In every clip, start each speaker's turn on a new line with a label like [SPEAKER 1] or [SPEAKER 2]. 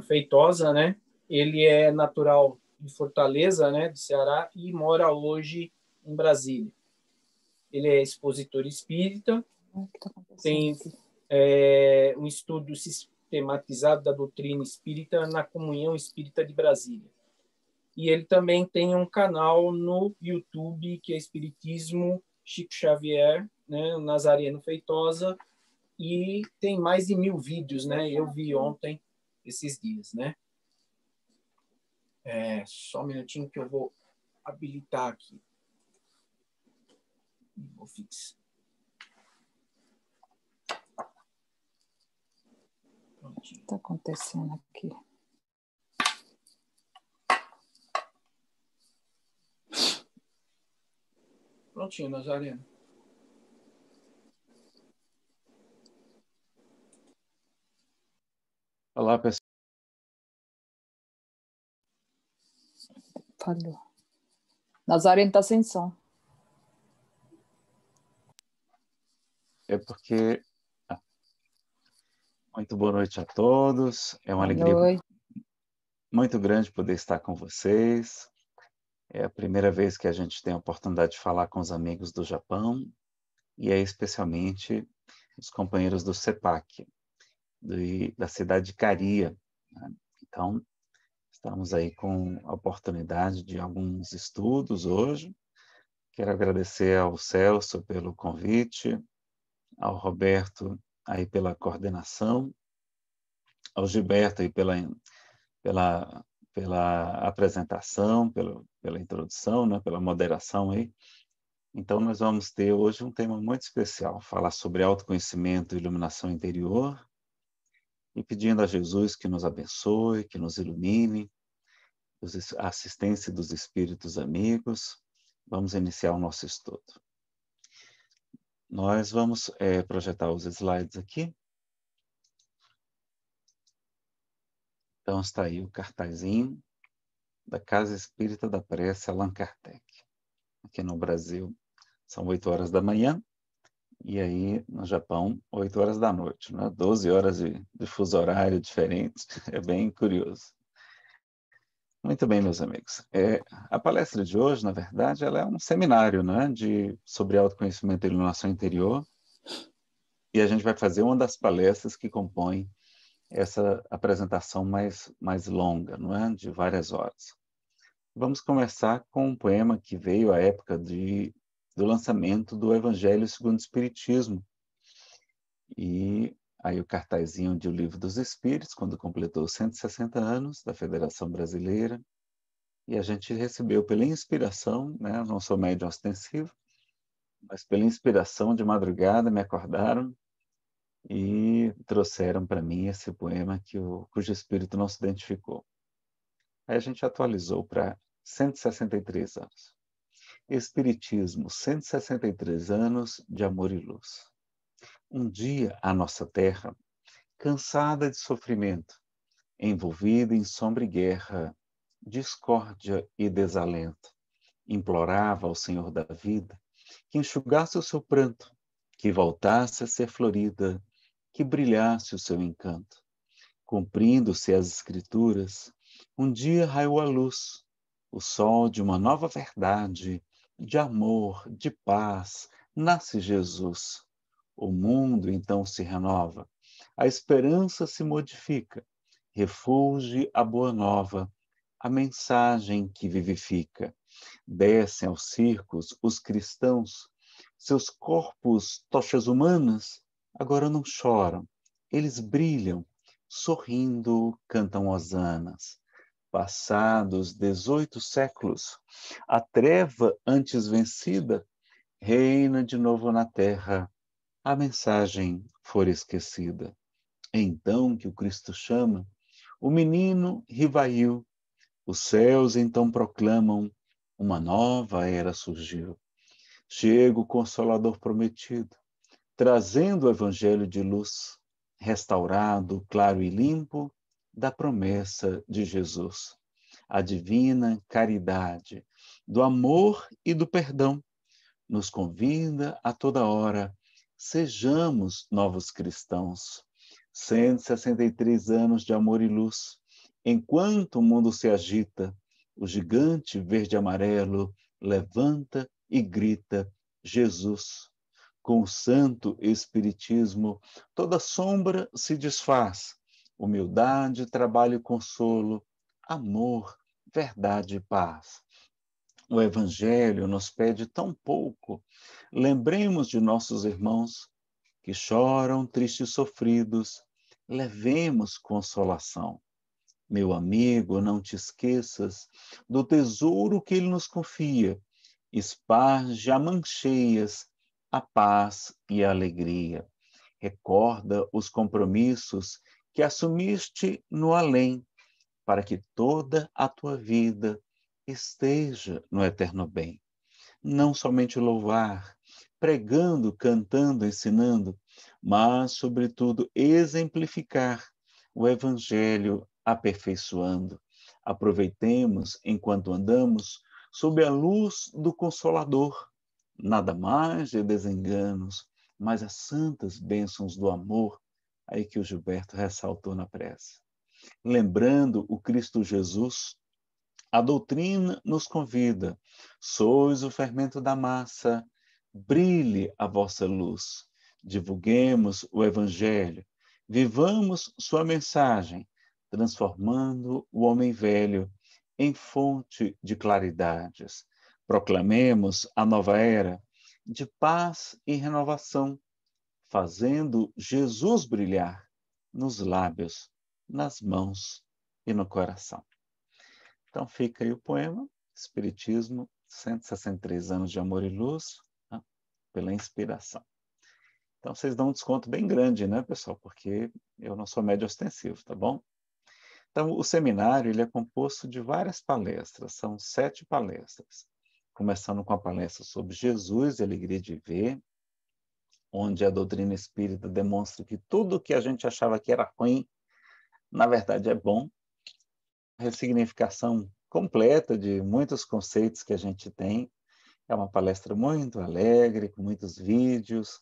[SPEAKER 1] Feitosa, né? Ele é natural de Fortaleza, né, do Ceará, e mora hoje em Brasília. Ele é expositor espírita, tá tem é, um estudo sistematizado da doutrina espírita na Comunhão Espírita de Brasília. E ele também tem um canal no YouTube que é Espiritismo Chico Xavier, né, Nazareno Feitosa, e tem mais de mil vídeos, né? Eu vi ontem esses dias, né?
[SPEAKER 2] É, só um minutinho que eu vou habilitar aqui.
[SPEAKER 1] Vou fixar. Está acontecendo aqui.
[SPEAKER 2] Prontinho, Nazareno. Olá, pessoal.
[SPEAKER 1] Falou. Nazareno está sem som.
[SPEAKER 2] É porque. Ah, muito boa noite a todos. É uma boa alegria noite. muito grande poder estar com vocês. É a primeira vez que a gente tem a oportunidade de falar com os amigos do Japão e é especialmente os companheiros do CEPAC, de, da cidade de Caria. Né? Então, estamos aí com a oportunidade de alguns estudos hoje. Quero agradecer ao Celso pelo convite, ao Roberto aí pela coordenação, ao Gilberto aí pela, pela, pela apresentação, pelo, pela introdução, né, pela moderação aí. Então, nós vamos ter hoje um tema muito especial, falar sobre autoconhecimento e iluminação interior, e pedindo a Jesus que nos abençoe, que nos ilumine, a assistência dos espíritos amigos. Vamos iniciar o nosso estudo. Nós vamos é, projetar os slides aqui. Então está aí o cartazinho da Casa Espírita da Prece Allan Kardec. Aqui no Brasil são oito horas da manhã, e aí, no Japão, 8 horas da noite, né? 12 horas de, de fuso horário diferente, é bem curioso. Muito bem, meus amigos. É, a palestra de hoje, na verdade, ela é um seminário né, de, sobre autoconhecimento e iluminação interior. E a gente vai fazer uma das palestras que compõe essa apresentação mais, mais longa, não é? de várias horas. Vamos começar com um poema que veio à época de do lançamento do Evangelho segundo o Espiritismo. E aí o cartazinho de O Livro dos Espíritos, quando completou 160 anos, da Federação Brasileira. E a gente recebeu pela inspiração, né? não sou médium ostensivo, mas pela inspiração de madrugada me acordaram e trouxeram para mim esse poema que o, cujo espírito não se identificou. Aí a gente atualizou para 163 anos. Espiritismo, 163 anos de amor e luz. Um dia a nossa terra, cansada de sofrimento, envolvida em sombra e guerra, discórdia e desalento, implorava ao Senhor da vida que enxugasse o seu pranto, que voltasse a ser florida, que brilhasse o seu encanto. Cumprindo-se as Escrituras, um dia raiou a luz, o sol de uma nova verdade de amor, de paz, nasce Jesus. O mundo então se renova, a esperança se modifica, Refulge a boa nova, a mensagem que vivifica. Descem aos circos os cristãos, seus corpos, tochas humanas, agora não choram, eles brilham, sorrindo cantam hosanas. Passados 18 séculos, a treva antes vencida reina de novo na terra. A mensagem for esquecida. É então que o Cristo chama o menino Rivail. Os céus então proclamam: uma nova era surgiu. Chega o Consolador prometido, trazendo o Evangelho de luz, restaurado, claro e limpo, da promessa de Jesus, a divina caridade, do amor e do perdão, nos convida a toda hora, sejamos novos cristãos. 163 anos de amor e luz. Enquanto o mundo se agita, o gigante verde-amarelo levanta e grita: Jesus. Com o santo Espiritismo, toda sombra se desfaz humildade, trabalho e consolo, amor, verdade e paz. O Evangelho nos pede tão pouco. Lembremos de nossos irmãos que choram, tristes e sofridos. Levemos consolação. Meu amigo, não te esqueças do tesouro que ele nos confia. Esparge a mancheias a paz e a alegria. Recorda os compromissos que assumiste no além, para que toda a tua vida esteja no eterno bem. Não somente louvar, pregando, cantando, ensinando, mas, sobretudo, exemplificar o Evangelho aperfeiçoando. Aproveitemos enquanto andamos sob a luz do Consolador, nada mais de é desenganos, mas as santas bênçãos do amor aí que o Gilberto ressaltou na prece. Lembrando o Cristo Jesus, a doutrina nos convida: sois o fermento da massa, brilhe a vossa luz, divulguemos o Evangelho, vivamos sua mensagem, transformando o homem velho em fonte de claridades. Proclamemos a nova era de paz e renovação fazendo Jesus brilhar nos lábios, nas mãos e no coração. Então fica aí o poema Espiritismo, 163 anos de amor e luz, né? pela inspiração. Então vocês dão um desconto bem grande, né, pessoal? Porque eu não sou médio ostensivo, tá bom? Então o seminário ele é composto de várias palestras, são sete palestras, começando com a palestra sobre Jesus e alegria de ver, onde a doutrina espírita demonstra que tudo que a gente achava que era ruim, na verdade é bom. Ressignificação completa de muitos conceitos que a gente tem. É uma palestra muito alegre, com muitos vídeos.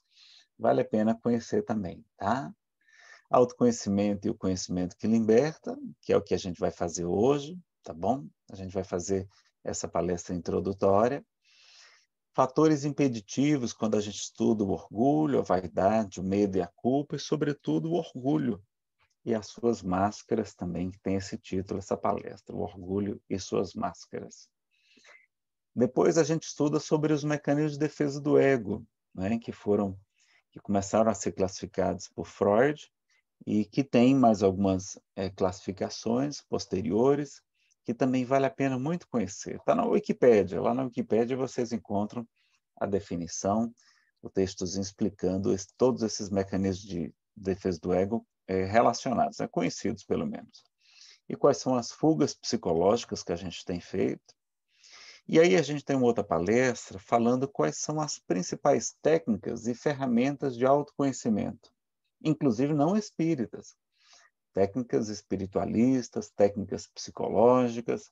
[SPEAKER 2] Vale a pena conhecer também, tá? Autoconhecimento e o conhecimento que liberta, que é o que a gente vai fazer hoje, tá bom? A gente vai fazer essa palestra introdutória. Fatores impeditivos quando a gente estuda o orgulho, a vaidade, o medo e a culpa, e, sobretudo, o orgulho e as suas máscaras também, que tem esse título, essa palestra, o orgulho e suas máscaras. Depois a gente estuda sobre os mecanismos de defesa do ego, né, que foram que começaram a ser classificados por Freud e que tem mais algumas é, classificações posteriores, que também vale a pena muito conhecer. Está na Wikipédia. Lá na Wikipédia vocês encontram a definição, o texto explicando esse, todos esses mecanismos de defesa do ego é, relacionados, né, conhecidos pelo menos. E quais são as fugas psicológicas que a gente tem feito? E aí a gente tem uma outra palestra falando quais são as principais técnicas e ferramentas de autoconhecimento, inclusive não espíritas, técnicas espiritualistas, técnicas psicológicas,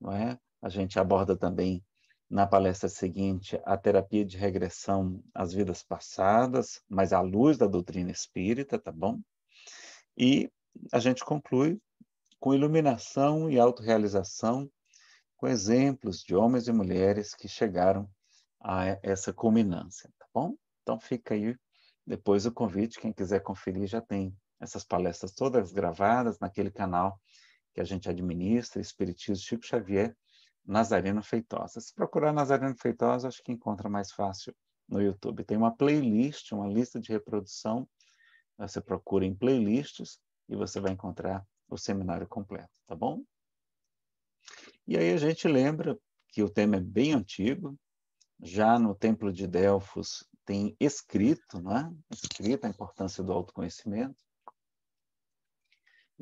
[SPEAKER 2] não é? A gente aborda também na palestra seguinte a terapia de regressão às vidas passadas, mas à luz da doutrina espírita, tá bom? E a gente conclui com iluminação e autorrealização, com exemplos de homens e mulheres que chegaram a essa culminância, tá bom? Então fica aí depois o convite, quem quiser conferir já tem essas palestras todas gravadas naquele canal que a gente administra, Espiritismo Chico Xavier, Nazareno Feitosa. Se procurar Nazareno Feitosa, acho que encontra mais fácil no YouTube. Tem uma playlist, uma lista de reprodução. Você procura em playlists e você vai encontrar o seminário completo, tá bom? E aí a gente lembra que o tema é bem antigo. Já no Templo de Delfos tem escrito, né? escrito a importância do autoconhecimento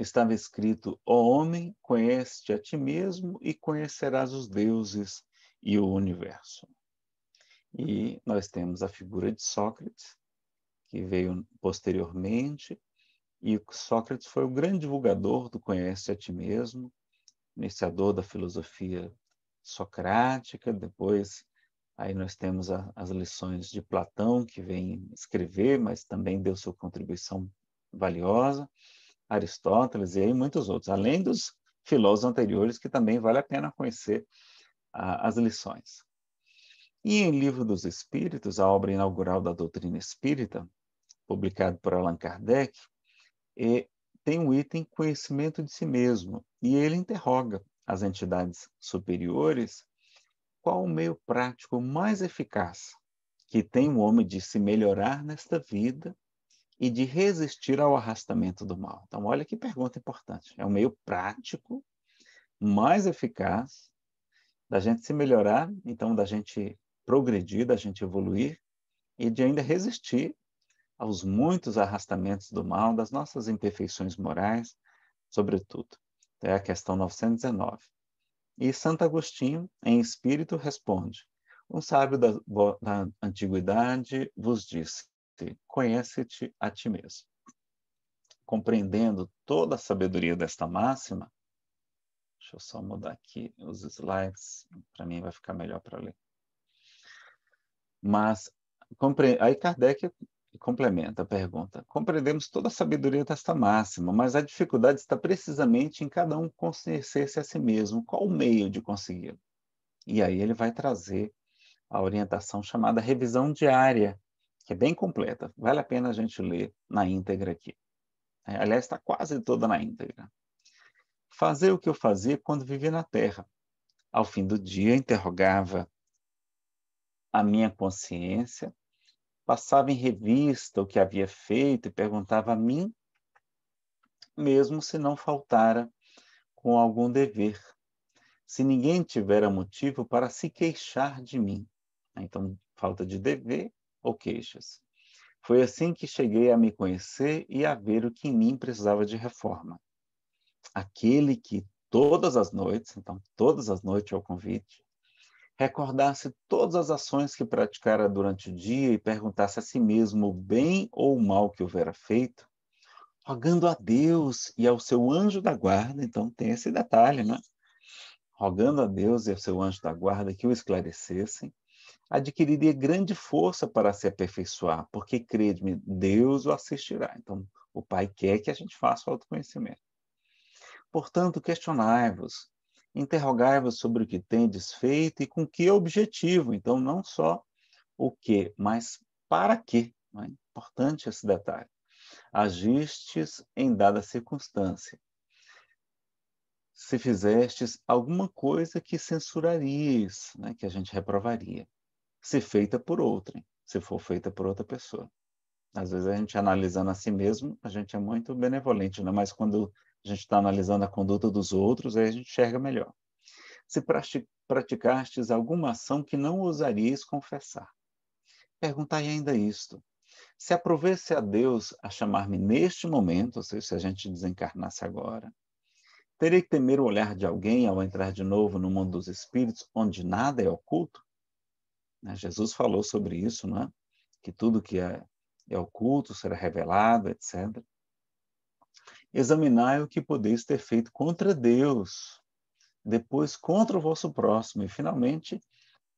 [SPEAKER 2] estava escrito: Ó homem, conhece-te a ti mesmo e conhecerás os deuses e o universo. E nós temos a figura de Sócrates, que veio posteriormente, e Sócrates foi o grande divulgador do conhece te a ti mesmo, iniciador da filosofia socrática, depois Aí nós temos a, as lições de Platão, que vem escrever, mas também deu sua contribuição valiosa. Aristóteles e aí muitos outros, além dos filósofos anteriores, que também vale a pena conhecer as lições. E em Livro dos Espíritos, a obra inaugural da doutrina espírita, publicado por Allan Kardec, é, tem um item conhecimento de si mesmo, e ele interroga as entidades superiores qual o meio prático mais eficaz que tem o um homem de se melhorar nesta vida e de resistir ao arrastamento do mal. Então, olha que pergunta importante. É um meio prático, mais eficaz, da gente se melhorar, então, da gente progredir, da gente evoluir e de ainda resistir aos muitos arrastamentos do mal, das nossas imperfeições morais, sobretudo. Então, é a questão 919. E Santo Agostinho, em espírito, responde: Um sábio da, da antiguidade vos disse conhece-te, conhece-te a ti mesmo. Compreendendo toda a sabedoria desta máxima, deixa eu só mudar aqui os slides, para mim vai ficar melhor para ler. Mas compre... aí Kardec complementa a pergunta. Compreendemos toda a sabedoria desta máxima, mas a dificuldade está precisamente em cada um conhecer-se a si mesmo. Qual o meio de consegui-lo? E aí ele vai trazer a orientação chamada revisão diária, que é bem completa. Vale a pena a gente ler na íntegra aqui. É, aliás, está quase toda na íntegra. Fazer o que eu fazia quando vivia na Terra. Ao fim do dia, interrogava a minha consciência, passava em revista o que havia feito e perguntava a mim, mesmo se não faltara com algum dever, se ninguém tivera motivo para se queixar de mim. Então, falta de dever ou queixas. Foi assim que cheguei a me conhecer e a ver o que em mim precisava de reforma. Aquele que todas as noites, então todas as noites ao convite, recordasse todas as ações que praticara durante o dia e perguntasse a si mesmo o bem ou o mal que houvera feito, rogando a Deus e ao seu anjo da guarda, então tem esse detalhe, né? Rogando a Deus e ao seu anjo da guarda que o esclarecessem adquiriria grande força para se aperfeiçoar, porque crede-me, Deus o assistirá. Então, o Pai quer que a gente faça o autoconhecimento. Portanto, questionai-vos, interrogai-vos sobre o que tendes feito e com que objetivo. Então, não só o que, mas para quê. É importante esse detalhe. Agistes em dada circunstância. Se fizestes alguma coisa que censurarias, né, que a gente reprovaria se feita por outrem, se for feita por outra pessoa. Às vezes a gente analisando a si mesmo, a gente é muito benevolente, né? mas quando a gente está analisando a conduta dos outros, aí a gente enxerga melhor. Se praticastes alguma ação que não ousarias confessar. Perguntai ainda isto. Se aprovesse a Deus a chamar-me neste momento, ou seja, se a gente desencarnasse agora, terei que temer o olhar de alguém ao entrar de novo no mundo dos espíritos, onde nada é oculto? Né? Jesus falou sobre isso, é? que tudo que é, é oculto será revelado, etc. Examinai é o que podeis ter feito contra Deus, depois contra o vosso próximo e, finalmente,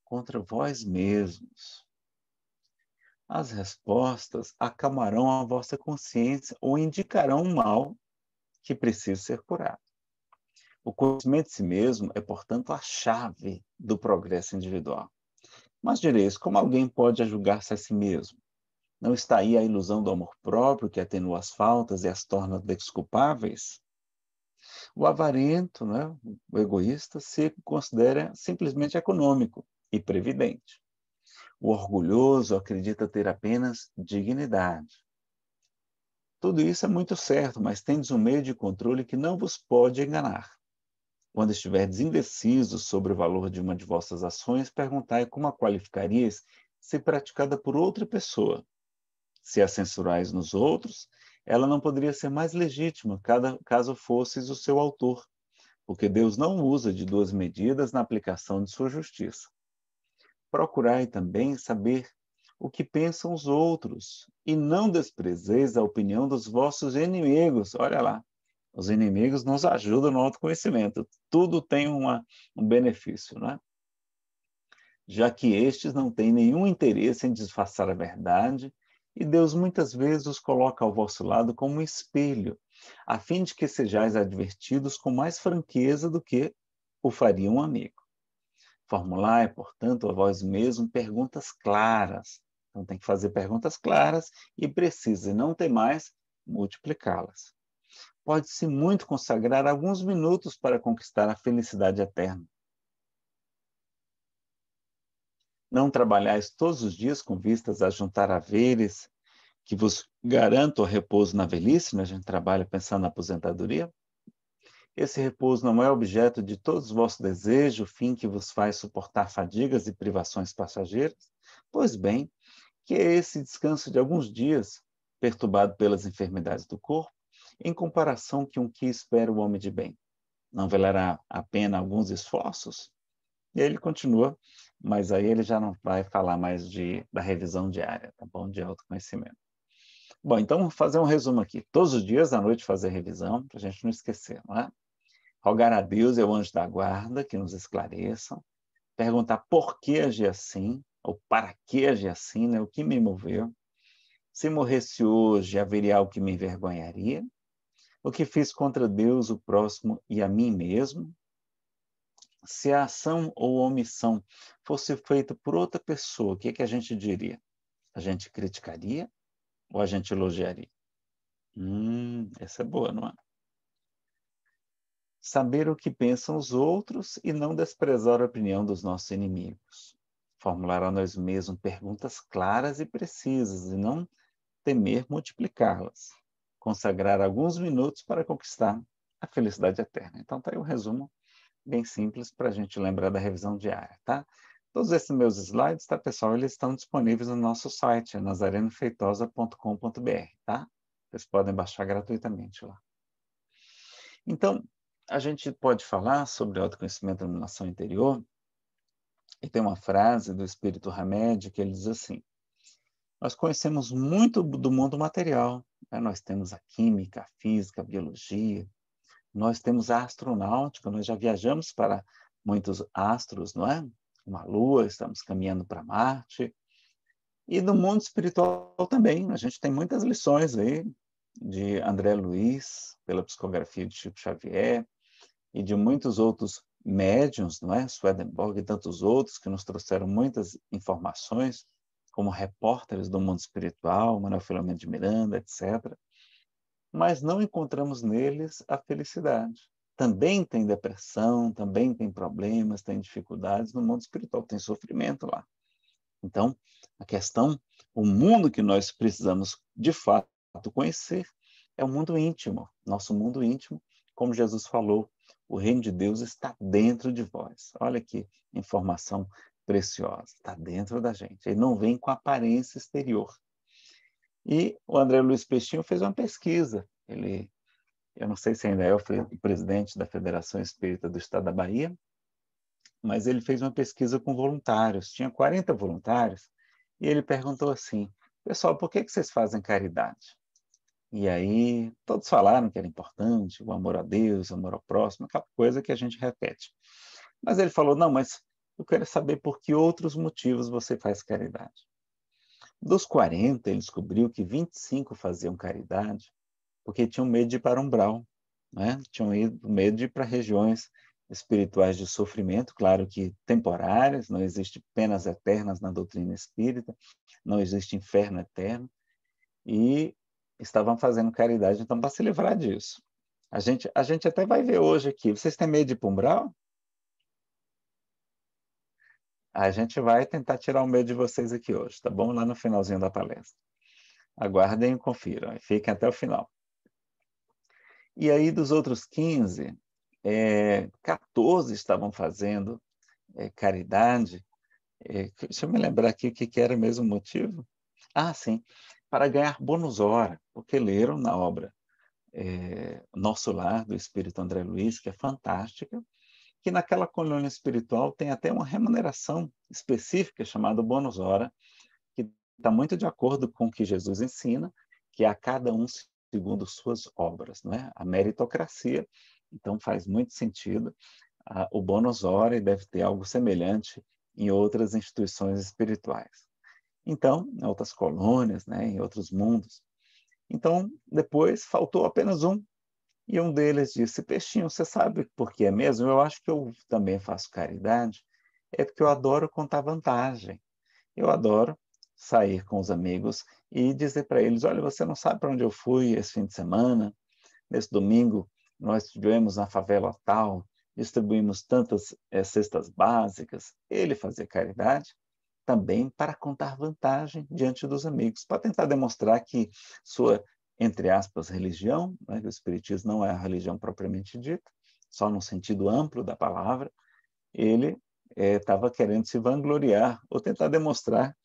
[SPEAKER 2] contra vós mesmos. As respostas acalmarão a vossa consciência ou indicarão o mal que precisa ser curado. O conhecimento de si mesmo é, portanto, a chave do progresso individual. Mas direis, como alguém pode julgar-se a si mesmo? Não está aí a ilusão do amor próprio que atenua as faltas e as torna desculpáveis? O avarento, né, o egoísta, se considera simplesmente econômico e previdente. O orgulhoso acredita ter apenas dignidade. Tudo isso é muito certo, mas tendes um meio de controle que não vos pode enganar. Quando estiverdes indeciso sobre o valor de uma de vossas ações, perguntai como a qualificarias se praticada por outra pessoa. Se a censurais nos outros, ela não poderia ser mais legítima, cada, caso fosses o seu autor, porque Deus não usa de duas medidas na aplicação de sua justiça. Procurai também saber o que pensam os outros, e não desprezeis a opinião dos vossos inimigos. Olha lá. Os inimigos nos ajudam no autoconhecimento. Tudo tem uma, um benefício, né? Já que estes não têm nenhum interesse em disfarçar a verdade, e Deus muitas vezes os coloca ao vosso lado como um espelho, a fim de que sejais advertidos com mais franqueza do que o faria um amigo. Formulai, portanto, a vós mesmo perguntas claras. Então tem que fazer perguntas claras e precisa não tem mais multiplicá-las pode-se muito consagrar alguns minutos para conquistar a felicidade eterna. Não trabalhais todos os dias com vistas a juntar haveres que vos garantam repouso na velhice, né? a gente trabalha pensando na aposentadoria. Esse repouso não é objeto de todos os vossos desejos, o fim que vos faz suportar fadigas e privações passageiras? Pois bem, que é esse descanso de alguns dias, perturbado pelas enfermidades do corpo, em comparação com o que espera o homem de bem. Não valerá a pena alguns esforços? E aí ele continua, mas aí ele já não vai falar mais de, da revisão diária, tá bom? De autoconhecimento. Bom, então vamos fazer um resumo aqui. Todos os dias à noite fazer revisão, para a gente não esquecer, não é? Rogar a Deus e ao anjo da guarda que nos esclareçam. Perguntar por que agir assim, ou para que agir assim, né? o que me moveu. Se morresse hoje, haveria algo que me envergonharia o que fiz contra Deus, o próximo e a mim mesmo? Se a ação ou omissão fosse feita por outra pessoa, o que, é que a gente diria? A gente criticaria ou a gente elogiaria? Hum, essa é boa, não é? Saber o que pensam os outros e não desprezar a opinião dos nossos inimigos. Formular a nós mesmos perguntas claras e precisas e não temer multiplicá-las consagrar alguns minutos para conquistar a felicidade eterna. Então, tá aí o um resumo bem simples para a gente lembrar da revisão diária, tá? Todos esses meus slides, tá, pessoal? Eles estão disponíveis no nosso site, nazarenofeitosa.com.br, tá? Vocês podem baixar gratuitamente lá. Então, a gente pode falar sobre autoconhecimento e iluminação interior. E tem uma frase do Espírito Hamed que ele diz assim: Nós conhecemos muito do mundo material, né? Nós temos a química, a física, a biologia, nós temos a astronáutica, nós já viajamos para muitos astros, não é? Uma lua, estamos caminhando para Marte. E no mundo espiritual também, a gente tem muitas lições aí de André Luiz, pela psicografia de Chico Xavier, e de muitos outros médiums, não é? Swedenborg e tantos outros que nos trouxeram muitas informações como repórteres do mundo espiritual, Manuel Filomeno de Miranda, etc. Mas não encontramos neles a felicidade. Também tem depressão, também tem problemas, tem dificuldades no mundo espiritual, tem sofrimento lá. Então, a questão, o mundo que nós precisamos de fato conhecer é o mundo íntimo, nosso mundo íntimo, como Jesus falou, o reino de Deus está dentro de vós. Olha que informação preciosa, está dentro da gente. Ele não vem com aparência exterior. E o André Luiz Peixinho fez uma pesquisa. Ele, eu não sei se ainda é o presidente da Federação Espírita do Estado da Bahia, mas ele fez uma pesquisa com voluntários. Tinha 40 voluntários e ele perguntou assim: Pessoal, por que, que vocês fazem caridade? E aí todos falaram que era importante, o amor a Deus, o amor ao próximo, aquela coisa que a gente repete. Mas ele falou: Não, mas eu quero saber por que outros motivos você faz caridade. Dos 40, ele descobriu que 25 faziam caridade porque tinham medo de ir para umbral, né? tinham medo de ir para regiões espirituais de sofrimento, claro que temporárias, não existe penas eternas na doutrina espírita, não existe inferno eterno, e estavam fazendo caridade, então, para se livrar disso. A gente, a gente até vai ver hoje aqui, vocês têm medo de ir para umbral? A gente vai tentar tirar o medo de vocês aqui hoje, tá bom? Lá no finalzinho da palestra. Aguardem e confiram, e fiquem até o final. E aí, dos outros 15, é, 14 estavam fazendo é, caridade. É, deixa eu me lembrar aqui o que, que era mesmo o motivo. Ah, sim, para ganhar bônus hora, porque leram na obra é, Nosso Lar, do Espírito André Luiz, que é fantástica, que naquela colônia espiritual tem até uma remuneração específica chamada bônus hora, que está muito de acordo com o que Jesus ensina, que é a cada um segundo suas obras, não é? A meritocracia, então faz muito sentido o bônus hora e deve ter algo semelhante em outras instituições espirituais. Então, em outras colônias, né, em outros mundos. Então, depois faltou apenas um, e um deles disse: Peixinho, você sabe por que é mesmo? Eu acho que eu também faço caridade. É porque eu adoro contar vantagem. Eu adoro sair com os amigos e dizer para eles: olha, você não sabe para onde eu fui esse fim de semana? Nesse domingo, nós estivemos na favela tal, distribuímos tantas é, cestas básicas. Ele fazia caridade também para contar vantagem diante dos amigos, para tentar demonstrar que sua entre aspas, religião, né? o Espiritismo não é a religião propriamente dita, só no sentido amplo da palavra, ele estava eh, é, querendo se vangloriar ou tentar demonstrar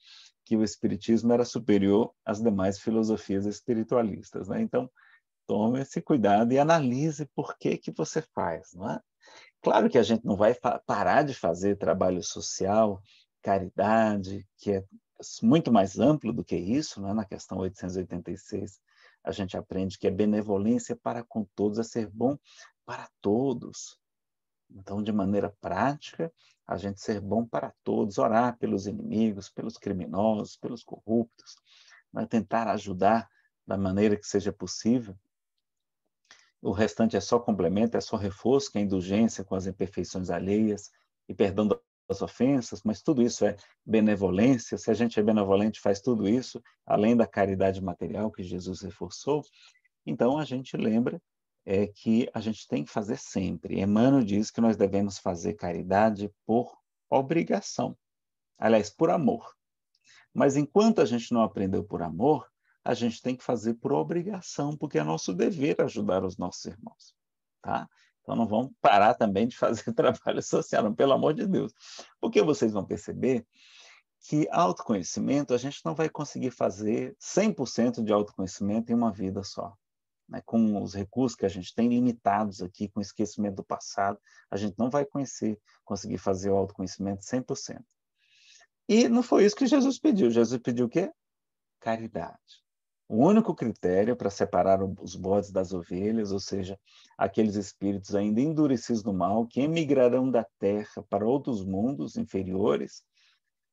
[SPEAKER 2] que o Espiritismo era superior às demais filosofias espiritualistas. Né? Então, tome esse cuidado e analise por que, que você faz. Não é? Claro que a gente não vai parar de fazer trabalho social, caridade, que é muito mais amplo do que isso, né? na questão 886 a gente aprende que é benevolência para com todos, é ser bom para todos. Então, de maneira prática, a gente ser bom para todos, orar pelos inimigos, pelos criminosos, pelos corruptos, né? tentar ajudar da maneira que seja possível. O restante é só complemento, é só reforço, que é indulgência com as imperfeições alheias e perdão da as ofensas, mas tudo isso é benevolência. Se a gente é benevolente, faz tudo isso, além da caridade material que Jesus reforçou. Então a gente lembra é que a gente tem que fazer sempre. Emmanuel diz que nós devemos fazer caridade por obrigação, aliás, por amor. Mas enquanto a gente não aprendeu por amor, a gente tem que fazer por obrigação, porque é nosso dever ajudar os nossos irmãos, tá? Então não vão parar também de fazer trabalho social, não, pelo amor de Deus. Porque vocês vão perceber que autoconhecimento a gente não vai conseguir fazer 100% de autoconhecimento em uma vida só. Né? Com os recursos que a gente tem limitados aqui, com o esquecimento do passado, a gente não vai conhecer, conseguir fazer o autoconhecimento 100%. E não foi isso que Jesus pediu. Jesus pediu o quê? Caridade o único critério para separar os bodes das ovelhas, ou seja, aqueles espíritos ainda endurecidos no mal, que emigrarão da terra para outros mundos inferiores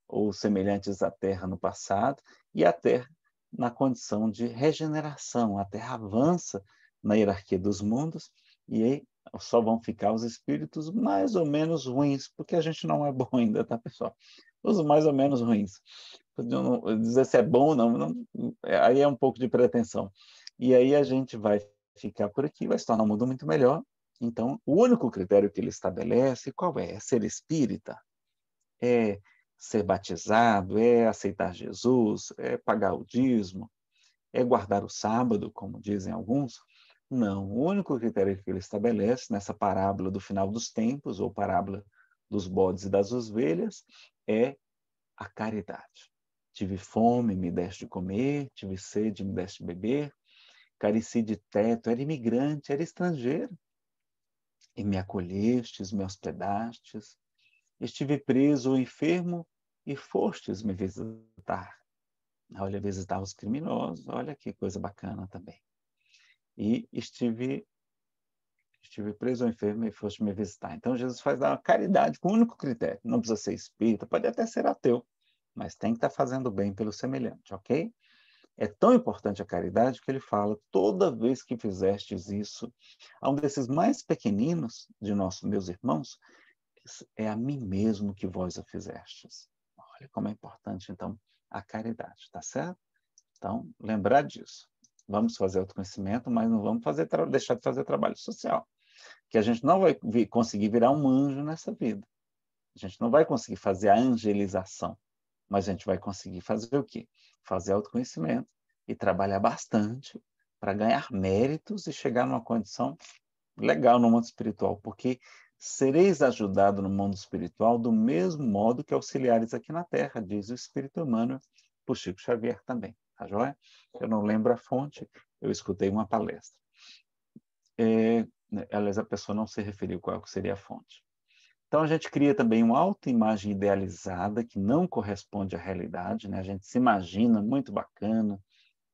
[SPEAKER 2] ou semelhantes à terra no passado, e a terra na condição de regeneração. A terra avança na hierarquia dos mundos e aí só vão ficar os espíritos mais ou menos ruins, porque a gente não é bom ainda, tá, pessoal? Os mais ou menos ruins dizer se é bom ou não, não, é, aí é um pouco de pretensão. E aí a gente vai ficar por aqui, vai se tornar um mundo muito melhor. Então, o único critério que ele estabelece, qual é? É ser espírita? É ser batizado? É aceitar Jesus? É pagar o dízimo? É guardar o sábado, como dizem alguns? Não. O único critério que ele estabelece nessa parábola do final dos tempos, ou parábola dos bodes e das ovelhas, é a caridade. Tive fome, me deste de comer, tive sede, me deste de beber, careci de teto, era imigrante, era estrangeiro. E me acolhestes, me hospedastes, estive preso ou enfermo e fostes me visitar. Olha, visitar os criminosos, olha que coisa bacana também. E estive estive preso ou enfermo e foste me visitar. Então Jesus faz uma caridade com o um único critério. Não precisa ser espírita, pode até ser ateu mas tem que estar tá fazendo bem pelo semelhante, ok? É tão importante a caridade que ele fala: toda vez que fizestes isso a um desses mais pequeninos de nossos meus irmãos, é a mim mesmo que vós a fizestes. Olha como é importante, então, a caridade, tá certo? Então, lembrar disso. Vamos fazer autoconhecimento, mas não vamos fazer deixar de fazer trabalho social. Que a gente não vai conseguir virar um anjo nessa vida. A gente não vai conseguir fazer a angelização. Mas a gente vai conseguir fazer o quê? Fazer autoconhecimento e trabalhar bastante para ganhar méritos e chegar numa condição legal no mundo espiritual, porque sereis ajudados no mundo espiritual do mesmo modo que auxiliares aqui na Terra, diz o Espírito Humano, por Chico Xavier também, tá joia? Eu não lembro a fonte, eu escutei uma palestra. É, né, aliás, a pessoa não se referiu qual seria a fonte. Então a gente cria também uma autoimagem idealizada que não corresponde à realidade, né? A gente se imagina muito bacana,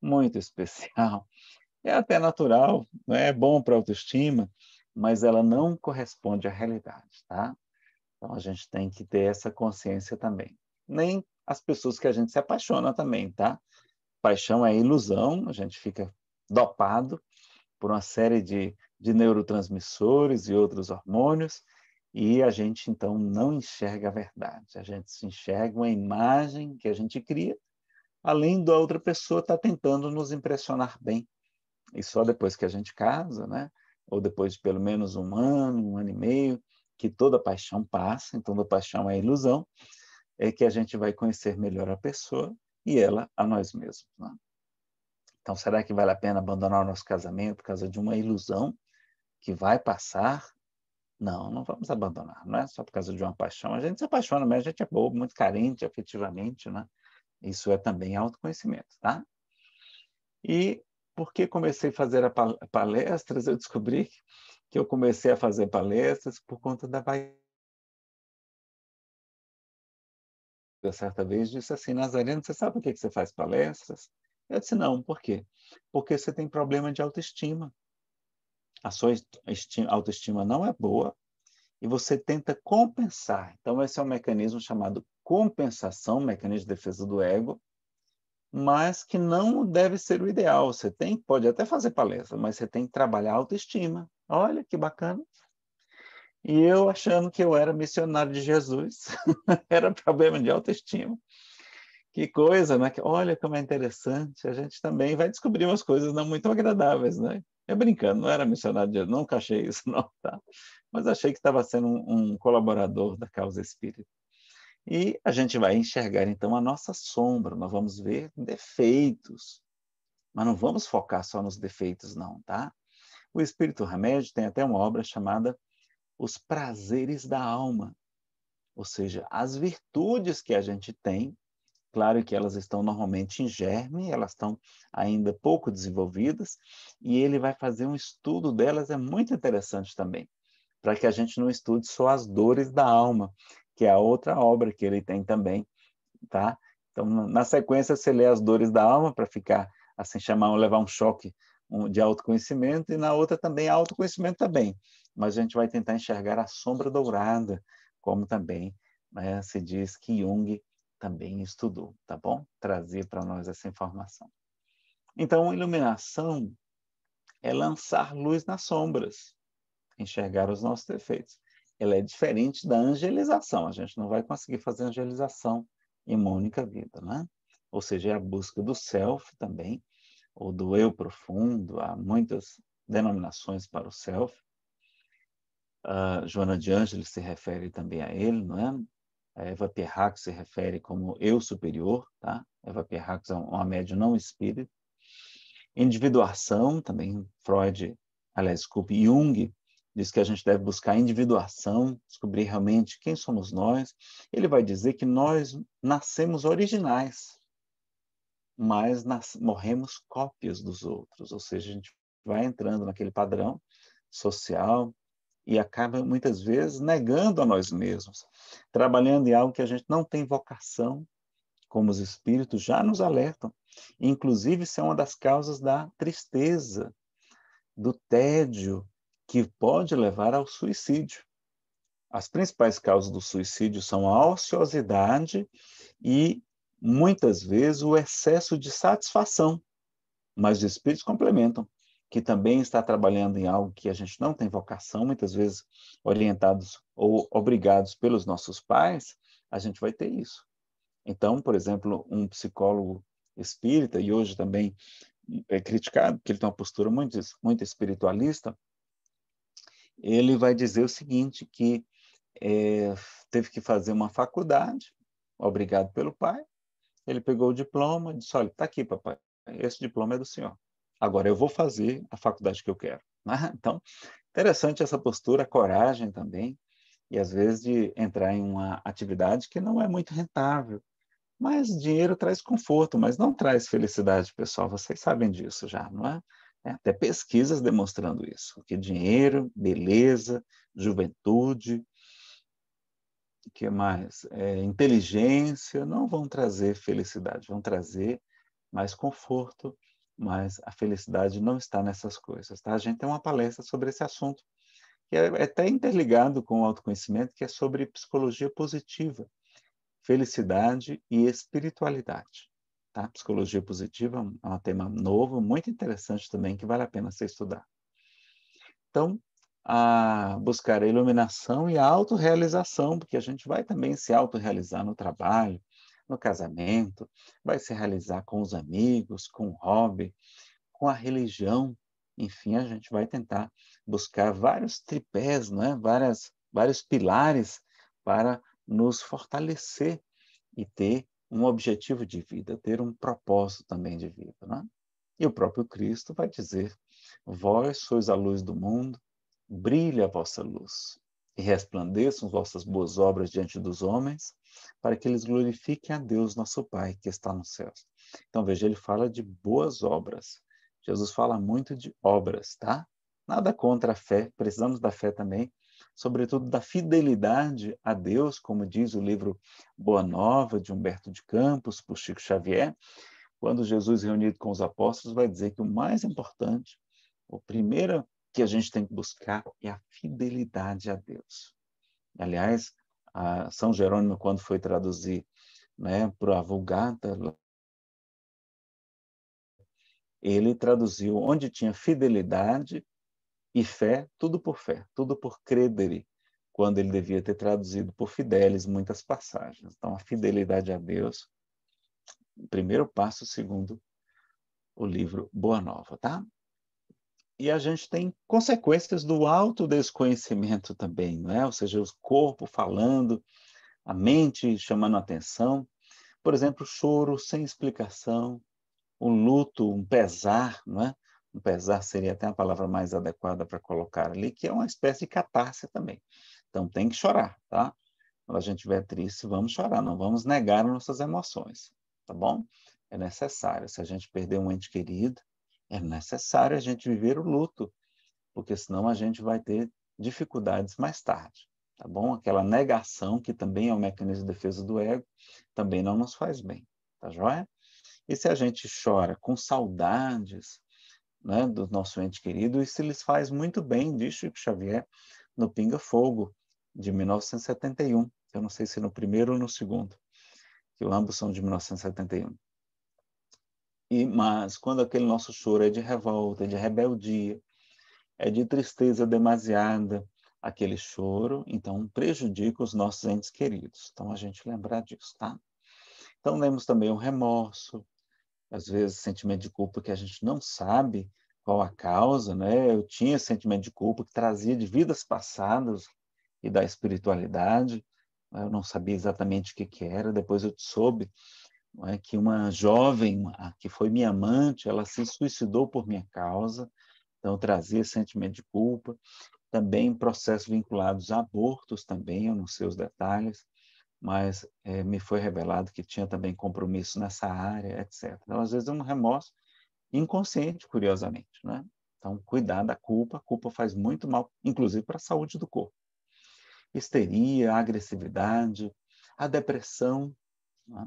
[SPEAKER 2] muito especial. É até natural, não é bom para a autoestima, mas ela não corresponde à realidade, tá? Então a gente tem que ter essa consciência também. Nem as pessoas que a gente se apaixona também, tá? Paixão é ilusão, a gente fica dopado por uma série de, de neurotransmissores e outros hormônios, e a gente, então, não enxerga a verdade. A gente se enxerga uma imagem que a gente cria, além da outra pessoa estar tá tentando nos impressionar bem. E só depois que a gente casa, né? ou depois de pelo menos um ano, um ano e meio, que toda paixão passa, então toda paixão é ilusão, é que a gente vai conhecer melhor a pessoa e ela a nós mesmos. Né? Então, será que vale a pena abandonar o nosso casamento por causa de uma ilusão que vai passar não, não vamos abandonar. Não é só por causa de uma paixão. A gente se apaixona, mas a gente é bobo, muito carente afetivamente, né? Isso é também autoconhecimento, tá? E porque comecei a fazer palestras, eu descobri que eu comecei a fazer palestras por conta da vaidade. Eu certa vez disse assim, Nazareno, você sabe por que você faz palestras? Eu disse, não, por quê? Porque você tem problema de autoestima a sua autoestima não é boa e você tenta compensar. Então, esse é um mecanismo chamado compensação, mecanismo de defesa do ego, mas que não deve ser o ideal. Você tem, pode até fazer palestra, mas você tem que trabalhar a autoestima. Olha que bacana. E eu achando que eu era missionário de Jesus, era problema de autoestima. Que coisa, né? Olha como é interessante. A gente também vai descobrir umas coisas não muito agradáveis, né? É brincando, não era missionário de nunca achei isso, não, tá? Mas achei que estava sendo um, um colaborador da causa espírita. E a gente vai enxergar, então, a nossa sombra, nós vamos ver defeitos. Mas não vamos focar só nos defeitos, não, tá? O Espírito Remédio tem até uma obra chamada Os Prazeres da Alma, ou seja, as virtudes que a gente tem Claro que elas estão normalmente em germe, elas estão ainda pouco desenvolvidas, e ele vai fazer um estudo delas, é muito interessante também, para que a gente não estude só as dores da alma, que é a outra obra que ele tem também, tá? Então, na sequência, você lê as dores da alma para ficar, assim, chamar, levar um choque de autoconhecimento, e na outra também autoconhecimento também. Mas a gente vai tentar enxergar a sombra dourada, como também né, se diz que Jung também estudou, tá bom? Trazer para nós essa informação. Então, iluminação é lançar luz nas sombras, enxergar os nossos defeitos. Ela é diferente da angelização. A gente não vai conseguir fazer angelização em uma única vida, né? Ou seja, é a busca do self também, ou do eu profundo. Há muitas denominações para o self. Uh, Joana de Ângeles se refere também a ele, não é? a é, Eva Perrax se refere como eu superior, tá? Eva Perrax é uma média não espírita. Individuação, também Freud, aliás, desculpe, Jung diz que a gente deve buscar individuação, descobrir realmente quem somos nós. Ele vai dizer que nós nascemos originais, mas nas, morremos cópias dos outros, ou seja, a gente vai entrando naquele padrão social, e acaba muitas vezes negando a nós mesmos, trabalhando em algo que a gente não tem vocação, como os espíritos já nos alertam. Inclusive, isso é uma das causas da tristeza, do tédio, que pode levar ao suicídio. As principais causas do suicídio são a ociosidade e, muitas vezes, o excesso de satisfação. Mas os espíritos complementam que também está trabalhando em algo que a gente não tem vocação, muitas vezes orientados ou obrigados pelos nossos pais, a gente vai ter isso. Então, por exemplo, um psicólogo espírita, e hoje também é criticado, porque ele tem uma postura muito, muito espiritualista, ele vai dizer o seguinte, que é, teve que fazer uma faculdade, obrigado pelo pai, ele pegou o diploma e disse, olha, está aqui, papai, esse diploma é do senhor. Agora eu vou fazer a faculdade que eu quero. Né? Então, interessante essa postura, coragem também, e às vezes de entrar em uma atividade que não é muito rentável. Mas dinheiro traz conforto, mas não traz felicidade, pessoal. Vocês sabem disso já, não é? é até pesquisas demonstrando isso, que dinheiro, beleza, juventude, que mais? É, inteligência não vão trazer felicidade, vão trazer mais conforto mas a felicidade não está nessas coisas, tá? A gente tem uma palestra sobre esse assunto, que é, é até interligado com o autoconhecimento, que é sobre psicologia positiva, felicidade e espiritualidade, tá? Psicologia positiva é um é tema novo, muito interessante também, que vale a pena ser estudar. Então, a buscar a iluminação e a autorrealização, porque a gente vai também se autorrealizar no trabalho, no casamento, vai se realizar com os amigos, com o hobby, com a religião. Enfim, a gente vai tentar buscar vários tripés, é? Várias, vários pilares para nos fortalecer e ter um objetivo de vida, ter um propósito também de vida. Né? E o próprio Cristo vai dizer: Vós sois a luz do mundo, brilha a vossa luz e resplandeçam vossas boas obras diante dos homens, para que eles glorifiquem a Deus, nosso Pai, que está nos céus. Então, veja, ele fala de boas obras. Jesus fala muito de obras, tá? Nada contra a fé, precisamos da fé também, sobretudo da fidelidade a Deus, como diz o livro Boa Nova, de Humberto de Campos, por Chico Xavier. Quando Jesus, reunido com os apóstolos, vai dizer que o mais importante, a primeira que a gente tem que buscar é a fidelidade a Deus. Aliás, São Jerônimo, quando foi traduzir né, para a Vulgata, ele traduziu onde tinha fidelidade e fé, tudo por fé, tudo por credere, quando ele devia ter traduzido por fidelis muitas passagens. Então, a fidelidade a Deus, primeiro passo, segundo o livro Boa Nova, tá? e a gente tem consequências do autodesconhecimento também, não é? Ou seja, o corpo falando, a mente chamando atenção. Por exemplo, choro sem explicação, o um luto, um pesar, não é? Um pesar seria até a palavra mais adequada para colocar ali, que é uma espécie de catarse também. Então tem que chorar, tá? Quando a gente estiver triste, vamos chorar, não vamos negar nossas emoções, tá bom? É necessário. Se a gente perder um ente querido, é necessário a gente viver o luto, porque senão a gente vai ter dificuldades mais tarde, tá bom? Aquela negação, que também é um mecanismo de defesa do ego, também não nos faz bem, tá joia? E se a gente chora com saudades né, do nosso ente querido, isso lhes faz muito bem, diz Chico Xavier no Pinga Fogo, de 1971. Eu não sei se no primeiro ou no segundo, que ambos são de 1971. E, mas quando aquele nosso choro é de revolta, é de rebeldia, é de tristeza demasiada, aquele choro, então prejudica os nossos entes queridos. Então a gente lembrar disso, tá? Então lemos também o remorso, às vezes sentimento de culpa que a gente não sabe qual a causa, né? Eu tinha sentimento de culpa que trazia de vidas passadas e da espiritualidade, né? eu não sabia exatamente o que, que era, depois eu soube é? que uma jovem que foi minha amante, ela se suicidou por minha causa, então trazia sentimento de culpa. Também processos vinculados a abortos também, eu não sei os detalhes, mas é, me foi revelado que tinha também compromisso nessa área, etc. Então, às vezes é um remorso inconsciente, curiosamente, né? Então, cuidar da culpa, a culpa faz muito mal, inclusive para a saúde do corpo. Histeria, agressividade, a depressão, né?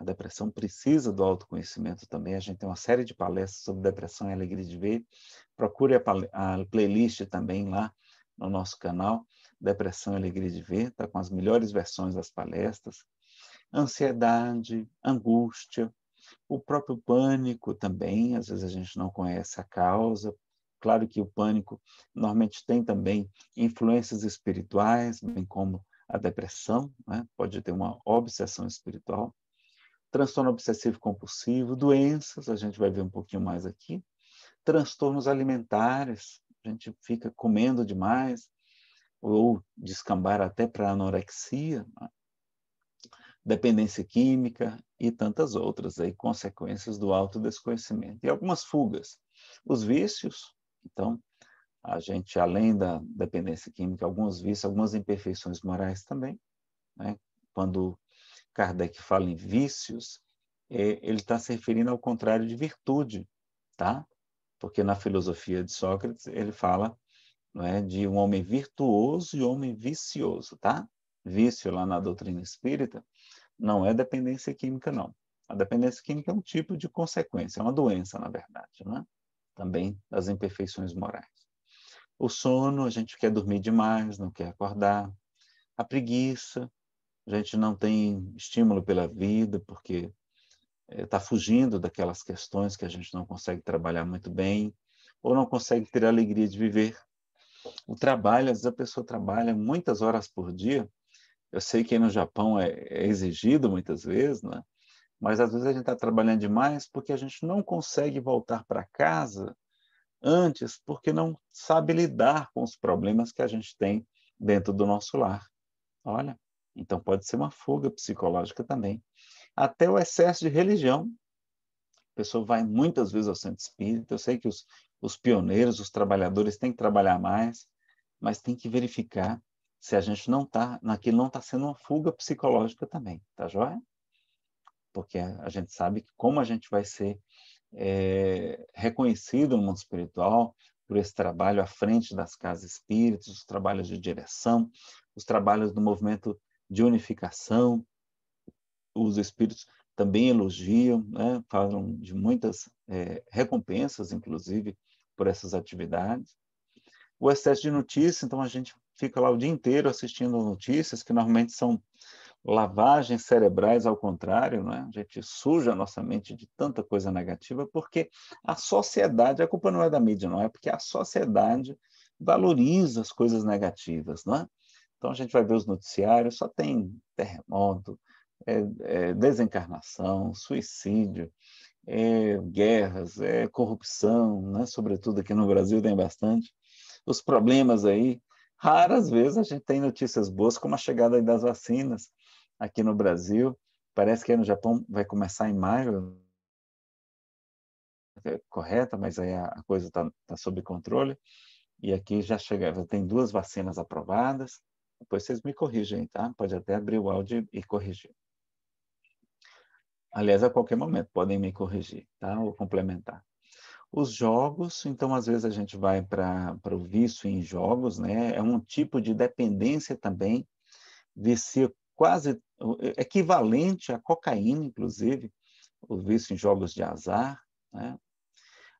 [SPEAKER 2] A depressão precisa do autoconhecimento também. A gente tem uma série de palestras sobre depressão e alegria de ver. Procure a, a playlist também lá no nosso canal, Depressão e Alegria de Ver, está com as melhores versões das palestras. Ansiedade, angústia, o próprio pânico também, às vezes a gente não conhece a causa. Claro que o pânico normalmente tem também influências espirituais, bem como a depressão, né? pode ter uma obsessão espiritual transtorno obsessivo compulsivo, doenças, a gente vai ver um pouquinho mais aqui, transtornos alimentares, a gente fica comendo demais, ou descambar até para anorexia, né? dependência química e tantas outras aí, consequências do autodesconhecimento. E algumas fugas. Os vícios, então, a gente, além da dependência química, alguns vícios, algumas imperfeições morais também, né? quando Kardec fala em vícios, é, ele está se referindo ao contrário de virtude, tá? Porque na filosofia de Sócrates ele fala não é, de um homem virtuoso e um homem vicioso, tá? Vício lá na doutrina espírita não é dependência química, não. A dependência química é um tipo de consequência, é uma doença, na verdade, né? também das imperfeições morais. O sono, a gente quer dormir demais, não quer acordar. A preguiça, a gente não tem estímulo pela vida, porque está eh, fugindo daquelas questões que a gente não consegue trabalhar muito bem, ou não consegue ter a alegria de viver. O trabalho, às vezes a pessoa trabalha muitas horas por dia. Eu sei que no Japão é, é exigido muitas vezes, né? mas às vezes a gente está trabalhando demais porque a gente não consegue voltar para casa antes porque não sabe lidar com os problemas que a gente tem dentro do nosso lar. Olha, então, pode ser uma fuga psicológica também. Até o excesso de religião. A pessoa vai muitas vezes ao centro espírita. Eu sei que os, os pioneiros, os trabalhadores têm que trabalhar mais, mas tem que verificar se a gente não está, naquilo não está sendo uma fuga psicológica também, tá joia? Porque a gente sabe que como a gente vai ser é, reconhecido no mundo espiritual por esse trabalho à frente das casas espíritas, os trabalhos de direção, os trabalhos do movimento de unificação. Os espíritos também elogiam, né? falam de muitas é, recompensas, inclusive, por essas atividades. O excesso de notícias, então a gente fica lá o dia inteiro assistindo notícias, que normalmente são lavagens cerebrais ao contrário, né? a gente suja a nossa mente de tanta coisa negativa, porque a sociedade, a culpa não é da mídia, não é porque a sociedade valoriza as coisas negativas, não é? Então a gente vai ver os noticiários, só tem terremoto, é, é, desencarnação, suicídio, é, guerras, é, corrupção, né? sobretudo aqui no Brasil tem bastante. Os problemas aí, raras vezes a gente tem notícias boas, como a chegada das vacinas aqui no Brasil. Parece que aí no Japão vai começar em maio, é correta, mas aí a, coisa está tá sob controle. E aqui já chega, já tem duas vacinas aprovadas, depois vocês me corrigem, tá? Pode até abrir o áudio e corrigir. Aliás, a qualquer momento podem me corrigir, tá? Ou complementar. Os jogos, então às vezes a gente vai para o vício em jogos, né? É um tipo de dependência também, ser quase equivalente à cocaína, inclusive, o vício em jogos de azar, né?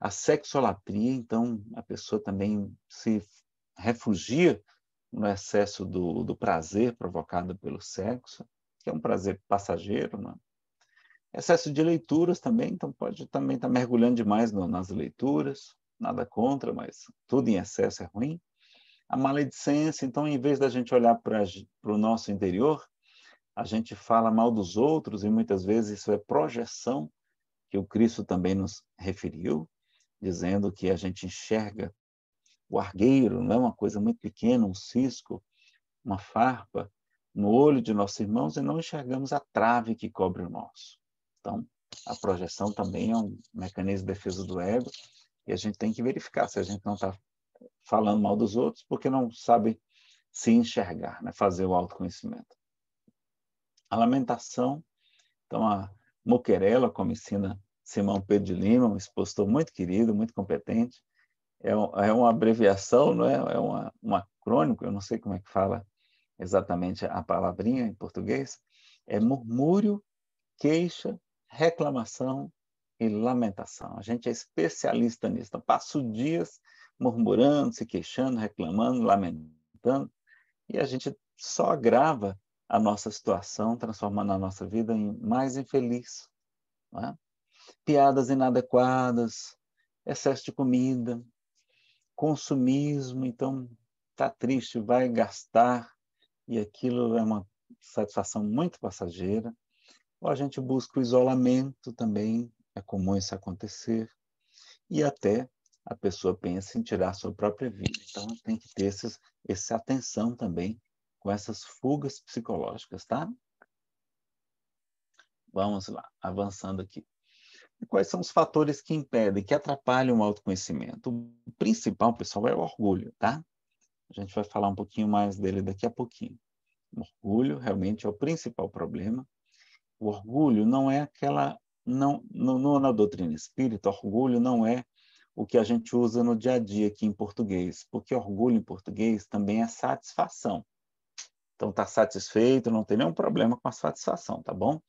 [SPEAKER 2] A sexolatria, então a pessoa também se refugia no excesso do, do prazer provocado pelo sexo, que é um prazer passageiro, né? Excesso de leituras também, então pode também estar tá mergulhando demais no, nas leituras, nada contra, mas tudo em excesso é ruim. A maledicência, então, em vez da gente olhar para o nosso interior, a gente fala mal dos outros e muitas vezes isso é projeção que o Cristo também nos referiu, dizendo que a gente enxerga o argueiro, não é uma coisa muito pequena, um cisco, uma farpa, no olho de nossos irmãos e não enxergamos a trave que cobre o nosso. Então, a projeção também é um mecanismo de defesa do ego e a gente tem que verificar se a gente não está falando mal dos outros porque não sabe se enxergar, né? fazer o autoconhecimento. A lamentação, então a moquerela, como ensina Simão Pedro de Lima, um expositor muito querido, muito competente, é, é uma abreviação, não é? É uma, um acrônico, eu não sei como é que fala exatamente a palavrinha em português. É murmúrio, queixa, reclamação e lamentação. A gente é especialista nisso. Então, passa dias murmurando, se queixando, reclamando, lamentando, e a gente só agrava a nossa situação, transformando a nossa vida em mais infeliz. É? Piadas inadequadas, excesso de comida, consumismo, então está triste, vai gastar, e aquilo é uma satisfação muito passageira. Ou a gente busca o isolamento também, é comum isso acontecer, e até a pessoa pensa em tirar a sua própria vida. Então tem que ter esses, essa atenção também com essas fugas psicológicas, tá? Vamos lá, avançando aqui. E quais são os fatores que impedem, que atrapalham o autoconhecimento? O principal, pessoal, é o orgulho, tá? A gente vai falar um pouquinho mais dele daqui a pouquinho. O orgulho realmente é o principal problema. O orgulho não é aquela. Não, no, é na doutrina espírita, orgulho não é o que a gente usa no dia a dia aqui em português, porque orgulho em português também é satisfação. Então, está satisfeito, não tem nenhum problema com a satisfação, tá bom?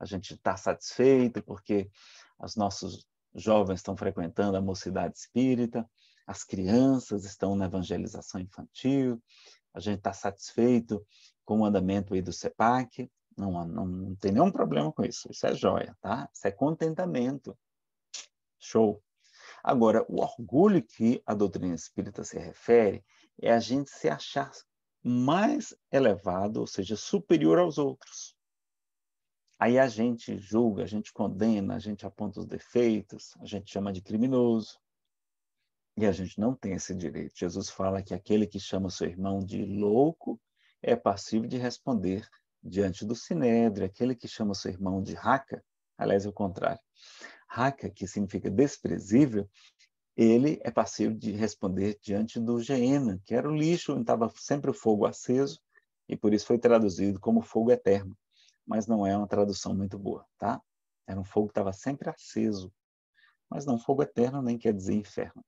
[SPEAKER 2] A gente está satisfeito porque os nossos jovens estão frequentando a mocidade espírita, as crianças estão na evangelização infantil, a gente está satisfeito com o andamento aí do CEPAC, não, não, não tem nenhum problema com isso, isso é joia, tá? Isso é contentamento, show. Agora, o orgulho que a doutrina espírita se refere é a gente se achar mais elevado, ou seja, superior aos outros. Aí a gente julga, a gente condena, a gente aponta os defeitos, a gente chama de criminoso. E a gente não tem esse direito. Jesus fala que aquele que chama seu irmão de louco é passível de responder diante do sinédrio, aquele que chama seu irmão de raca, aliás, é o contrário. Raca, que significa desprezível, ele é passível de responder diante do Geena, que era o lixo onde estava sempre o fogo aceso, e por isso foi traduzido como fogo eterno mas não é uma tradução muito boa, tá? Era um fogo que estava sempre aceso, mas não fogo eterno nem quer dizer inferno.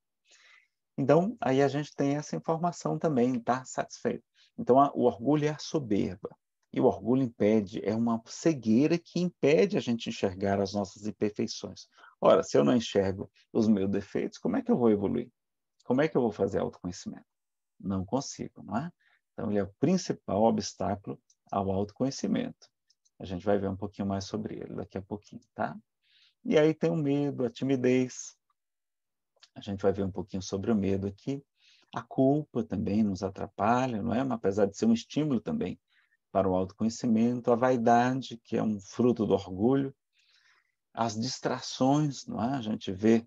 [SPEAKER 2] Então, aí a gente tem essa informação também, tá? Satisfeito. Então, a, o orgulho é a soberba. E o orgulho impede, é uma cegueira que impede a gente enxergar as nossas imperfeições. Ora, se eu não enxergo os meus defeitos, como é que eu vou evoluir? Como é que eu vou fazer autoconhecimento? Não consigo, não é? Então, ele é o principal obstáculo ao autoconhecimento. A gente vai ver um pouquinho mais sobre ele daqui a pouquinho, tá? E aí tem o medo, a timidez. A gente vai ver um pouquinho sobre o medo aqui. A culpa também nos atrapalha, não é? Mas, apesar de ser um estímulo também para o autoconhecimento, a vaidade, que é um fruto do orgulho, as distrações, não é? A gente vê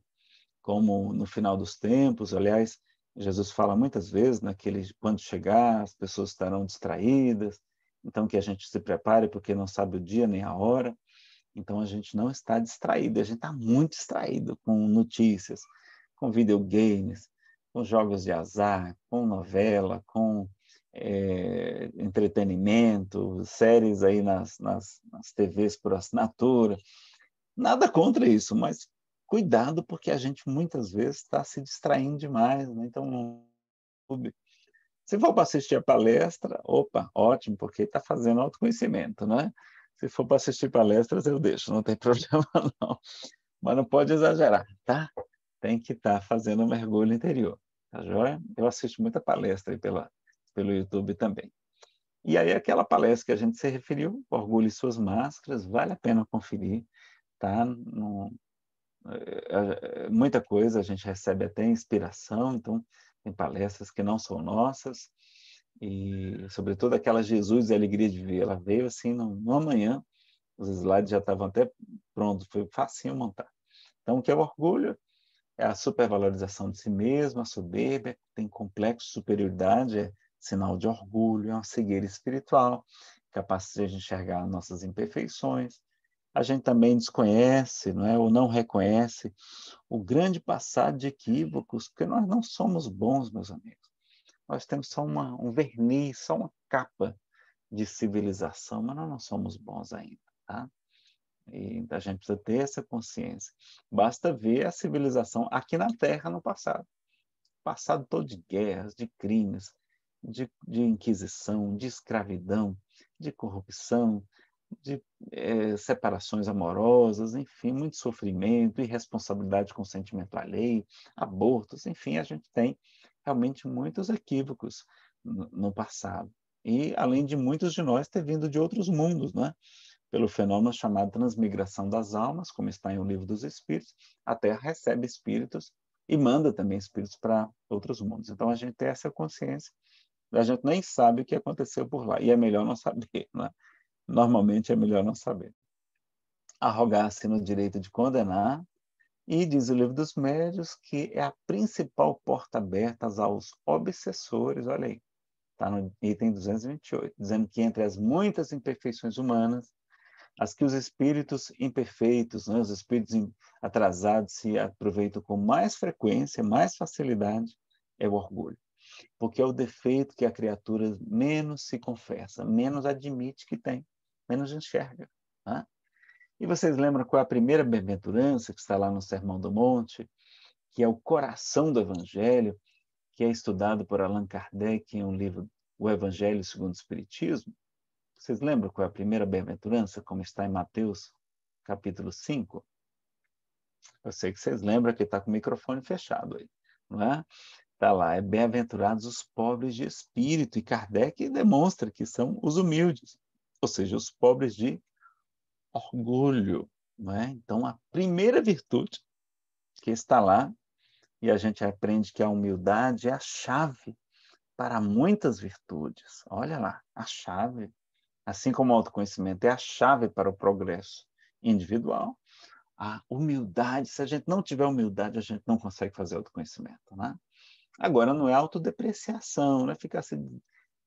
[SPEAKER 2] como no final dos tempos, aliás, Jesus fala muitas vezes naquele né, quando chegar as pessoas estarão distraídas, então que a gente se prepare, porque não sabe o dia nem a hora. Então a gente não está distraído, a gente está muito distraído com notícias, com videogames, com jogos de azar, com novela, com é, entretenimento, séries aí nas, nas, nas TVs por assinatura. Nada contra isso, mas cuidado porque a gente muitas vezes está se distraindo demais. Né? Então, no YouTube, se for para assistir a palestra, opa, ótimo, porque está fazendo autoconhecimento, né? Se for para assistir palestras, eu deixo, não tem problema não. Mas não pode exagerar, tá? Tem que estar tá fazendo um mergulho interior, tá joia? Eu assisto muita palestra pela, pelo YouTube também. E aí aquela palestra que a gente se referiu, Orgulho e Suas Máscaras, vale a pena conferir, tá? No, é, é, é, muita coisa, a gente recebe até inspiração, então tem palestras que não são nossas e, sobretudo, aquela Jesus e a alegria de ver. Ela veio assim numa manhã, os slides já estavam até prontos, foi facinho montar. Então, o que é o orgulho? É a supervalorização de si mesmo, a soberba, é tem complexo superioridade, é sinal de orgulho, é uma cegueira espiritual, capaz de enxergar nossas imperfeições, a gente também desconhece, não é? ou não reconhece o grande passado de equívocos, porque nós não somos bons, meus amigos. Nós temos só uma, um verniz, só uma capa de civilização, mas nós não somos bons ainda. Tá? E a gente precisa ter essa consciência. Basta ver a civilização aqui na Terra no passado passado todo de guerras, de crimes, de, de inquisição, de escravidão, de corrupção, de é, separações amorosas, enfim, muito sofrimento, irresponsabilidade com sentimento sentimento alheio, abortos, enfim, a gente tem realmente muitos equívocos no, no passado. E, além de muitos de nós ter vindo de outros mundos, né? pelo fenômeno chamado transmigração das almas, como está em O Livro dos Espíritos, a Terra recebe espíritos e manda também espíritos para outros mundos. Então a gente tem essa consciência, a gente nem sabe o que aconteceu por lá, e é melhor não saber, né? normalmente é melhor não saber. Arrogar-se no direito de condenar, e diz o Livro dos Médios que é a principal porta aberta aos obsessores, olha aí, está no item 228, dizendo que entre as muitas imperfeições humanas, as que os espíritos imperfeitos, né, os espíritos atrasados se aproveitam com mais frequência, mais facilidade, é o orgulho. Porque é o defeito que a criatura menos se confessa, menos admite que tem menos enxerga. Né? E vocês lembram qual é a primeira bem-aventurança que está lá no Sermão do Monte, que é o coração do Evangelho, que é estudado por Allan Kardec em um livro, O Evangelho segundo o Espiritismo? Vocês lembram qual é a primeira bem-aventurança, como está em Mateus, capítulo 5? Eu sei que vocês lembram que está com o microfone fechado aí, não é? Está lá, é bem-aventurados os pobres de espírito, e Kardec demonstra que são os humildes ou seja, os pobres de orgulho. É? Então, a primeira virtude que está lá, e a gente aprende que a humildade é a chave para muitas virtudes. Olha lá, a chave. Assim como o autoconhecimento é a chave para o progresso individual, a humildade, se a gente não tiver humildade, a gente não consegue fazer autoconhecimento. Né? Agora, não é autodepreciação, não é ficar se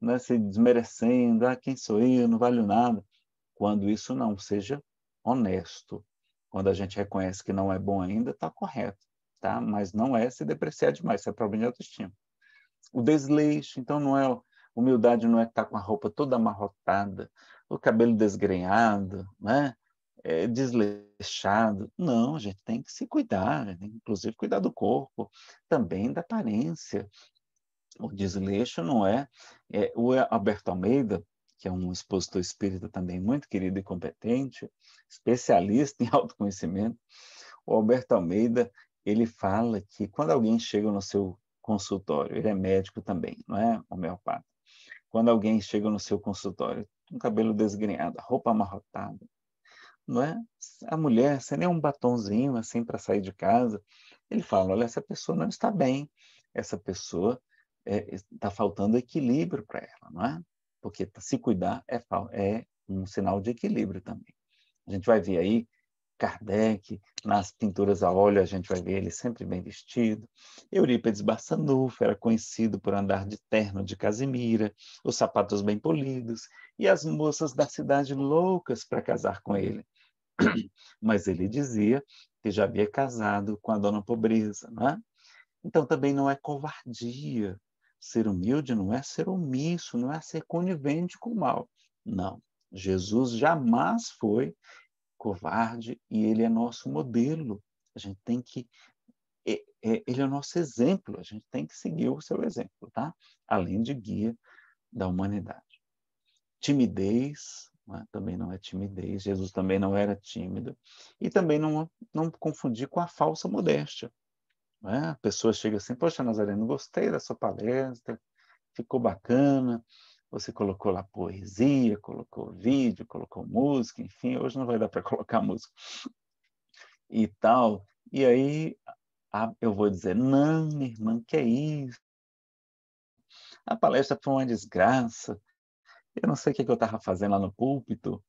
[SPEAKER 2] né, se desmerecendo, ah, quem sou eu, não valho nada. Quando isso não seja honesto, quando a gente reconhece que não é bom ainda, está correto, tá? Mas não é se depreciar demais, isso é problema de autoestima. O desleixo, então não é humildade não é estar tá com a roupa toda amarrotada, o cabelo desgrenhado, né? É, desleixado. Não, a gente tem que se cuidar, tem que, inclusive cuidar do corpo, também da aparência, o desleixo não é, é o Alberto Almeida, que é um expositor espírita também muito querido e competente, especialista em autoconhecimento, o Alberto Almeida, ele fala que quando alguém chega no seu consultório, ele é médico também, não é homeopata, quando alguém chega no seu consultório, com cabelo desgrenhado, roupa amarrotada, não é? A mulher, sem nem um batonzinho assim para sair de casa, ele fala, olha, essa pessoa não está bem, essa pessoa está é, tá faltando equilíbrio para ela, não é? Porque tá, se cuidar é, é um sinal de equilíbrio também. A gente vai ver aí Kardec, nas pinturas a óleo, a gente vai ver ele sempre bem vestido. Eurípides Barçanufo era conhecido por andar de terno de casimira, os sapatos bem polidos e as moças da cidade loucas para casar com ele. Mas ele dizia que já havia casado com a dona pobreza, não é? Então também não é covardia Ser humilde não é ser omisso, não é ser conivente com o mal. Não. Jesus jamais foi covarde e ele é nosso modelo. A gente tem que. É, é, ele é o nosso exemplo, a gente tem que seguir o seu exemplo, tá? Além de guia da humanidade. Timidez né? também não é timidez, Jesus também não era tímido. E também não, não confundir com a falsa modéstia. Né? A pessoa chega assim, poxa, Nazareno, gostei da sua palestra, ficou bacana, você colocou lá poesia, colocou vídeo, colocou música, enfim, hoje não vai dar para colocar música e tal. E aí a, eu vou dizer, não, minha irmã, que é isso? A palestra foi uma desgraça. Eu não sei o que, que eu estava fazendo lá no púlpito.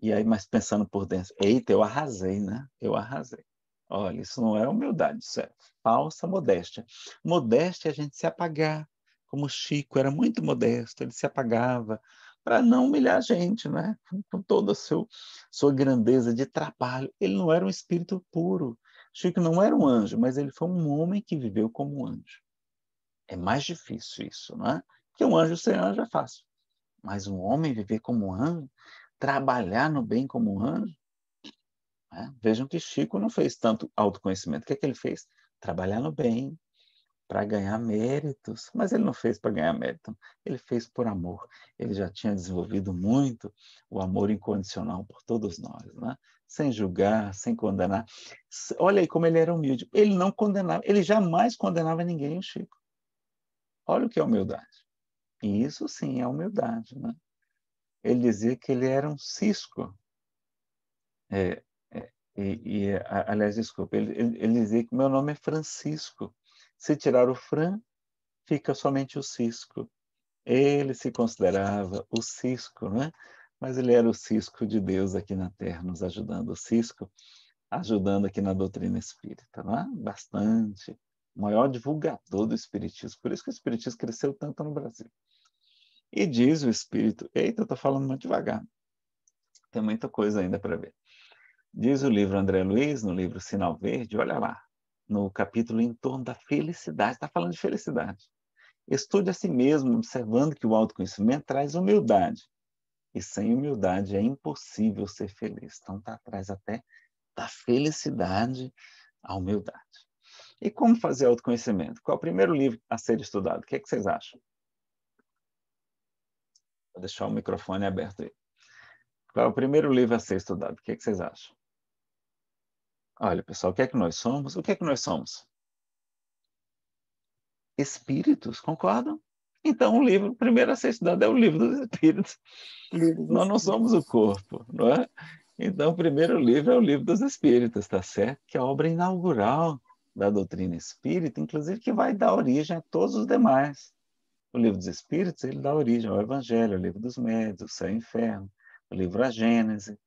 [SPEAKER 2] E aí, mas pensando por dentro, eita, eu arrasei, né? Eu arrasei. Olha, isso não é humildade, isso é falsa modéstia. Modéstia é a gente se apagar, como Chico era muito modesto, ele se apagava para não humilhar a gente, né? Com toda a seu, sua grandeza de trabalho. Ele não era um espírito puro. Chico não era um anjo, mas ele foi um homem que viveu como um anjo. É mais difícil isso, não é? Que um anjo ser anjo é fácil. Mas um homem viver como um anjo, trabalhar no bem como um anjo, né? Vejam que Chico não fez tanto autoconhecimento. O que é que ele fez? Trabalhar no bem, para ganhar méritos, mas ele não fez para ganhar mérito, ele fez por amor. Ele já tinha desenvolvido muito o amor incondicional por todos nós, né? sem julgar, sem condenar. Olha aí como ele era humilde. Ele não condenava, ele jamais condenava ninguém, Chico. Olha o que é humildade. E isso sim é humildade. Né? Ele dizia que ele era um cisco. É, e, e aliás, desculpa, ele, ele, ele, dizia que meu nome é Francisco. Se tirar o Fran, fica somente o Cisco. Ele se considerava o Cisco, né? mas ele era o Cisco de Deus aqui na Terra, nos ajudando. O Cisco ajudando aqui na doutrina espírita, né? bastante. O maior divulgador do Espiritismo. Por isso que o Espiritismo cresceu tanto no Brasil. E diz o Espírito, eita, eu estou falando muito devagar. Tem muita coisa ainda para ver. Diz o livro André Luiz, no livro Sinal Verde, olha lá, no capítulo em torno da felicidade, está falando de felicidade. Estude a si mesmo, observando que o autoconhecimento traz humildade. E sem humildade é impossível ser feliz. Então está atrás até da felicidade à humildade. E como fazer autoconhecimento? Qual é o primeiro livro a ser estudado? O que, é que vocês acham? Vou deixar o microfone aberto aí. Qual é o primeiro livro a ser estudado? O que, é que vocês acham? Olha, pessoal, o que é que nós somos? O que é que nós somos? Espíritos, concordam? Então, o livro, o primeiro a ser estudado é o livro dos Espíritos. Livro dos nós não somos o corpo, não é? Então, o primeiro livro é o livro dos Espíritos, tá certo? Que é a obra inaugural da doutrina espírita, inclusive que vai dar origem a todos os demais. O livro dos Espíritos, ele dá origem ao Evangelho, o livro dos Médios, o Céu e o Inferno, o livro A Gênese,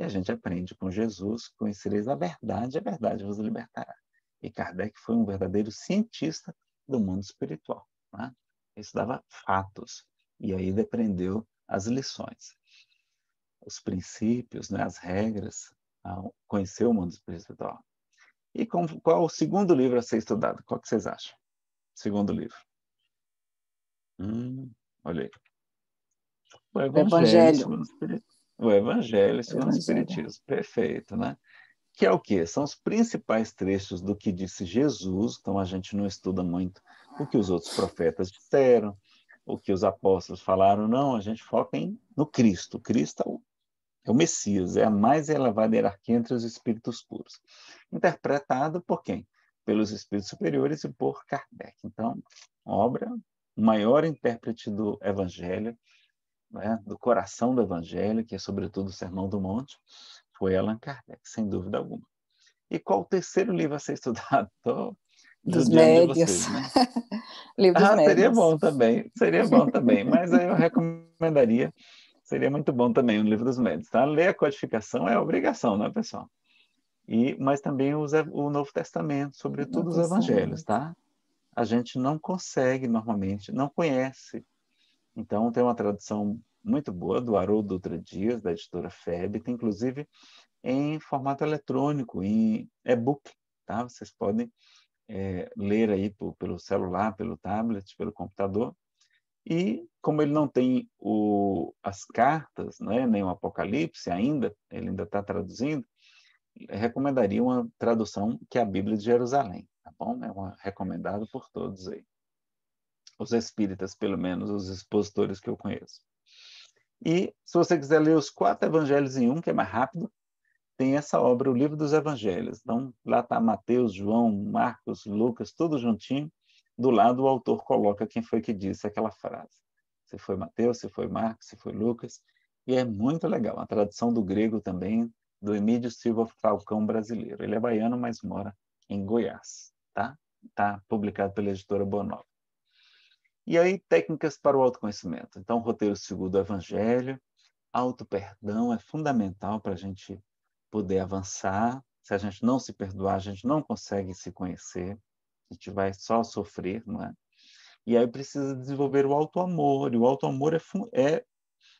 [SPEAKER 2] e a gente aprende com Jesus, conhecereis a verdade, a verdade vos libertará. E Kardec foi um verdadeiro cientista do mundo espiritual. Né? Estudava fatos e aí aprendeu as lições, os princípios, né, as regras, conhecer o mundo espiritual. E com, qual o segundo livro a ser estudado? Qual que vocês acham? Segundo livro. Hum, olha aí. O Evangelho. O Evangelho. O Evangelho segundo o Espiritismo, perfeito, né? Que é o quê? São os principais trechos do que disse Jesus, então a gente não estuda muito o que os outros profetas disseram, o que os apóstolos falaram, não, a gente foca em, no Cristo. O Cristo é o, é o Messias, é a mais elevada hierarquia entre os espíritos puros. Interpretado por quem? Pelos espíritos superiores e por Kardec. Então, obra, o maior intérprete do Evangelho, né, do coração do Evangelho, que é sobretudo o Sermão do Monte, foi Allan Kardec, sem dúvida alguma. E qual o terceiro livro a ser estudado? Tô dos médios. né?
[SPEAKER 1] Livro ah, dos médios. seria bom também, seria bom também, mas aí eu
[SPEAKER 2] recomendaria, seria muito bom também o um livro dos médios, tá? Ler a codificação é obrigação, não é, pessoal? E, mas também o Novo Testamento, sobretudo os evangelhos, tá? A gente não consegue normalmente, não conhece então, tem uma tradução muito boa do Haroldo Dutra Dias, da editora FEB, tem inclusive em formato eletrônico, em e-book. Tá? Vocês podem é, ler aí por, pelo celular, pelo tablet, pelo computador. E como ele não tem o, as cartas, né, nem o Apocalipse ainda, ele ainda está traduzindo, recomendaria uma tradução que é a Bíblia de Jerusalém, tá bom? É uma por todos aí os espíritas, pelo menos os expositores que eu conheço. E se você quiser ler os quatro evangelhos em um, que é mais rápido, tem essa obra, o Livro dos Evangelhos. Então, lá está Mateus, João, Marcos, Lucas, tudo juntinho. Do lado, o autor coloca quem foi que disse aquela frase. Se foi Mateus, se foi Marcos, se foi Lucas. E é muito legal. A tradução do grego também, do Emílio Silva Falcão brasileiro. Ele é baiano, mas mora em Goiás. Tá? Tá publicado pela editora Bonova. E aí, técnicas para o autoconhecimento. Então, o roteiro segundo o Evangelho, auto-perdão é fundamental para a gente poder avançar. Se a gente não se perdoar, a gente não consegue se conhecer, a gente vai só sofrer, não é? E aí precisa desenvolver o auto-amor, e o auto-amor é, é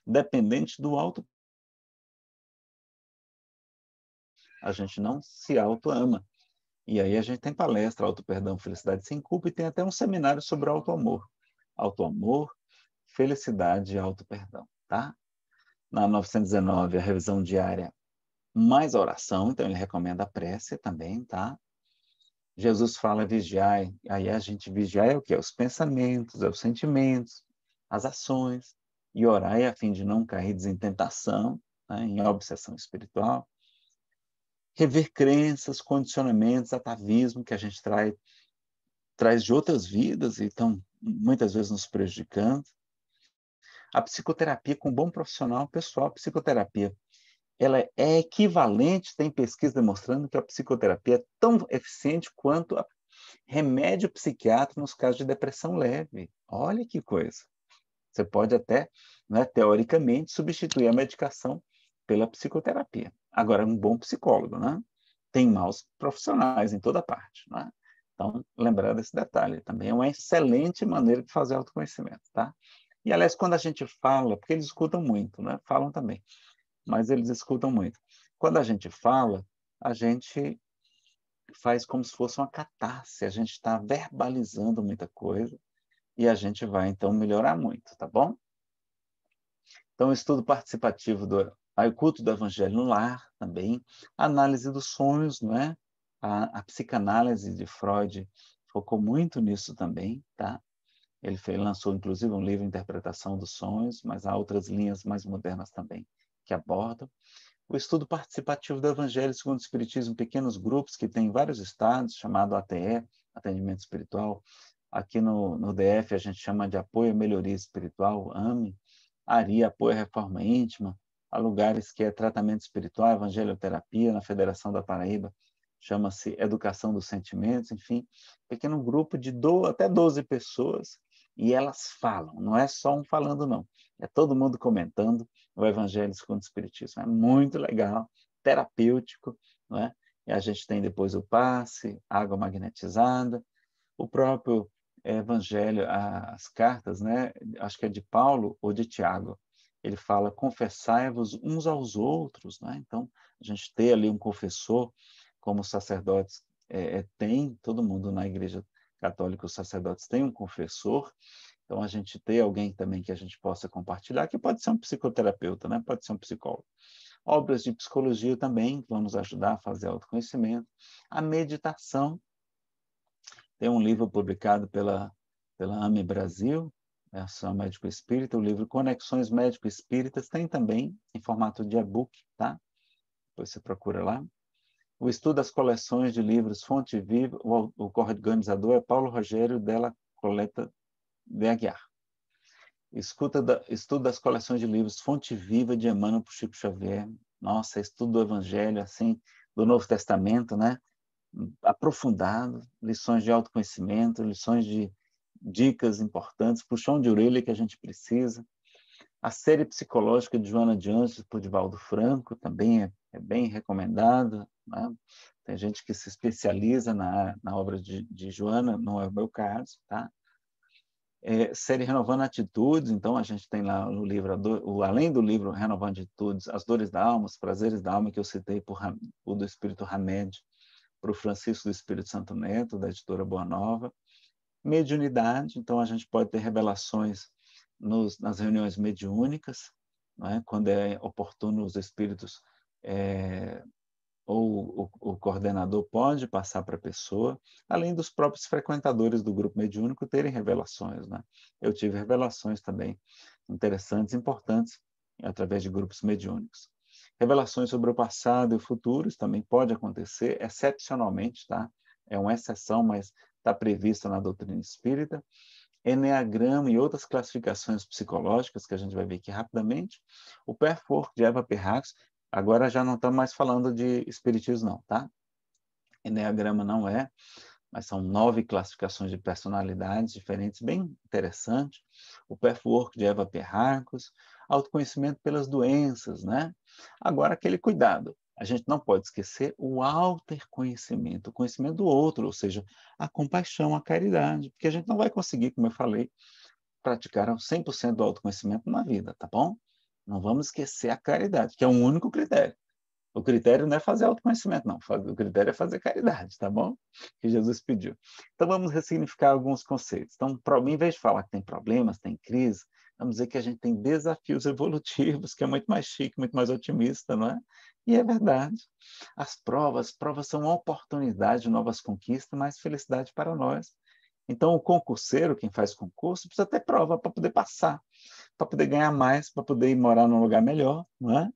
[SPEAKER 2] dependente do auto a gente não se auto-ama. E aí a gente tem palestra Auto Perdão, Felicidade Sem Culpa e tem até um seminário sobre auto-amor autoamor, felicidade e auto-perdão, tá? Na 919, a revisão diária mais a oração, então ele recomenda a prece também, tá? Jesus fala vigiai, aí a gente vigiar é o que? os pensamentos, é os sentimentos, as ações, e orai a fim de não cair em tentação, né? em obsessão espiritual. Rever crenças, condicionamentos, atavismo que a gente traz de outras vidas, então muitas vezes nos prejudicando. A psicoterapia com um bom profissional, pessoal, a psicoterapia, ela é equivalente, tem pesquisa demonstrando que a psicoterapia é tão eficiente quanto a remédio psiquiátrico nos casos de depressão leve. Olha que coisa. Você pode até, né, teoricamente, substituir a medicação pela psicoterapia. Agora, um bom psicólogo, né? Tem maus profissionais em toda parte, né? Então, lembrar desse detalhe também é uma excelente maneira de fazer autoconhecimento, tá? E, aliás, quando a gente fala, porque eles escutam muito, né? Falam também, mas eles escutam muito. Quando a gente fala, a gente faz como se fosse uma catarse, a gente está verbalizando muita coisa e a gente vai, então, melhorar muito, tá bom? Então, estudo participativo do culto do evangelho no lar também, análise dos sonhos, não é? A, a psicanálise de Freud focou muito nisso também, tá? Ele lançou inclusive um livro Interpretação dos Sonhos, mas há outras linhas mais modernas também que abordam. O estudo participativo do Evangelho segundo o Espiritismo, pequenos grupos que tem em vários estados, chamado ATE, Atendimento Espiritual. Aqui no, no DF a gente chama de Apoio à Melhoria Espiritual, AME. ARI, Apoio à Reforma Íntima. Há lugares que é tratamento espiritual, evangelioterapia, na Federação da Paraíba chama-se Educação dos Sentimentos, enfim, pequeno grupo de do, até 12 pessoas, e elas falam, não é só um falando, não. É todo mundo comentando o Evangelho segundo o Espiritismo. É muito legal, terapêutico, não é? E a gente tem depois o passe, água magnetizada, o próprio eh, Evangelho, as cartas, né? Acho que é de Paulo ou de Tiago. Ele fala: confessai-vos uns aos outros, né? Então, a gente tem ali um confessor como os sacerdotes é, é têm, todo mundo na Igreja Católica, os sacerdotes têm um confessor, então a gente tem alguém também que a gente possa compartilhar, que pode ser um psicoterapeuta, né? pode ser um psicólogo. Obras de psicologia também, que vão nos ajudar a fazer autoconhecimento. A meditação, tem um livro publicado pela, pela AME Brasil, Ação né? Médico Espírita, o livro Conexões Médico-Espíritas, tem também em formato de e-book, tá? Depois você procura lá. O estudo das coleções de livros Fonte Viva, o, o organizador é Paulo Rogério Della Coleta de Aguiar. Escuta da, estudo das coleções de livros Fonte Viva de Emmanuel por Chico Xavier. Nossa, estudo do Evangelho, assim, do Novo Testamento, né? Aprofundado, lições de autoconhecimento, lições de dicas importantes, puxão de orelha que a gente precisa. A série psicológica de Joana de Anjos por Divaldo Franco também é, é bem recomendado né? Tem gente que se especializa na, na obra de, de Joana, não é o meu caso, tá? É, série Renovando Atitudes, então a gente tem lá no livro, o, além do livro Renovando Atitudes, As Dores da Alma, Os Prazeres da Alma, que eu citei por o do Espírito Hamed, para o Francisco do Espírito Santo Neto, da editora Boa Nova. Mediunidade, então a gente pode ter revelações nos, nas reuniões mediúnicas, é? quando é oportuno os espíritos é, ou o, o coordenador pode passar para a pessoa, além dos próprios frequentadores do grupo mediúnico terem revelações. Né? Eu tive revelações também interessantes, importantes, através de grupos mediúnicos. Revelações sobre o passado e o futuro isso também pode acontecer, excepcionalmente, tá? É uma exceção, mas está prevista na doutrina espírita. Enneagrama e outras classificações psicológicas que a gente vai ver aqui rapidamente. O Perfor de Eva Perrax Agora já não estamos mais falando de espiritismo, não, tá? Enneagrama não é, mas são nove classificações de personalidades diferentes, bem interessante. O Pathwork de Eva Perracos, autoconhecimento pelas doenças, né? Agora, aquele cuidado. A gente não pode esquecer o autoconhecimento, o conhecimento do outro, ou seja, a compaixão, a caridade, porque a gente não vai conseguir, como eu falei, praticar 100% do autoconhecimento na vida, tá bom? Não vamos esquecer a caridade, que é o único critério. O critério não é fazer autoconhecimento, não. O critério é fazer caridade, tá bom? Que Jesus pediu. Então, vamos ressignificar alguns conceitos. Então, para mim, em vez de falar que tem problemas, tem crise, vamos dizer que a gente tem desafios evolutivos, que é muito mais chique, muito mais otimista, não é? E é verdade. As provas, as provas são uma oportunidade de novas conquistas, mais felicidade para nós. Então, o concurseiro, quem faz concurso, precisa ter prova para poder passar para poder ganhar mais, para poder ir morar num lugar melhor, não é?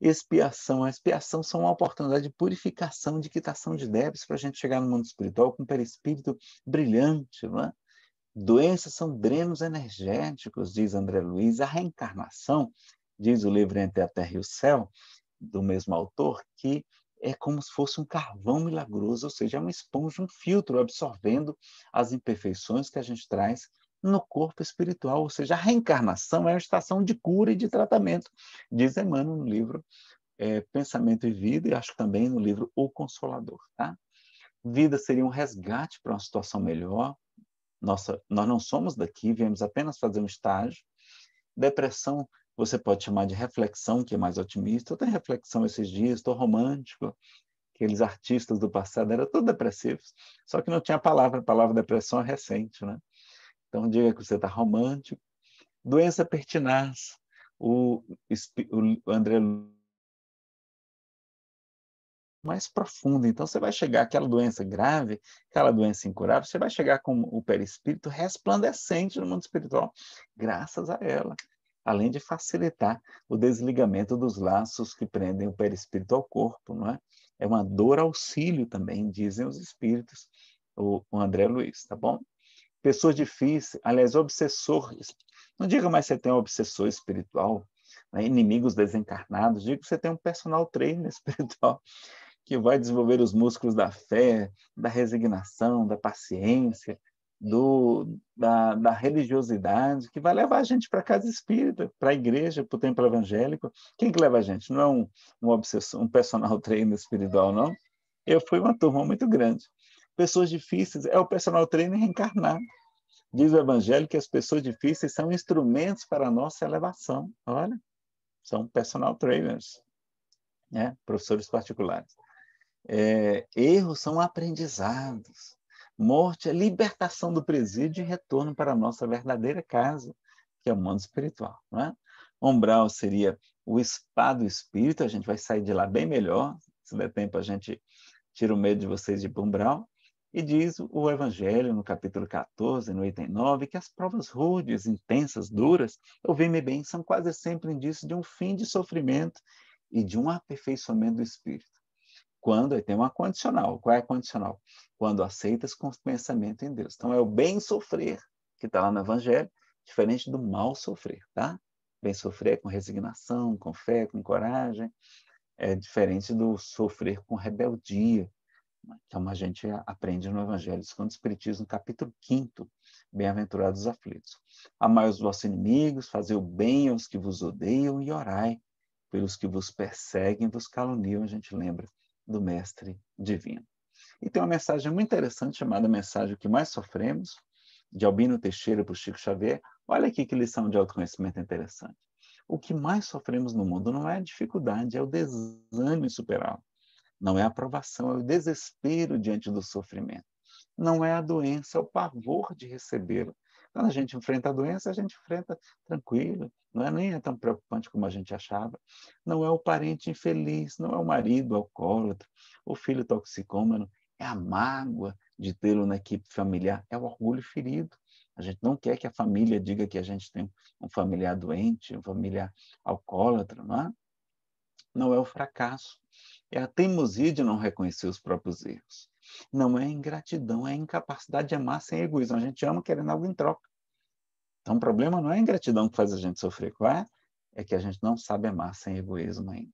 [SPEAKER 2] Expiação. A expiação são uma oportunidade de purificação, de quitação de débitos para a gente chegar no mundo espiritual com um perispírito brilhante, não é? Doenças são drenos energéticos, diz André Luiz. A reencarnação, diz o livro Entre a Terra e o Céu, do mesmo autor, que é como se fosse um carvão milagroso, ou seja, é uma esponja, um filtro absorvendo as imperfeições que a gente traz no corpo espiritual, ou seja, a reencarnação é uma estação de cura e de tratamento, diz Emmanuel no livro é, Pensamento e Vida, e acho que também no livro O Consolador. Tá? Vida seria um resgate para uma situação melhor, nossa, nós não somos daqui, viemos apenas fazer um estágio. Depressão, você pode chamar de reflexão, que é mais otimista. Eu tenho reflexão esses dias, estou romântico. Aqueles artistas do passado eram todos depressivos, só que não tinha palavra. A palavra depressão é recente, né? Então, diga que você está romântico. Doença pertinaz. O, o André mais profunda. Então, você vai chegar aquela doença grave, aquela doença incurável, você vai chegar com o perispírito resplandecente no mundo espiritual, graças a ela, além de facilitar o desligamento dos laços que prendem o perispírito ao corpo, não é? É uma dor auxílio também, dizem os espíritos, o André Luiz, tá bom? pessoas difíceis, aliás, obsessores. Não diga mais que você tem um obsessor espiritual, né? inimigos desencarnados, diga que você tem um personal trainer espiritual que vai desenvolver os músculos da fé, da resignação, da paciência, do, da, da religiosidade, que vai levar a gente para a casa espírita, para a igreja, para o templo evangélico. Quem que leva a gente? Não é um, um, obsessor, um personal trainer espiritual, não? Eu fui uma turma muito grande pessoas difíceis é o personal trainer reencarnar. Diz o Evangelho que as pessoas difíceis são instrumentos para a nossa elevação. Olha, são personal trainers, né? professores particulares. É, erros são aprendizados. Morte é libertação do presídio e retorno para a nossa verdadeira casa, que é o mundo espiritual. Não é? Umbral seria o spa do espírito, a gente vai sair de lá bem melhor. Se der tempo, a gente tira o medo de vocês de ir para umbral. E diz o Evangelho, no capítulo 14, no 89, que as provas rudes, intensas, duras, ouvi-me bem, são quase sempre indício de um fim de sofrimento e de um aperfeiçoamento do espírito. Quando tem uma condicional. Qual é a condicional? Quando aceitas com pensamento em Deus. Então é o bem sofrer, que está lá no Evangelho, diferente do mal sofrer, tá? Bem sofrer é com resignação, com fé, com coragem, é diferente do sofrer com rebeldia, então, a gente aprende no Evangelho segundo o Espiritismo, capítulo 5, Bem-aventurados os aflitos. Amai os vossos inimigos, fazei o bem aos que vos odeiam e orai pelos que vos perseguem, vos caluniam. A gente lembra do Mestre Divino. E tem uma mensagem muito interessante chamada Mensagem que Mais Sofremos, de Albino Teixeira para o Chico Xavier. Olha aqui que lição de autoconhecimento interessante. O que mais sofremos no mundo não é a dificuldade, é o desânimo superá-la. Não é a aprovação, é o desespero diante do sofrimento. Não é a doença, é o pavor de recebê-la. Quando a gente enfrenta a doença, a gente enfrenta tranquilo, não é nem é tão preocupante como a gente achava. Não é o parente infeliz, não é o marido alcoólatra, o filho toxicômano, é a mágoa de tê-lo na equipe familiar, é o orgulho ferido. A gente não quer que a família diga que a gente tem um familiar doente, um familiar alcoólatra, não é? Não é o fracasso, é a teimosia de não reconhecer os próprios erros. Não é ingratidão, é incapacidade de amar sem egoísmo. A gente ama querendo algo em troca. Então, o problema não é a ingratidão que faz a gente sofrer, qual é? É que a gente não sabe amar sem egoísmo ainda.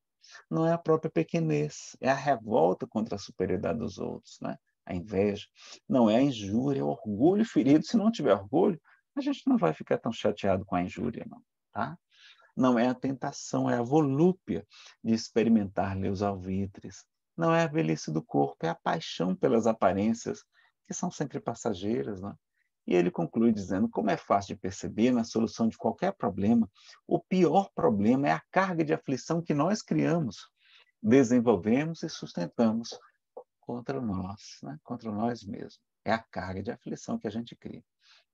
[SPEAKER 2] Não é a própria pequenez, é a revolta contra a superioridade dos outros, né? a inveja, não é a injúria, é o orgulho ferido. Se não tiver orgulho, a gente não vai ficar tão chateado com a injúria, não. Tá? Não é a tentação, é a volúpia de experimentar meus alvitres. Não é a velhice do corpo, é a paixão pelas aparências, que são sempre passageiras. Né? E ele conclui dizendo: como é fácil de perceber, na solução de qualquer problema, o pior problema é a carga de aflição que nós criamos, desenvolvemos e sustentamos contra nós, né? contra nós mesmos. É a carga de aflição que a gente cria.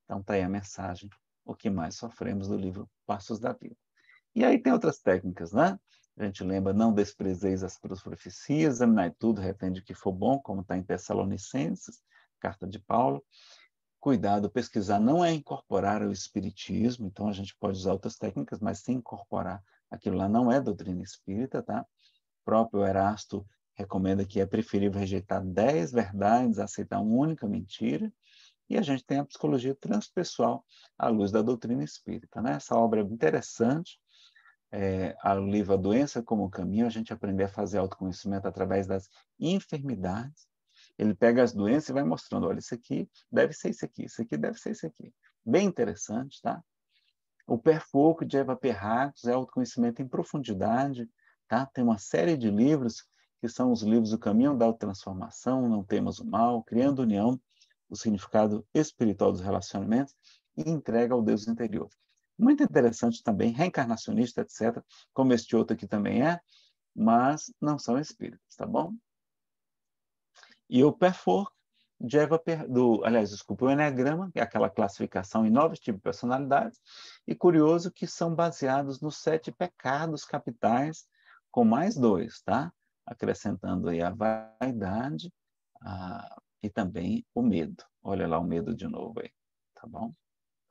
[SPEAKER 2] Então, está aí a mensagem: O que mais sofremos do livro Passos da Vida. E aí tem outras técnicas, né? A gente lembra, não desprezeis as profecias, examinai tudo, retende o que for bom, como está em Tessalonicenses, carta de Paulo. Cuidado, pesquisar não é incorporar o espiritismo, então a gente pode usar outras técnicas, mas se incorporar aquilo lá não é doutrina espírita, tá? O próprio Erasto recomenda que é preferível rejeitar dez verdades, aceitar uma única mentira. E a gente tem a psicologia transpessoal à luz da doutrina espírita, né? Essa obra é interessante, é, livro A Doença como Caminho, a gente aprender a fazer autoconhecimento através das enfermidades. Ele pega as doenças e vai mostrando, olha, isso aqui deve ser isso aqui, isso aqui deve ser isso aqui. Bem interessante, tá? O Perfoco de Eva Perratos é autoconhecimento em profundidade, tá? Tem uma série de livros que são os livros O Caminho da Transformação, Não Temas o Mal, Criando União, o significado espiritual dos relacionamentos e entrega ao Deus interior muito interessante também, reencarnacionista, etc., como este outro aqui também é, mas não são espíritas, tá bom? E o perfor de Eva, per... do, aliás, desculpa, o Enneagrama, que é aquela classificação em nove tipos de personalidade e curioso que são baseados nos sete pecados capitais, com mais dois, tá? Acrescentando aí a vaidade a... Ah, e também o medo. Olha lá o medo de novo aí, tá bom?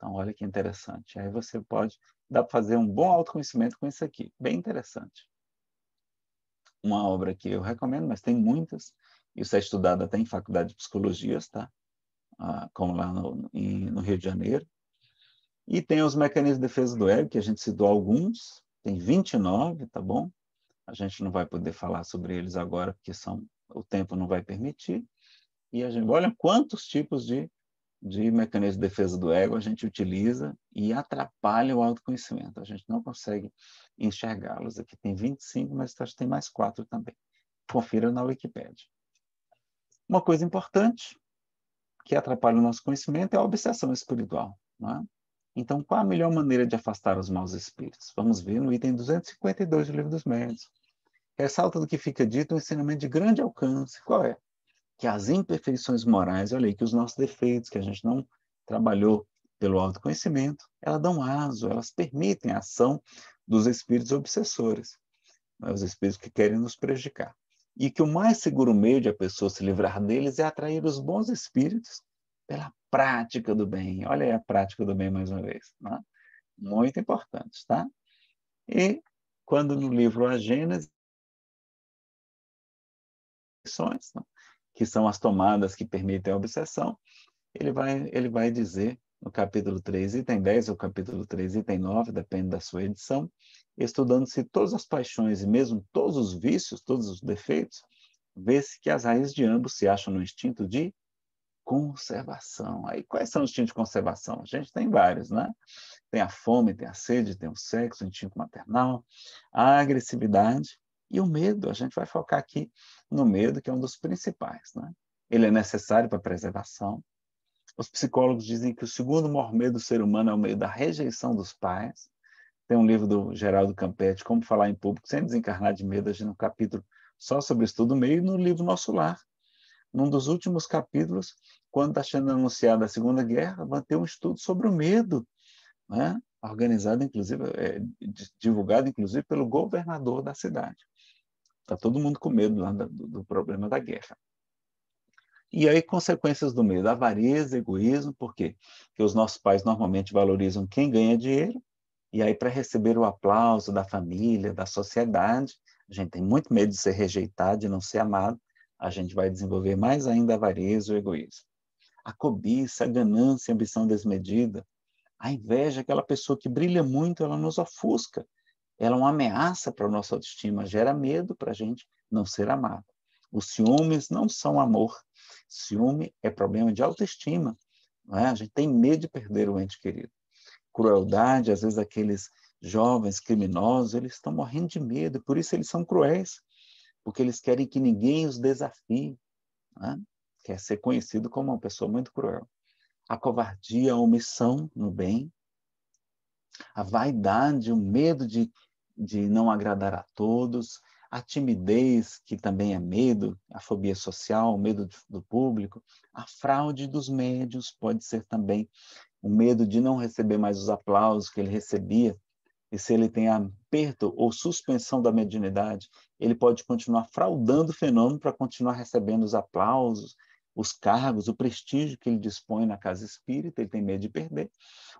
[SPEAKER 2] Então, olha que interessante. Aí você pode dá para fazer um bom autoconhecimento com isso aqui, bem interessante. Uma obra que eu recomendo, mas tem muitas. Isso é estudado até em faculdade de psicologia, tá? Ah, como lá no, em, no Rio de Janeiro. E tem os mecanismos de defesa do ego, que a gente citou alguns, tem 29, tá bom? A gente não vai poder falar sobre eles agora, porque são, o tempo não vai permitir. E a gente olha quantos tipos de de mecanismo de defesa do ego a gente utiliza e atrapalha o autoconhecimento. A gente não consegue enxergá-los. Aqui tem 25, mas acho que tem mais quatro também. Confira na Wikipédia. Uma coisa importante que atrapalha o nosso conhecimento é a obsessão espiritual. É? Então, qual a melhor maneira de afastar os maus espíritos? Vamos ver no item 252 do Livro dos Médiuns. Ressalta do que fica dito um ensinamento de grande alcance. Qual é? que as imperfeições morais, olha aí, que os nossos defeitos, que a gente não trabalhou pelo autoconhecimento, elas dão aso, elas permitem a ação dos espíritos obsessores, né? os espíritos que querem nos prejudicar. E que o mais seguro meio de a pessoa se livrar deles é atrair os bons espíritos pela prática do bem. Olha aí a prática do bem mais uma vez. Né? Muito importante, tá? E quando no livro A Gênese, né, que são as tomadas que permitem a obsessão, ele vai, ele vai dizer no capítulo 3, item 10, ou capítulo 3, item 9, depende da sua edição, estudando-se todas as paixões e mesmo todos os vícios, todos os defeitos, vê-se que as raízes de ambos se acham no instinto de conservação. Aí, quais são os instintos de conservação? A gente tem vários, né? Tem a fome, tem a sede, tem o sexo, o instinto maternal, a agressividade e o medo. A gente vai focar aqui no medo, que é um dos principais. Né? Ele é necessário para a preservação. Os psicólogos dizem que o segundo maior medo do ser humano é o medo da rejeição dos pais. Tem um livro do Geraldo Campetti, Como Falar em Público Sem Desencarnar de Medo, a gente um capítulo só sobre estudo meio, no livro Nosso Lar. Num dos últimos capítulos, quando está sendo anunciada a Segunda Guerra, vai ter um estudo sobre o medo, né? organizado, inclusive, é, divulgado, inclusive, pelo governador da cidade. Está todo mundo com medo lá do, do, problema da guerra. E aí, consequências do medo, avareza, egoísmo, por quê? Porque os nossos pais normalmente valorizam quem ganha dinheiro, e aí, para receber o aplauso da família, da sociedade, a gente tem muito medo de ser rejeitado, de não ser amado, a gente vai desenvolver mais ainda a avareza, o egoísmo. A cobiça, a ganância, a ambição desmedida, a inveja, aquela pessoa que brilha muito, ela nos ofusca, ela é uma ameaça para a nossa autoestima, gera medo para a gente não ser amado. Os ciúmes não são amor. Ciúme é problema de autoestima. É? A gente tem medo de perder o ente querido. Crueldade, às vezes aqueles jovens criminosos, eles estão morrendo de medo, por isso eles são cruéis, porque eles querem que ninguém os desafie. É? Quer ser conhecido como uma pessoa muito cruel. A covardia, a omissão no bem, a vaidade, o medo de de não agradar a todos, a timidez, que também é medo, a fobia social, o medo do público, a fraude dos médios pode ser também o medo de não receber mais os aplausos que ele recebia, e se ele tem aperto ou suspensão da mediunidade, ele pode continuar fraudando o fenômeno para continuar recebendo os aplausos, os cargos, o prestígio que ele dispõe na casa espírita, ele tem medo de perder.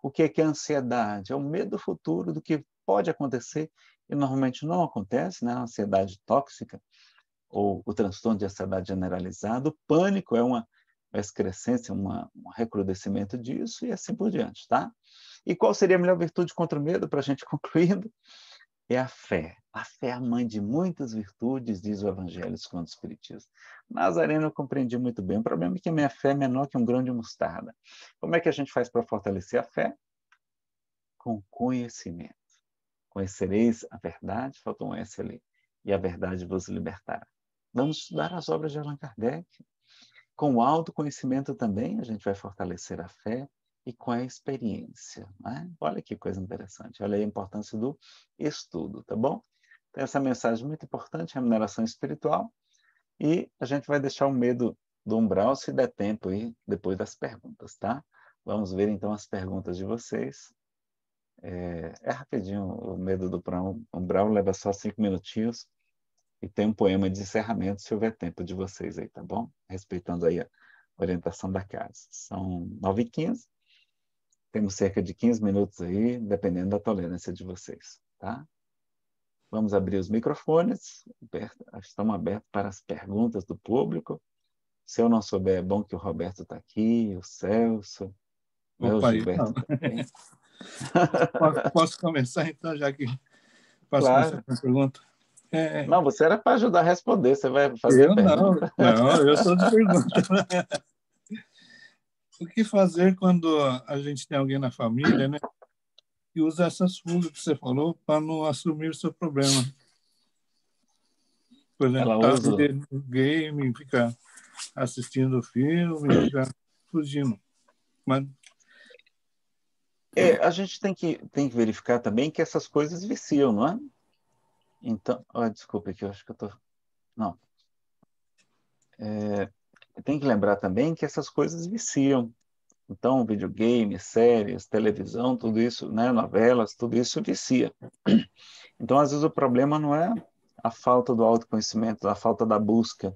[SPEAKER 2] O que é que é a ansiedade? É o medo do futuro, do que pode acontecer e normalmente não acontece, né? A ansiedade tóxica ou o transtorno de ansiedade generalizado, o pânico é uma excrescência, uma, um recrudescimento disso e assim por diante, tá? E qual seria a melhor virtude contra o medo, para a gente concluindo? É a fé. A fé é a mãe de muitas virtudes, diz o Evangelho segundo o Espiritismo. Nazareno eu compreendi muito bem. O problema é que a minha fé é menor que um grão de mostarda. Como é que a gente faz para fortalecer a fé? Com conhecimento. Conhecereis a verdade, faltou um S ali, e a verdade vos libertará. Vamos estudar as obras de Allan Kardec. Com o autoconhecimento também, a gente vai fortalecer a fé e com a experiência. Né? Olha que coisa interessante, olha a importância do estudo, tá bom? Então, essa mensagem muito importante, remuneração espiritual, e a gente vai deixar o medo do umbral se der tempo aí, depois das perguntas, tá? Vamos ver então as perguntas de vocês. É, é rapidinho, o Medo do Brão, o Brão leva só cinco minutinhos e tem um poema de encerramento, se houver tempo de vocês aí, tá bom? Respeitando aí a orientação da casa. São nove e quinze, temos cerca de 15 minutos aí, dependendo da tolerância de vocês, tá? Vamos abrir os microfones, estão abertos para as perguntas do público. Se eu não souber, é bom que o Roberto está aqui, o Celso,
[SPEAKER 1] né, Opa, o Gilberto
[SPEAKER 2] também. posso, posso, começar então, já que posso claro. começar a pergunta? É, é... Não, você era para ajudar a responder, você vai fazer eu Não, não, eu sou de pergunta. o que fazer quando a gente tem alguém na família, né? E usa essas fugas que você falou para não assumir o seu problema. Por exemplo, Ela tá usa. no game, fica assistindo filme, fica fugindo. Mas é, é, a gente tem que, tem que verificar também que essas coisas viciam, não é? Então, oh, desculpa aqui, é eu acho que eu tô... Não. É, tem que lembrar também que essas coisas viciam. Então, videogame, séries, televisão, tudo isso, né, novelas, tudo isso vicia. Então, às vezes o problema não é a falta do autoconhecimento, a falta da busca.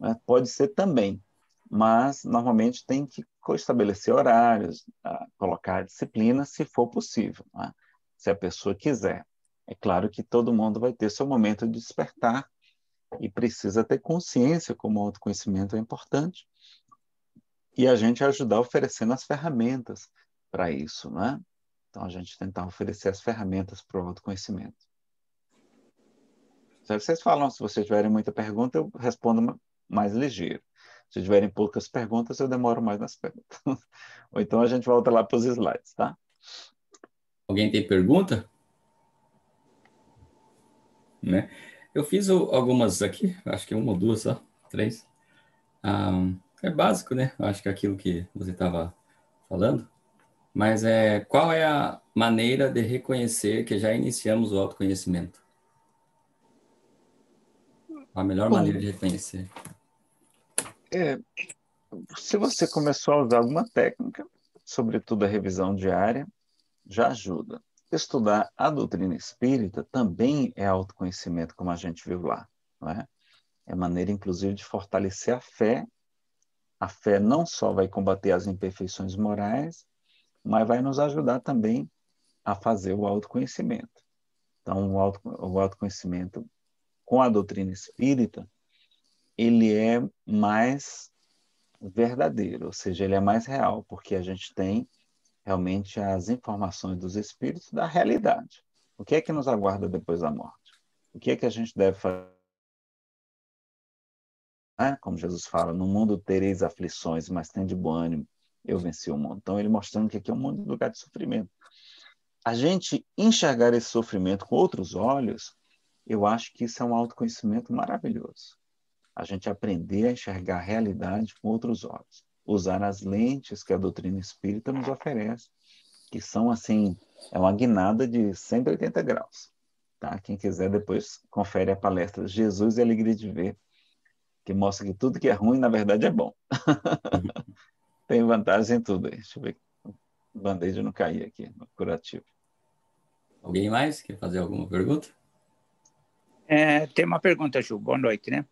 [SPEAKER 2] Né? Pode ser também, mas normalmente tem que estabelecer horários, colocar disciplina se for possível, né? se a pessoa quiser. É claro que todo mundo vai ter seu momento de despertar e precisa ter consciência como o autoconhecimento é importante e a gente ajudar oferecendo as ferramentas para isso, né? Então a gente tentar oferecer as ferramentas para o autoconhecimento. Se vocês falam, se vocês tiverem muita pergunta, eu respondo mais ligeiro. Se tiverem poucas perguntas, eu demoro mais nas perguntas. Ou então a gente volta lá para os slides, tá? Alguém
[SPEAKER 3] tem pergunta? Né? Eu fiz algumas aqui, acho que uma ou duas, só, três. Ah, é básico, né? Acho que é aquilo que você estava falando. Mas é qual é a maneira de reconhecer que já iniciamos o autoconhecimento?
[SPEAKER 2] A melhor Bom, maneira de reconhecer é, se você começou a usar alguma técnica, sobretudo a revisão diária, já ajuda. Estudar a doutrina espírita também é autoconhecimento, como a gente viu lá. Não é? é maneira, inclusive, de fortalecer a fé. A fé não só vai combater as imperfeições morais, mas vai nos ajudar também a fazer o autoconhecimento. Então, o, auto, o autoconhecimento com a doutrina espírita ele é mais verdadeiro, ou seja, ele é mais real, porque a gente tem realmente as informações dos espíritos da realidade. O que é que nos aguarda depois da morte? O que é que a gente deve fazer? Né? Como Jesus fala, no mundo tereis aflições, mas tem de bom ânimo, eu venci o mundo. Então, ele mostrando que aqui é um mundo de lugar de sofrimento. A gente enxergar esse sofrimento com outros olhos, eu acho que isso é um autoconhecimento maravilhoso a gente aprender a enxergar a realidade com outros olhos, usar as lentes que a doutrina espírita nos oferece, que são assim, é uma guinada de 180 graus. Tá? Quem quiser depois confere a palestra Jesus e Alegria de Ver, que mostra que tudo que é ruim, na verdade, é bom. Tem vantagem em tudo. Aí. Deixa eu ver. O band-aid não cair aqui, no curativo. Alguém mais quer fazer alguma pergunta? É, tem uma pergunta, Ju. Boa noite, né?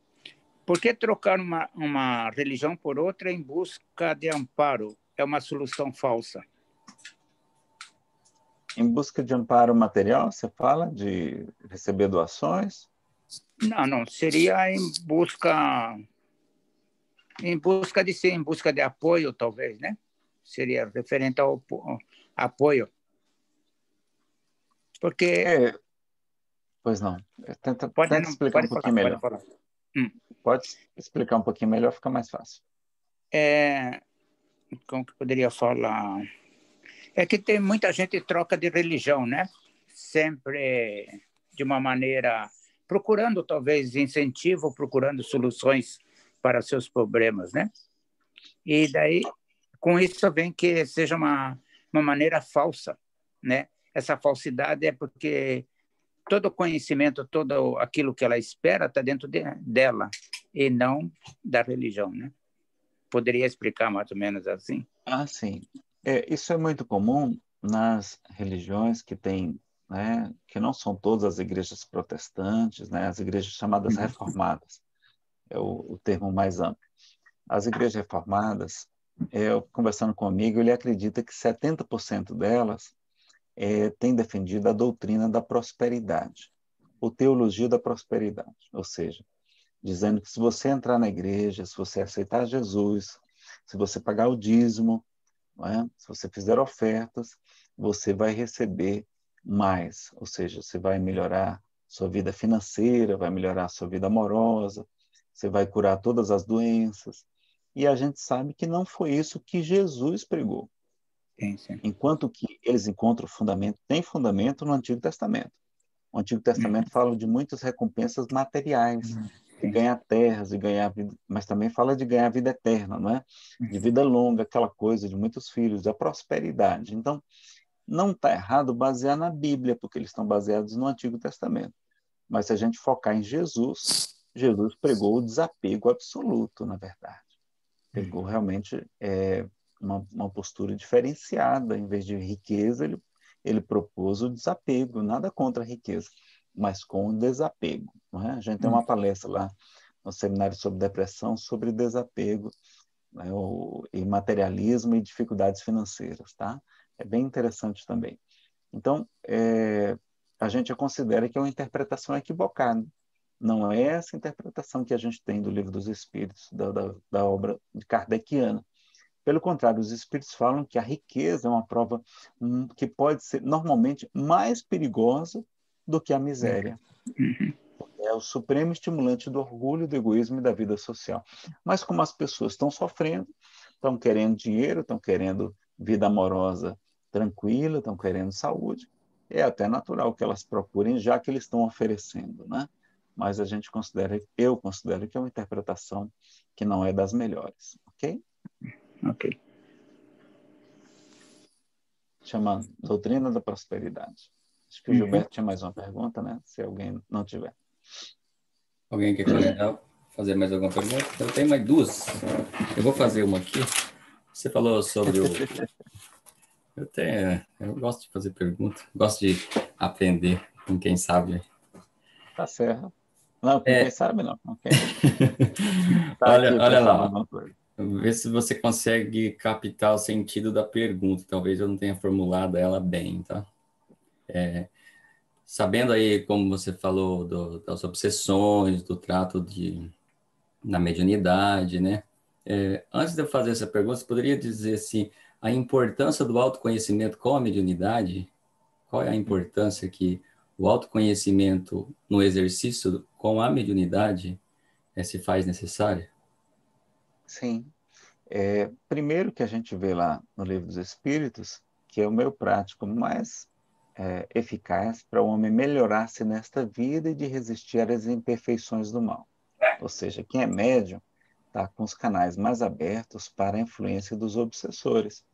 [SPEAKER 2] Por que trocar uma, uma religião por outra em busca de amparo? É uma solução falsa. Em busca de amparo material, você fala de receber doações? Não, não. Seria em
[SPEAKER 1] busca em busca de em busca de apoio, talvez, né? Seria referente ao
[SPEAKER 2] apoio. Porque. É, pois não. Tenta, pode, tenta não, explicar um pouquinho falar, melhor. Hum. Pode explicar um pouquinho melhor, fica mais fácil. É, como que poderia falar? É que tem muita gente que troca de religião, né? Sempre de uma maneira procurando talvez incentivo, procurando soluções para seus problemas, né? E daí com isso vem que seja uma uma maneira falsa, né? Essa falsidade é porque todo o conhecimento, todo aquilo que ela espera está dentro de, dela e não da religião, né? Poderia explicar mais ou menos assim? Ah, sim. É, isso é muito comum nas religiões que têm, né, que não são todas as igrejas protestantes, né, as igrejas chamadas uhum. reformadas, é o, o termo mais amplo. As igrejas reformadas, eu conversando comigo, ele acredita que 70% delas é, tem defendido a doutrina da prosperidade, o teologia da prosperidade, ou seja, dizendo que se você entrar na igreja, se você aceitar Jesus, se você pagar o dízimo, é? se você fizer ofertas, você vai receber mais, ou seja, você vai melhorar sua vida financeira, vai melhorar sua vida amorosa, você vai curar todas as doenças. E a gente sabe que não foi isso que Jesus pregou. Sim, Enquanto que eles encontram fundamento, tem fundamento no Antigo Testamento. O Antigo Testamento uhum. fala de muitas recompensas materiais, uhum. de ganhar terras, de ganhar vida, mas também fala de ganhar vida eterna, não é? De uhum. vida longa, aquela coisa de muitos filhos, da prosperidade. Então, não está errado basear na Bíblia, porque eles estão baseados no Antigo Testamento. Mas se a gente focar em Jesus, Jesus pregou o desapego absoluto, na verdade. Pregou realmente é, uma, uma postura diferenciada. Em vez de riqueza, ele, ele propôs o desapego. Nada contra a riqueza, mas com o desapego. É? A gente tem uma uhum. palestra lá no seminário sobre depressão, sobre desapego né, o, e materialismo e dificuldades financeiras. Tá? É bem interessante também. Então, é, a gente considera que é uma interpretação equivocada. Não é essa interpretação que a gente tem do Livro dos Espíritos, da, da, da obra de kardeciana. Pelo contrário, os espíritos falam que a riqueza é uma prova hum, que pode ser normalmente mais perigosa do que a miséria. Uhum. É o supremo estimulante do orgulho, do egoísmo e da vida social. Mas como as pessoas estão sofrendo, estão querendo dinheiro, estão querendo vida amorosa tranquila, estão querendo saúde, é até natural que elas procurem, já que eles estão oferecendo, né? Mas a gente considera, eu considero que é uma interpretação que não é das melhores, ok? Ok. Chama Doutrina da Prosperidade. Acho que o uhum. Gilberto uhum. tinha mais uma pergunta, né? Se alguém não tiver. Alguém quer comentar? Fazer mais alguma pergunta? Eu então, tenho
[SPEAKER 3] mais duas. Eu vou fazer uma aqui. Você falou sobre o. Eu tenho. Eu gosto de fazer pergunta. Gosto de aprender com quem sabe.
[SPEAKER 2] Tá certo. Não, com é... quem sabe não. Okay. tá olha, olha lá.
[SPEAKER 3] Ver se você consegue captar o sentido da pergunta. Talvez eu não tenha formulado ela bem, tá? É, sabendo aí, como você falou, do, das obsessões, do trato de, na mediunidade, né? É, antes de eu fazer essa pergunta, você poderia dizer se a importância do autoconhecimento com a mediunidade? Qual é a importância que o autoconhecimento no exercício com a mediunidade é, se faz necessária?
[SPEAKER 2] Sim. É, primeiro que a gente vê lá no Livro dos Espíritos, que é o meu prático mais é, eficaz para o homem melhorar-se nesta vida e de resistir às imperfeições do mal. Ou seja, quem é médium está com os canais mais abertos para a influência dos obsessores.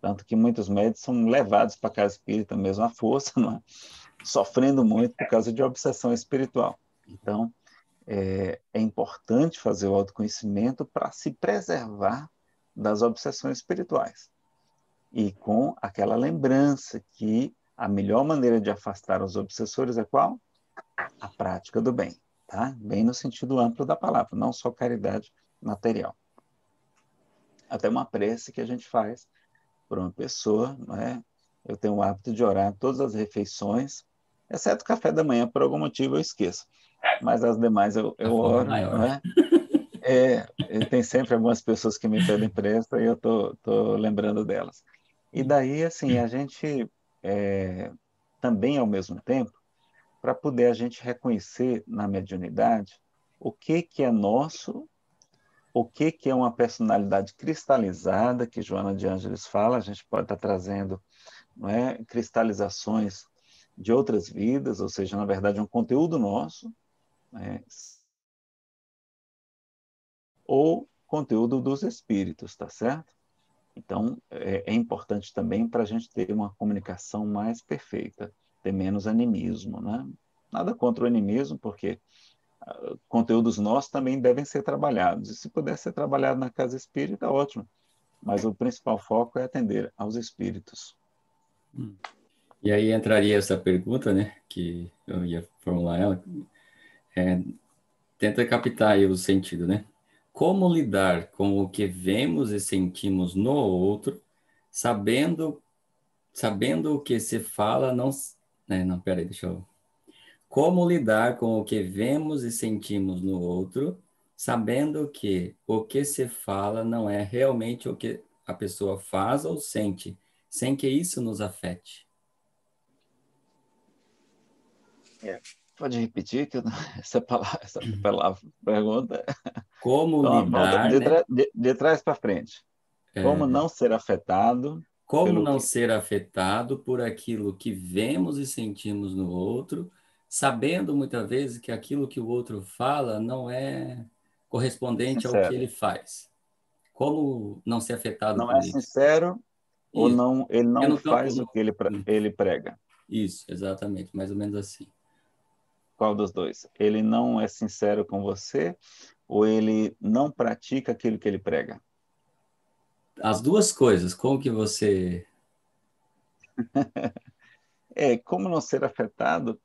[SPEAKER 2] Tanto que muitos médios são levados para a casa espírita mesmo à força, é? sofrendo muito por causa de obsessão espiritual. Então, é, é importante fazer o autoconhecimento para se preservar das obsessões espirituais. E com aquela lembrança que a melhor maneira de afastar os obsessores é qual? A prática do bem, tá? Bem no sentido amplo da palavra, não só caridade material. Até uma prece que a gente faz por uma pessoa, não é? Eu tenho o hábito de orar todas as refeições, exceto café da manhã, por algum motivo eu esqueço mas as demais eu, eu é oro. Né? É, tem sempre algumas pessoas que me pedem empresta e eu tô, tô lembrando delas. E daí, assim, a gente é, também, ao mesmo tempo, para poder a gente reconhecer na mediunidade o que, que é nosso, o que, que é uma personalidade cristalizada, que Joana de Ângeles fala, a gente pode estar tá trazendo não é, cristalizações de outras vidas, ou seja, na verdade, um conteúdo nosso, né? ou conteúdo dos espíritos, tá certo? Então, é, é importante também para a gente ter uma comunicação mais perfeita, ter menos animismo, né? Nada contra o animismo, porque uh, conteúdos nossos também devem ser trabalhados. E se puder ser trabalhado na casa espírita, ótimo. Mas o principal foco é atender aos espíritos.
[SPEAKER 3] Hum. E aí entraria essa pergunta, né? Que eu ia formular ela. É, tenta captar aí o sentido, né? Como lidar com o que vemos e sentimos no outro, sabendo sabendo o que se fala não né, não peraí deixa eu como lidar com o que vemos e sentimos no outro sabendo que o que se fala não é realmente o que a pessoa faz ou sente sem que isso nos afete é
[SPEAKER 2] pode repetir que essa palavra, essa hum. palavra, pergunta? Como não, lidar, de, né? de, de, trás para frente. É. Como não ser afetado? Como não que...
[SPEAKER 3] ser afetado por aquilo que vemos e sentimos no outro, sabendo muitas vezes que aquilo que o outro fala não é correspondente sincero. ao que ele faz. Como não ser afetado? Não é isso?
[SPEAKER 2] sincero
[SPEAKER 3] ou não ele não, não faz o
[SPEAKER 2] que ele, hum. ele prega. Isso, exatamente, mais ou menos assim. Qual dos dois? Ele não é sincero com você ou ele não pratica aquilo que ele prega? As duas coisas. Como que você. é, como não ser afetado?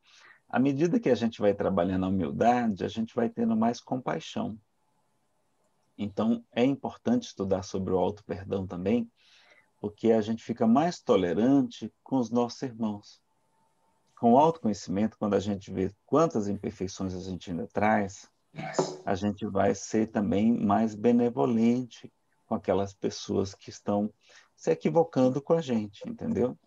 [SPEAKER 2] À medida que a gente vai trabalhando a humildade, a gente vai tendo mais compaixão. Então, é importante estudar sobre o auto-perdão também, porque a gente fica mais tolerante com os nossos irmãos com o autoconhecimento, quando a gente vê quantas imperfeições a gente ainda traz, a gente vai ser também mais benevolente com aquelas pessoas que estão se equivocando com a gente, entendeu?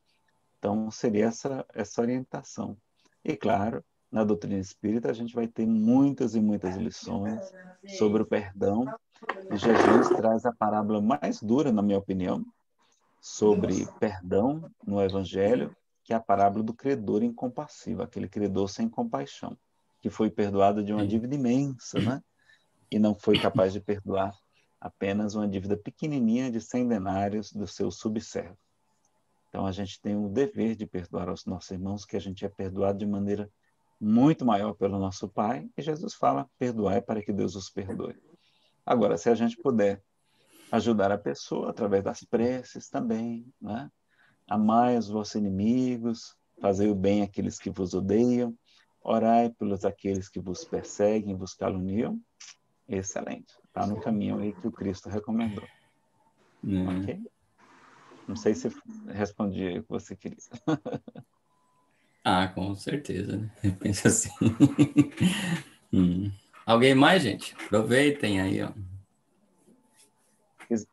[SPEAKER 2] Então, seria essa, essa orientação. E, claro, na doutrina espírita, a gente vai ter muitas e muitas lições sobre o perdão. E Jesus traz a parábola mais dura, na minha opinião, sobre perdão no Evangelho, que é a parábola do credor incompassivo, aquele credor sem compaixão, que foi perdoado de uma dívida imensa, né? E não foi capaz de perdoar apenas uma dívida pequenininha de 100 denários do seu subservo. Então a gente tem o dever de perdoar aos nossos irmãos, que a gente é perdoado de maneira muito maior pelo nosso Pai, e Jesus fala: perdoai para que Deus os perdoe. Agora, se a gente puder ajudar a pessoa através das preces também, né? Amai os vossos inimigos, fazei o bem àqueles que vos odeiam, orai pelos aqueles que vos perseguem, vos caluniam. Excelente. Está no caminho aí que o Cristo recomendou. Hum. Ok? Não sei se respondi o que você queria.
[SPEAKER 3] ah, com certeza, né? Eu assim.
[SPEAKER 2] hum. Alguém mais, gente? Aproveitem aí, ó.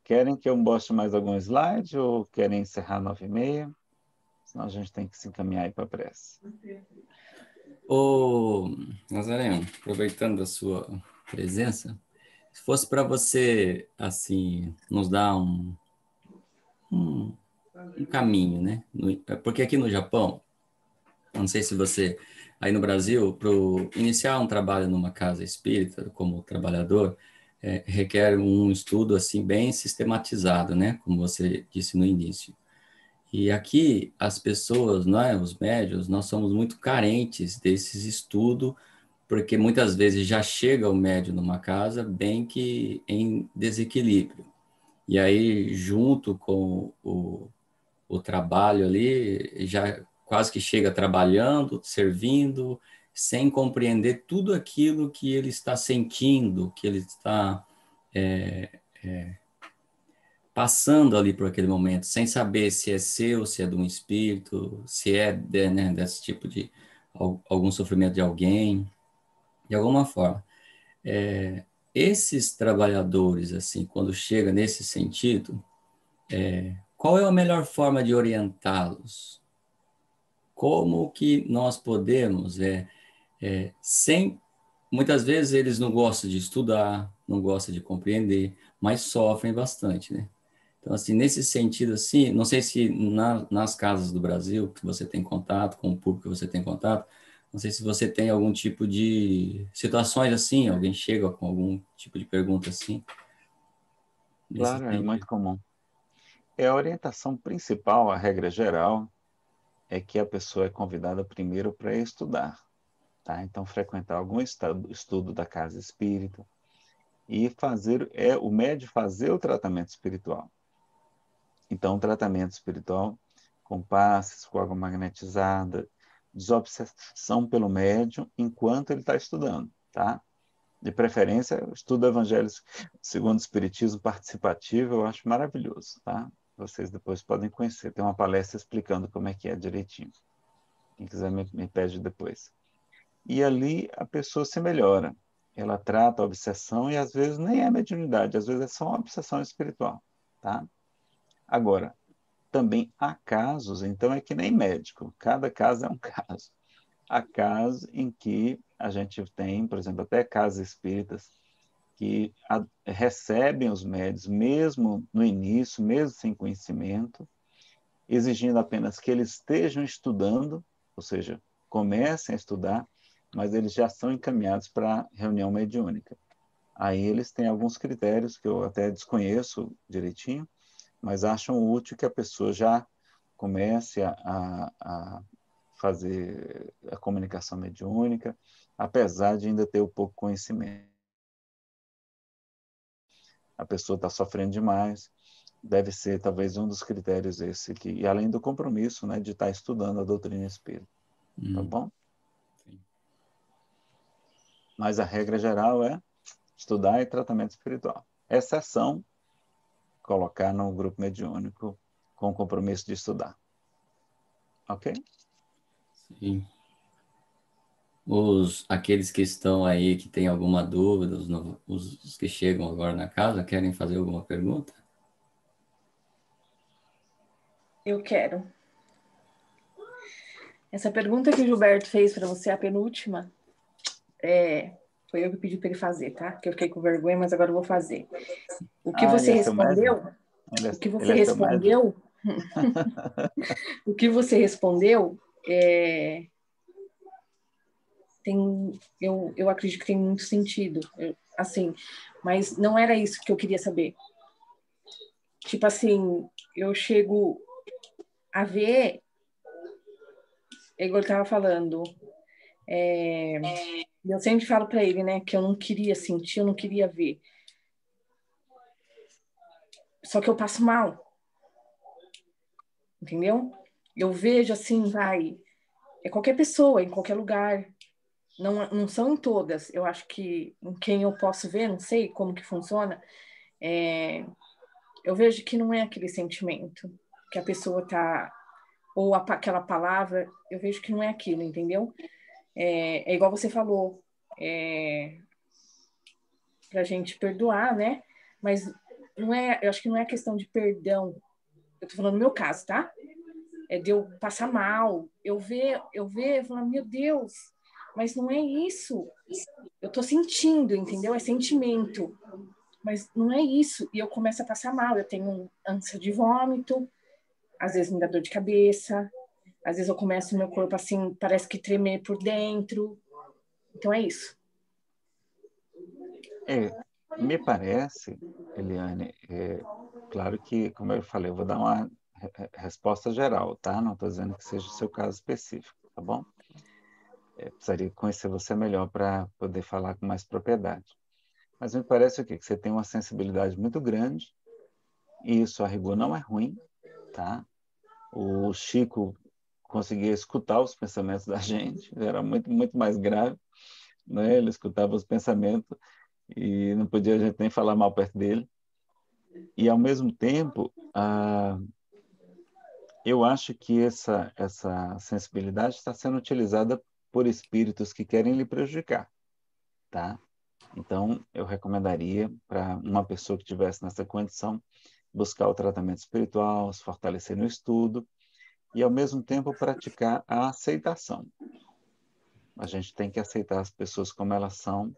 [SPEAKER 2] Querem que eu mostre mais algum slide ou querem encerrar nove e meia? Senão a gente tem que se encaminhar aí para a pressa. Ô,
[SPEAKER 3] Nazareno, aproveitando a sua presença, se fosse para você, assim, nos dar um, um, um caminho, né? No, porque aqui no Japão, não sei se você, aí no Brasil, para iniciar um trabalho numa casa espírita como trabalhador, é, requer um estudo assim bem sistematizado, né? Como você disse no início. E aqui as pessoas, é? os médios, nós somos muito carentes desses estudo, porque muitas vezes já chega o médio numa casa bem que em desequilíbrio. E aí, junto com o, o trabalho ali, já quase que chega trabalhando, servindo, sem compreender tudo aquilo que ele está sentindo, que ele está é, é, passando ali por aquele momento, sem saber se é seu, se é de um espírito, se é de, né, desse tipo de algum sofrimento de alguém, de alguma forma. É, esses trabalhadores, assim, quando chega nesse sentido, é, qual é a melhor forma de orientá-los? Como que nós podemos é, é, sem muitas vezes eles não gostam de estudar, não gostam de compreender, mas sofrem bastante, né? Então, assim, nesse sentido, assim, não sei se na, nas casas do Brasil que você tem contato, com o público que você tem contato, não sei se você tem algum tipo de situações assim, alguém chega com algum tipo de pergunta assim.
[SPEAKER 2] Claro, é muito comum. É a orientação principal, a regra geral, é que a pessoa é convidada primeiro para estudar Tá? Então, frequentar algum estudo da casa espírita e fazer é o médio fazer o tratamento espiritual. Então, o tratamento espiritual com passes, com água magnetizada, desobsessão pelo médium enquanto ele está estudando, tá? De preferência, estudo Evangelho segundo o Espiritismo participativo, eu acho maravilhoso, tá? Vocês depois podem conhecer. Tem uma palestra explicando como é que é direitinho. Quem quiser me, me pede depois e ali a pessoa se melhora. Ela trata a obsessão e às vezes nem é mediunidade, às vezes é só uma obsessão espiritual, tá? Agora, também há casos, então é que nem médico, cada caso é um caso. Há casos em que a gente tem, por exemplo, até casos espíritas que a, recebem os médios, mesmo no início, mesmo sem conhecimento, exigindo apenas que eles estejam estudando, ou seja, comecem a estudar, mas eles já são encaminhados para reunião mediúnica. Aí eles têm alguns critérios que eu até desconheço direitinho, mas acham útil que a pessoa já comece a, a fazer a comunicação mediúnica, apesar de ainda ter o pouco conhecimento. A pessoa está sofrendo demais, deve ser talvez um dos critérios esse aqui, e além do compromisso né, de estar tá estudando a doutrina espírita. Hum. Tá uhum. bom? Mas a regra geral é estudar e tratamento espiritual. Exceção, colocar no grupo mediúnico com o compromisso de estudar. Ok? Sim.
[SPEAKER 3] Os, aqueles que estão aí, que têm alguma dúvida, os, novos, os, os que chegam agora na casa, querem fazer alguma pergunta?
[SPEAKER 4] Eu quero. Essa pergunta que o Gilberto fez para você, a penúltima, é, foi eu que pedi para ele fazer, tá? Que eu fiquei com vergonha, mas agora eu vou fazer.
[SPEAKER 2] O que ah, você é respondeu? É o que você é respondeu?
[SPEAKER 4] o que você respondeu é... tem eu, eu acredito que tem muito sentido eu, assim mas não era isso que eu queria saber tipo assim eu chego a ver igual eu estava falando é... E eu sempre falo para ele, né, que eu não queria sentir, eu não queria ver. Só que eu passo mal. Entendeu? Eu vejo assim, vai. É qualquer pessoa, em qualquer lugar. Não, não são todas. Eu acho que em quem eu posso ver, não sei como que funciona. É, eu vejo que não é aquele sentimento que a pessoa tá ou a, aquela palavra, eu vejo que não é aquilo, entendeu? é, é igual você falou, é, para a gente perdoar, né? Mas não é, eu acho que não é questão de perdão. Eu tô falando no meu caso, tá? É de eu passar mal, eu ver, eu ver, falar, meu Deus, mas não é isso. Eu tô sentindo, entendeu? É sentimento. Mas não é isso. E eu começo a passar mal, eu tenho ânsia de vômito, às vezes me dá dor de cabeça, às vezes eu começo meu corpo assim, parece que tremer por dentro. Então é isso.
[SPEAKER 2] É, me parece, Eliane, é, claro que, como eu falei, eu vou dar uma resposta geral, tá? Não estou dizendo que seja o seu caso específico, tá bom? É, precisaria conhecer você melhor para poder falar com mais propriedade. Mas me parece o quê? Que você tem uma sensibilidade muito grande, e isso a rigor não é ruim, tá? O Chico conseguia escutar os pensamentos da gente, era muito, muito mais grave, né? Ele escutava os pensamentos e não podia a gente nem falar mal perto dele. E ao mesmo tempo, a... eu acho que essa essa sensibilidade está sendo utilizada por espíritos que querem lhe prejudicar, tá? Então, eu recomendaria para uma pessoa que tivesse nessa condição buscar o tratamento espiritual, se fortalecer no estudo, e, ao mesmo tempo, praticar a aceitação. A gente tem que aceitar as pessoas como elas são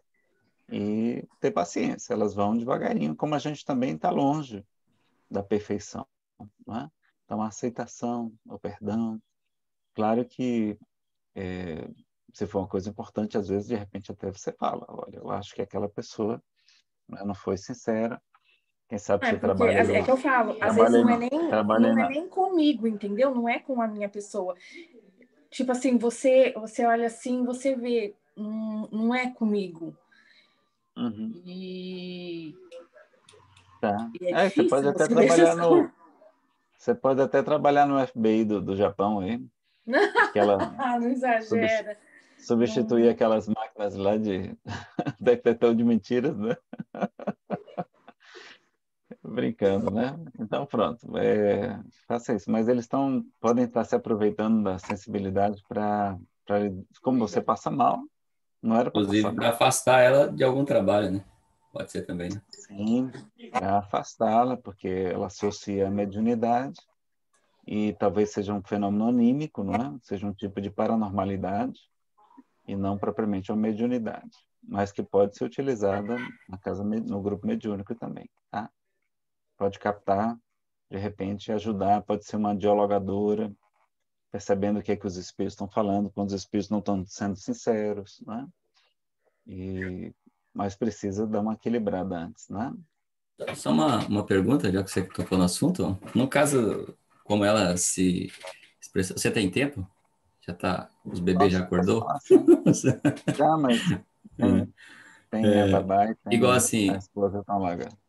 [SPEAKER 2] e ter paciência. Elas vão devagarinho, como a gente também está longe da perfeição. É? Então, a aceitação, o perdão. Claro que, é, se for uma coisa importante, às vezes, de repente, até você fala: olha, eu acho que aquela pessoa né, não foi sincera, quem sabe é, você trabalha. É, é que eu falo, às vezes é não é, nem, não é nem
[SPEAKER 4] comigo, entendeu? Não é com a minha pessoa. Tipo assim, você, você olha assim, você vê, não, não é comigo.
[SPEAKER 2] Uhum. E. Tá. E é, é difícil, você pode até você trabalhar no. Assim. Você pode até trabalhar no FBI do, do Japão aí.
[SPEAKER 4] Aquela... Ah, não exagera.
[SPEAKER 2] substituir aquelas máquinas lá de detector de mentiras, né? brincando, né? Então pronto, é, faça isso. Mas eles estão podem estar se aproveitando da sensibilidade para como você passa mal, não era para inclusive para
[SPEAKER 3] afastar ela de algum trabalho, né?
[SPEAKER 2] Pode ser também. Né? Sim, para afastá-la porque ela associa à mediunidade e talvez seja um fenômeno anímico, não é? Seja um tipo de paranormalidade e não propriamente uma mediunidade, mas que pode ser utilizada na casa no grupo mediúnico também, tá? pode captar, de repente ajudar, pode ser uma dialogadora, percebendo o que é que os espíritos estão falando, quando os espíritos não estão sendo sinceros, né? E, mas precisa dar uma equilibrada antes, né? Só uma, uma
[SPEAKER 3] pergunta, já que você tocou no assunto.
[SPEAKER 2] No caso, como ela se
[SPEAKER 3] expressou, você tem tempo? Já tá, os bebês nossa, já acordou?
[SPEAKER 2] já, mas... Hum. É. Tem é,
[SPEAKER 3] Igual né? assim. Tá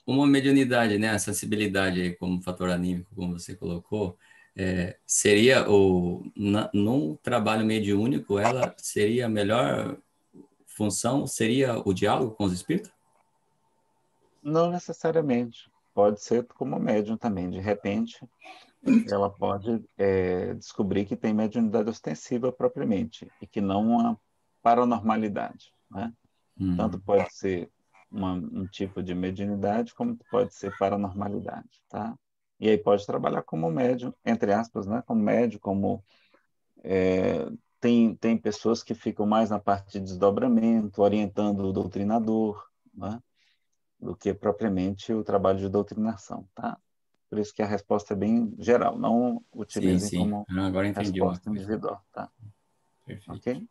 [SPEAKER 3] uma mediunidade, né? A sensibilidade aí como fator anímico, como você colocou, é, seria o na, num trabalho mediúnico, ela seria a melhor função
[SPEAKER 2] seria o diálogo com os espíritos? Não necessariamente. Pode ser como médium também. De repente, ela pode é, descobrir que tem mediunidade ostensiva propriamente e que não uma paranormalidade. Né? Uhum. Tanto pode ser uma, um tipo de mediunidade, como pode ser paranormalidade, tá? E aí pode trabalhar como médium, entre aspas, né? Como médium, como... É, tem, tem pessoas que ficam mais na parte de desdobramento, orientando o doutrinador, né? do que propriamente o trabalho de doutrinação, tá? Por isso que a resposta é bem geral, não utilizem sim, sim. como não, agora entendi resposta individual, tá? Perfeito. Ok?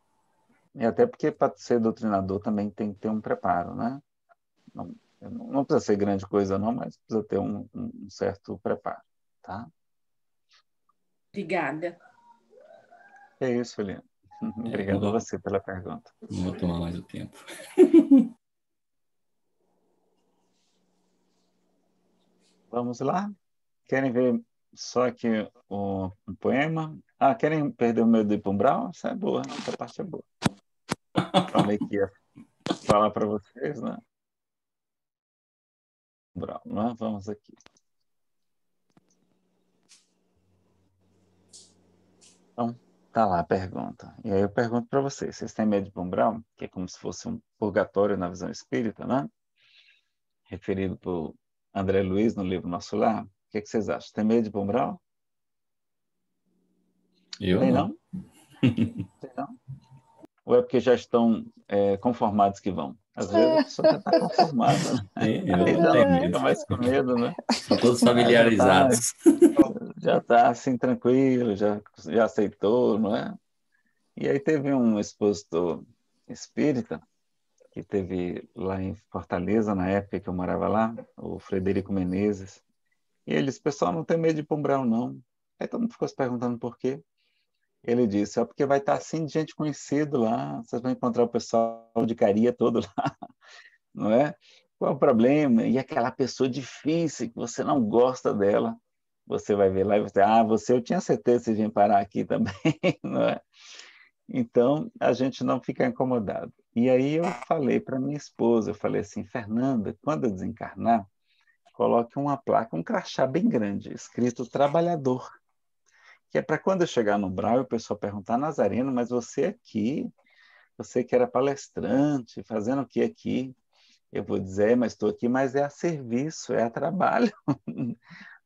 [SPEAKER 2] E até porque para ser doutrinador também tem que ter um preparo, né? Não, não precisa ser grande coisa, não, mas precisa ter um, um certo preparo,
[SPEAKER 1] tá?
[SPEAKER 4] Obrigada.
[SPEAKER 2] É isso, Helena. Obrigado a você pela pergunta. Não vou tomar mais o tempo. Vamos lá? Querem ver só aqui o, um poema? Ah, querem perder o medo de ir para um Brown? Isso é boa, essa parte é boa. Falei que ia falar para vocês, né? Brown, né? Vamos aqui. Então, tá lá a pergunta. E aí eu pergunto para vocês, vocês têm medo de umbral? Que é como se fosse um purgatório na visão espírita, né? Referido por André Luiz no livro Nosso Lar. O que, é que vocês acham? Tem medo de umbral? Eu Tem não. não? Tem não? Ou é porque já estão é, conformados que vão? Às vezes a pessoa já está conformada. Né? É, eu não tenho Fica mais com medo, né? Estão todos familiarizados. Já está tá, assim, tranquilo, já, já aceitou, não é? E aí teve um expositor espírita que teve lá em Fortaleza, na época que eu morava lá, o Frederico Menezes. E ele disse, pessoal, não tem medo de ir para um brau, não. Aí todo mundo ficou se perguntando por quê. Ele disse, é porque vai estar tá assim de gente conhecida lá, vocês vão encontrar o pessoal de caria todo lá, não é? Qual é o problema? E aquela pessoa difícil, que você não gosta dela, você vai ver lá e você, ah, você, eu tinha certeza que vinha parar aqui também, não é? Então, a gente não fica incomodado. E aí eu falei para minha esposa, eu falei assim, Fernanda, quando eu desencarnar, coloque uma placa, um crachá bem grande, escrito trabalhador que é para quando eu chegar no Brau, o pessoal perguntar, Nazareno, mas você aqui, você que era palestrante, fazendo o que aqui? Eu vou dizer, é, mas estou aqui, mas é a serviço, é a trabalho.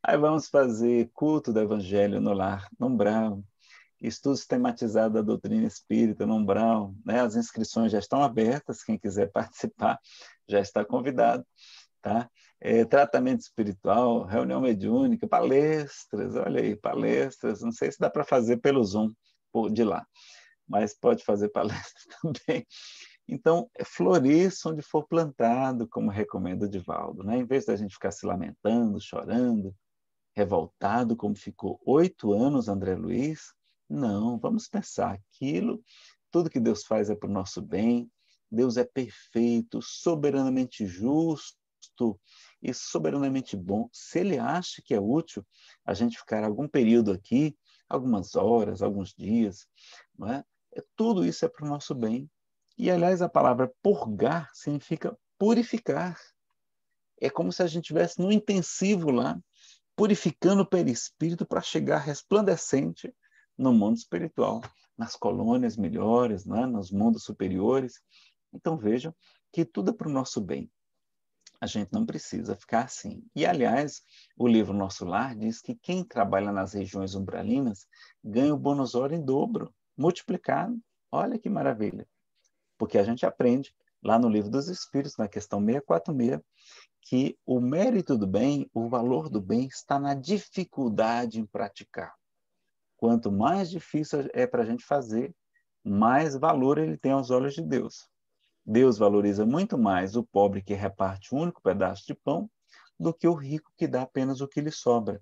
[SPEAKER 2] Aí vamos fazer culto do Evangelho no lar, no Brau, estudo sistematizado da doutrina espírita no Umbral, né? as inscrições já estão abertas, quem quiser participar já está convidado, tá? é, tratamento espiritual, reunião mediúnica, palestras, olha aí, palestras, não sei se dá para fazer pelo Zoom de lá, mas pode fazer palestra também. Então, floresça onde for plantado, como recomenda o Divaldo. Né? Em vez da gente ficar se lamentando, chorando, revoltado, como ficou oito anos André Luiz, não, vamos pensar aquilo, tudo que Deus faz é para o nosso bem, Deus é perfeito, soberanamente justo, e soberanamente bom, se ele acha que é útil a gente ficar algum período aqui, algumas horas, alguns dias, não é? é tudo isso é para o nosso bem. E, aliás, a palavra purgar significa purificar. É como se a gente estivesse no intensivo lá, purificando o perispírito para chegar resplandecente no mundo espiritual, nas colônias melhores, né? nos mundos superiores. Então, vejam que tudo é para o nosso bem. A gente não precisa ficar assim. E, aliás, o livro Nosso Lar diz que quem trabalha nas regiões umbralinas ganha o bônus hora em dobro, multiplicado. Olha que maravilha! Porque a gente aprende lá no Livro dos Espíritos, na questão 646, que o mérito do bem, o valor do bem, está na dificuldade em praticar. Quanto mais difícil é para a gente fazer, mais valor ele tem aos olhos de Deus. Deus valoriza muito mais o pobre que reparte um único pedaço de pão do que o rico que dá apenas o que lhe sobra.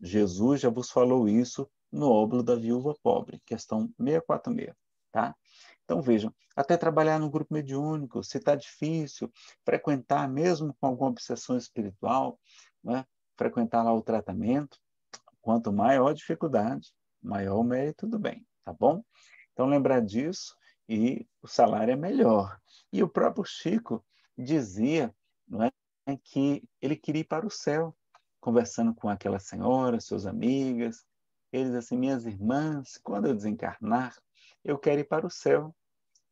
[SPEAKER 2] Jesus já vos falou isso no óbolo da viúva pobre, questão 646, tá? Então vejam, até trabalhar no grupo mediúnico, se está difícil, frequentar mesmo com alguma obsessão espiritual, né? frequentar lá o tratamento, quanto maior a dificuldade, maior o mérito do bem, tá bom? Então lembrar disso e o salário é melhor. E o próprio Chico dizia não é, que ele queria ir para o céu, conversando com aquela senhora, suas amigas. Ele assim: Minhas irmãs, quando eu desencarnar, eu quero ir para o céu.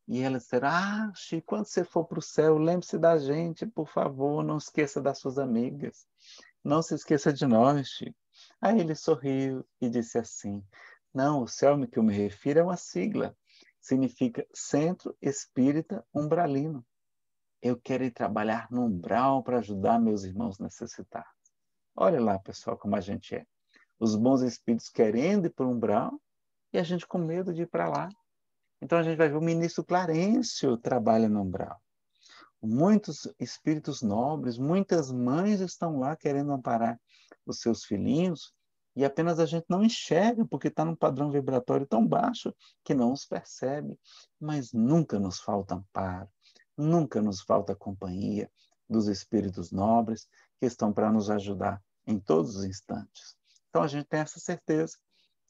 [SPEAKER 2] E elas disseram: Ah, Chico, quando você for para o céu, lembre-se da gente, por favor, não esqueça das suas amigas. Não se esqueça de nós, Chico. Aí ele sorriu e disse assim: Não, o céu que eu me refiro é uma sigla significa Centro Espírita Umbralino. Eu quero ir trabalhar no umbral para ajudar meus irmãos necessitados. Olha lá, pessoal, como a gente é. Os bons espíritos querendo ir para o umbral e a gente com medo de ir para lá. Então a gente vai ver o ministro Clarencio trabalha no umbral. Muitos espíritos nobres, muitas mães estão lá querendo amparar os seus filhinhos, e apenas a gente não enxerga porque está num padrão vibratório tão baixo que não os percebe. Mas nunca nos falta amparo, nunca nos falta companhia dos espíritos nobres que estão para nos ajudar em todos os instantes. Então a gente tem essa certeza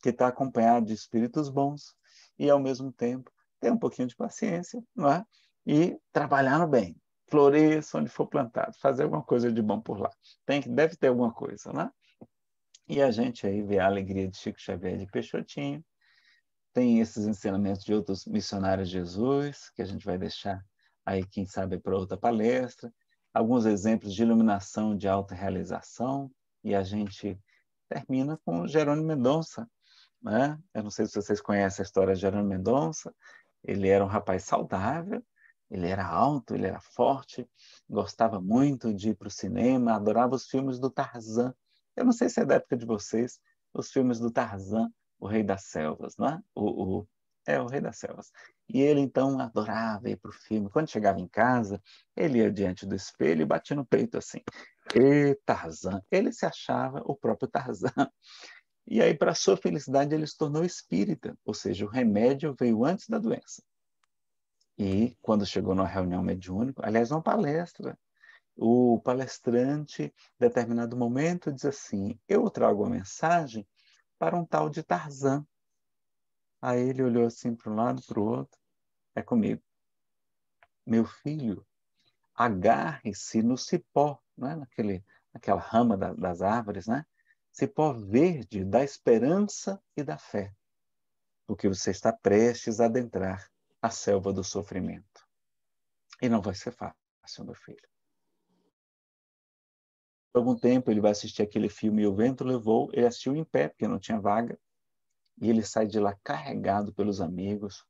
[SPEAKER 2] que está acompanhado de espíritos bons e, ao mesmo tempo, ter um pouquinho de paciência não é? e trabalhar no bem. Floresça onde for plantado, fazer alguma coisa de bom por lá. Tem, deve ter alguma coisa, né? E a gente aí vê a alegria de Chico Xavier de Peixotinho, tem esses ensinamentos de outros missionários de Jesus, que a gente vai deixar aí, quem sabe, para outra palestra, alguns exemplos de iluminação, de autorrealização, e a gente termina com Jerônimo Mendonça. Né? Eu não sei se vocês conhecem a história de Jerônimo Mendonça, ele era um rapaz saudável, ele era alto, ele era forte, gostava muito de ir para o cinema, adorava os filmes do Tarzan. Eu não sei se é da época de vocês, os filmes do Tarzan, o Rei das Selvas, não é? O, o, é, o Rei das Selvas. E ele, então, adorava ir para o filme. Quando chegava em casa, ele ia diante do espelho e batia no peito assim. E Tarzan. Ele se achava o próprio Tarzan. E aí, para sua felicidade, ele se tornou espírita, ou seja, o remédio veio antes da doença. E quando chegou numa reunião mediúnica, aliás, uma palestra o palestrante, em determinado momento, diz assim: Eu trago a mensagem para um tal de Tarzan. Aí ele olhou assim para um lado, para o outro: É comigo. Meu filho, agarre-se no cipó, né? Naquele, naquela rama da, das árvores, né? Cipó verde da esperança e da fé, porque você está prestes a adentrar a selva do sofrimento. E não vai ser fácil, meu filho algum tempo ele vai assistir aquele filme E o Vento Levou, ele assistiu em pé, porque não tinha vaga, e ele sai de lá carregado pelos amigos,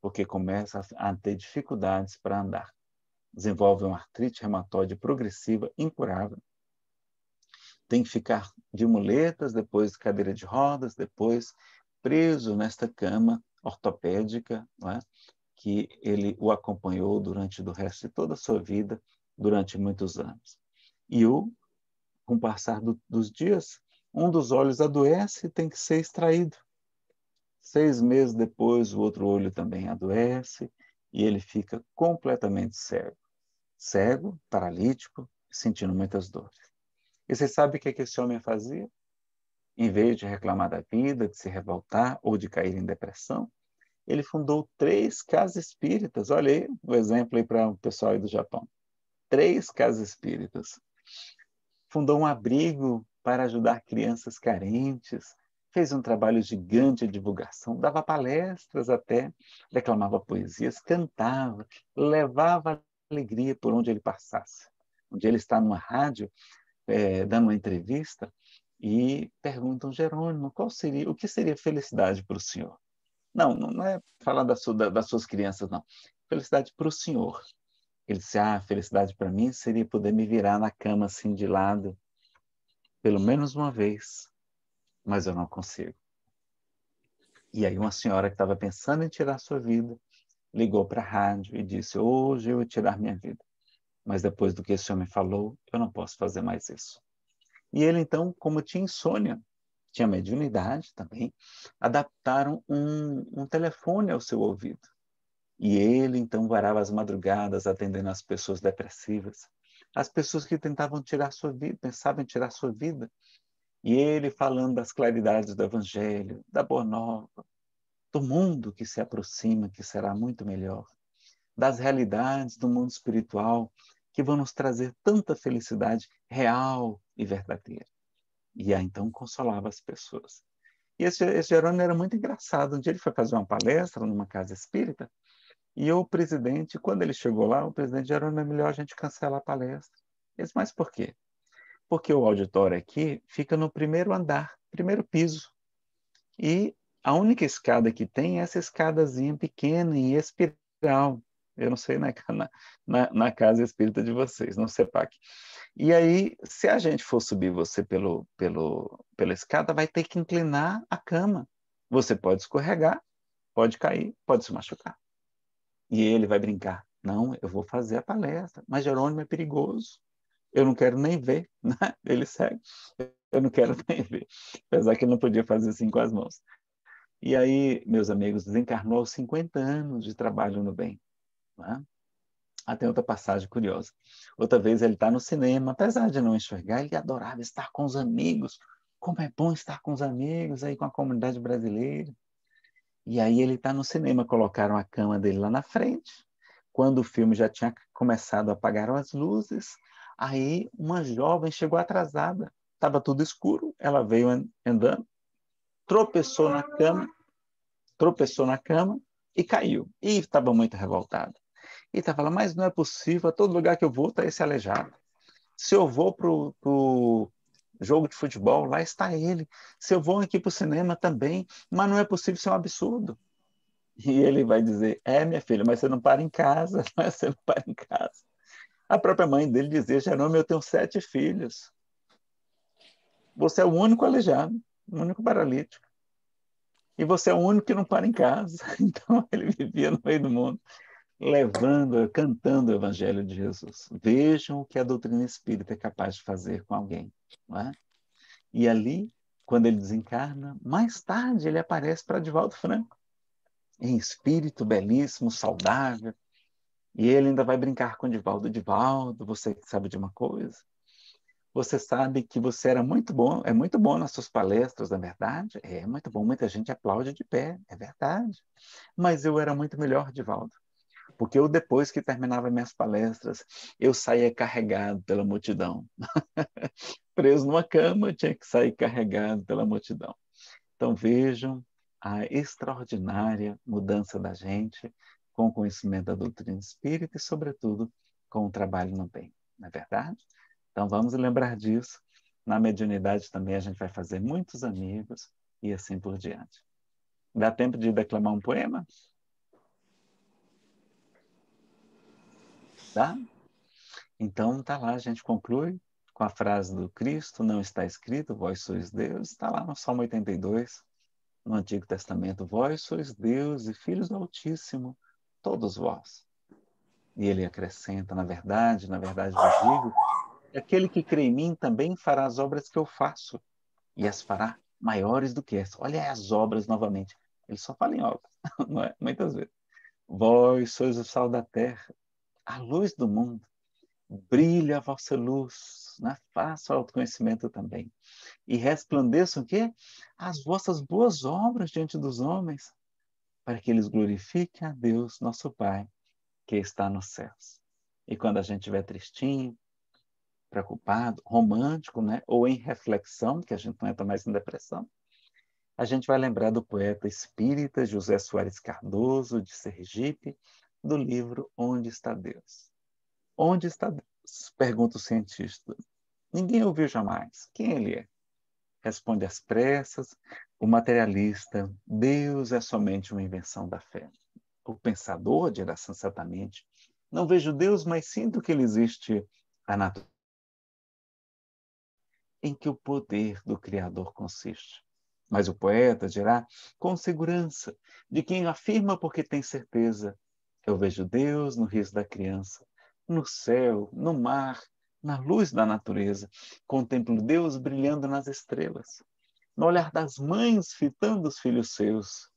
[SPEAKER 2] porque começa a ter dificuldades para andar. Desenvolve uma artrite reumatóide progressiva incurável. Tem que ficar de muletas, depois cadeira de rodas, depois preso nesta cama ortopédica, é? que ele o acompanhou durante o resto de toda a sua vida, durante muitos anos. E o com o passar do, dos dias, um dos olhos adoece e tem que ser extraído. Seis meses depois, o outro olho também adoece e ele fica completamente cego. Cego, paralítico, sentindo muitas dores. E você sabe o que, é que esse homem fazia? Em vez de reclamar da vida, de se revoltar ou de cair em depressão, ele fundou três casas espíritas. Olha aí o um exemplo aí para o pessoal aí do Japão. Três casas espíritas fundou um abrigo para ajudar crianças carentes, fez um trabalho gigante de divulgação, dava palestras até, declamava poesias, cantava, levava alegria por onde ele passasse. Um dia ele está numa rádio é, dando uma entrevista e perguntam Jerônimo qual seria o que seria felicidade para o senhor. Não, não é falar da sua, da, das suas crianças não. Felicidade para o senhor. Ele disse: Ah, felicidade para mim seria poder me virar na cama assim de lado, pelo menos uma vez, mas eu não consigo. E aí, uma senhora que estava pensando em tirar sua vida ligou para a rádio e disse: Hoje eu vou tirar minha vida. Mas depois do que esse homem falou, eu não posso fazer mais isso. E ele, então, como tinha insônia, tinha mediunidade também, adaptaram um, um telefone ao seu ouvido. E ele então varava as madrugadas atendendo as pessoas depressivas, as pessoas que tentavam tirar sua vida, pensavam em tirar sua vida. E ele falando das claridades do evangelho, da boa nova, do mundo que se aproxima, que será muito melhor, das realidades do mundo espiritual que vão nos trazer tanta felicidade real e verdadeira. E aí, então consolava as pessoas. E esse, esse Jerônimo era muito engraçado. Um dia ele foi fazer uma palestra numa casa espírita e o presidente, quando ele chegou lá, o presidente era é melhor a gente cancelar a palestra. Ele disse, mas por quê? Porque o auditório aqui fica no primeiro andar, primeiro piso. E a única escada que tem é essa escadazinha pequena em espiral. Eu não sei né, na, na, na casa espírita de vocês, no CEPAC. E aí, se a gente for subir você pelo, pelo, pela escada, vai ter que inclinar a cama. Você pode escorregar, pode cair, pode se machucar. E ele vai brincar. Não, eu vou fazer a palestra, mas Jerônimo é perigoso. Eu não quero nem ver. Né? Ele segue. Eu não quero nem ver. Apesar que ele não podia fazer assim com as mãos. E aí, meus amigos, desencarnou aos 50 anos de trabalho no bem. Né? Até ah, outra passagem curiosa. Outra vez ele está no cinema, apesar de não enxergar, ele adorava estar com os amigos. Como é bom estar com os amigos aí com a comunidade brasileira. E aí ele está no cinema, colocaram a cama dele lá na frente. Quando o filme já tinha começado, apagaram as luzes. Aí uma jovem chegou atrasada, estava tudo escuro, ela veio andando, tropeçou na cama, tropeçou na cama e caiu. E estava muito revoltada. E estava falando, mas não é possível, a todo lugar que eu vou está esse aleijado. Se eu vou para o jogo de futebol, lá está ele. Se eu vou aqui para o cinema também, mas não é possível, isso é um absurdo. E ele vai dizer: É, minha filha, mas você não para em casa, você não para em casa. A própria mãe dele dizia: Jerônimo, eu tenho sete filhos. Você é o único aleijado, o único paralítico. E você é o único que não para em casa. Então ele vivia no meio do mundo levando, cantando o Evangelho de Jesus. Vejam o que a doutrina espírita é capaz de fazer com alguém. É? E ali, quando ele desencarna, mais tarde ele aparece para Divaldo Franco, em espírito belíssimo, saudável. E ele ainda vai brincar com o Divaldo. Divaldo, você sabe de uma coisa? Você sabe que você era muito bom, é muito bom nas suas palestras, na é verdade? É muito bom, muita gente aplaude de pé, é verdade. Mas eu era muito melhor, Divaldo porque eu depois que terminava minhas palestras, eu saía carregado pela multidão. Preso numa cama, eu tinha que sair carregado pela multidão. Então vejam a extraordinária mudança da gente com o conhecimento da doutrina espírita e, sobretudo, com o trabalho no bem, não é verdade? Então vamos lembrar disso. Na mediunidade também a gente vai fazer muitos amigos e assim por diante. Dá tempo de declamar um poema? Tá? Então, tá lá, a gente conclui com a frase do Cristo, não está escrito, vós sois Deus, está lá no Salmo 82, no Antigo Testamento, vós sois Deus e filhos do Altíssimo, todos vós. E ele acrescenta, na verdade, na verdade vos digo, aquele que crê em mim também fará as obras que eu faço, e as fará maiores do que essa. Olha as obras novamente. Ele só fala em obras, não é? Muitas vezes. Vós sois o sal da terra a luz do mundo, brilha a vossa luz né? Faça o autoconhecimento também. E resplandeçam o quê? As vossas boas obras diante dos homens, para que eles glorifiquem a Deus, nosso Pai, que está nos céus. E quando a gente estiver tristinho, preocupado, romântico, né? ou em reflexão, que a gente não entra mais em depressão, a gente vai lembrar do poeta espírita José Soares Cardoso, de Sergipe, do livro Onde Está Deus? Onde está Deus? Pergunta o cientista. Ninguém ouviu jamais. Quem ele é? Responde às pressas o materialista. Deus é somente uma invenção da fé. O pensador dirá sensatamente: Não vejo Deus, mas sinto que ele existe a natureza. Em que o poder do Criador consiste. Mas o poeta dirá com segurança de quem afirma porque tem certeza eu vejo Deus no riso da criança, no céu, no mar, na luz da natureza. Contemplo Deus brilhando nas estrelas, no olhar das mães fitando os filhos seus,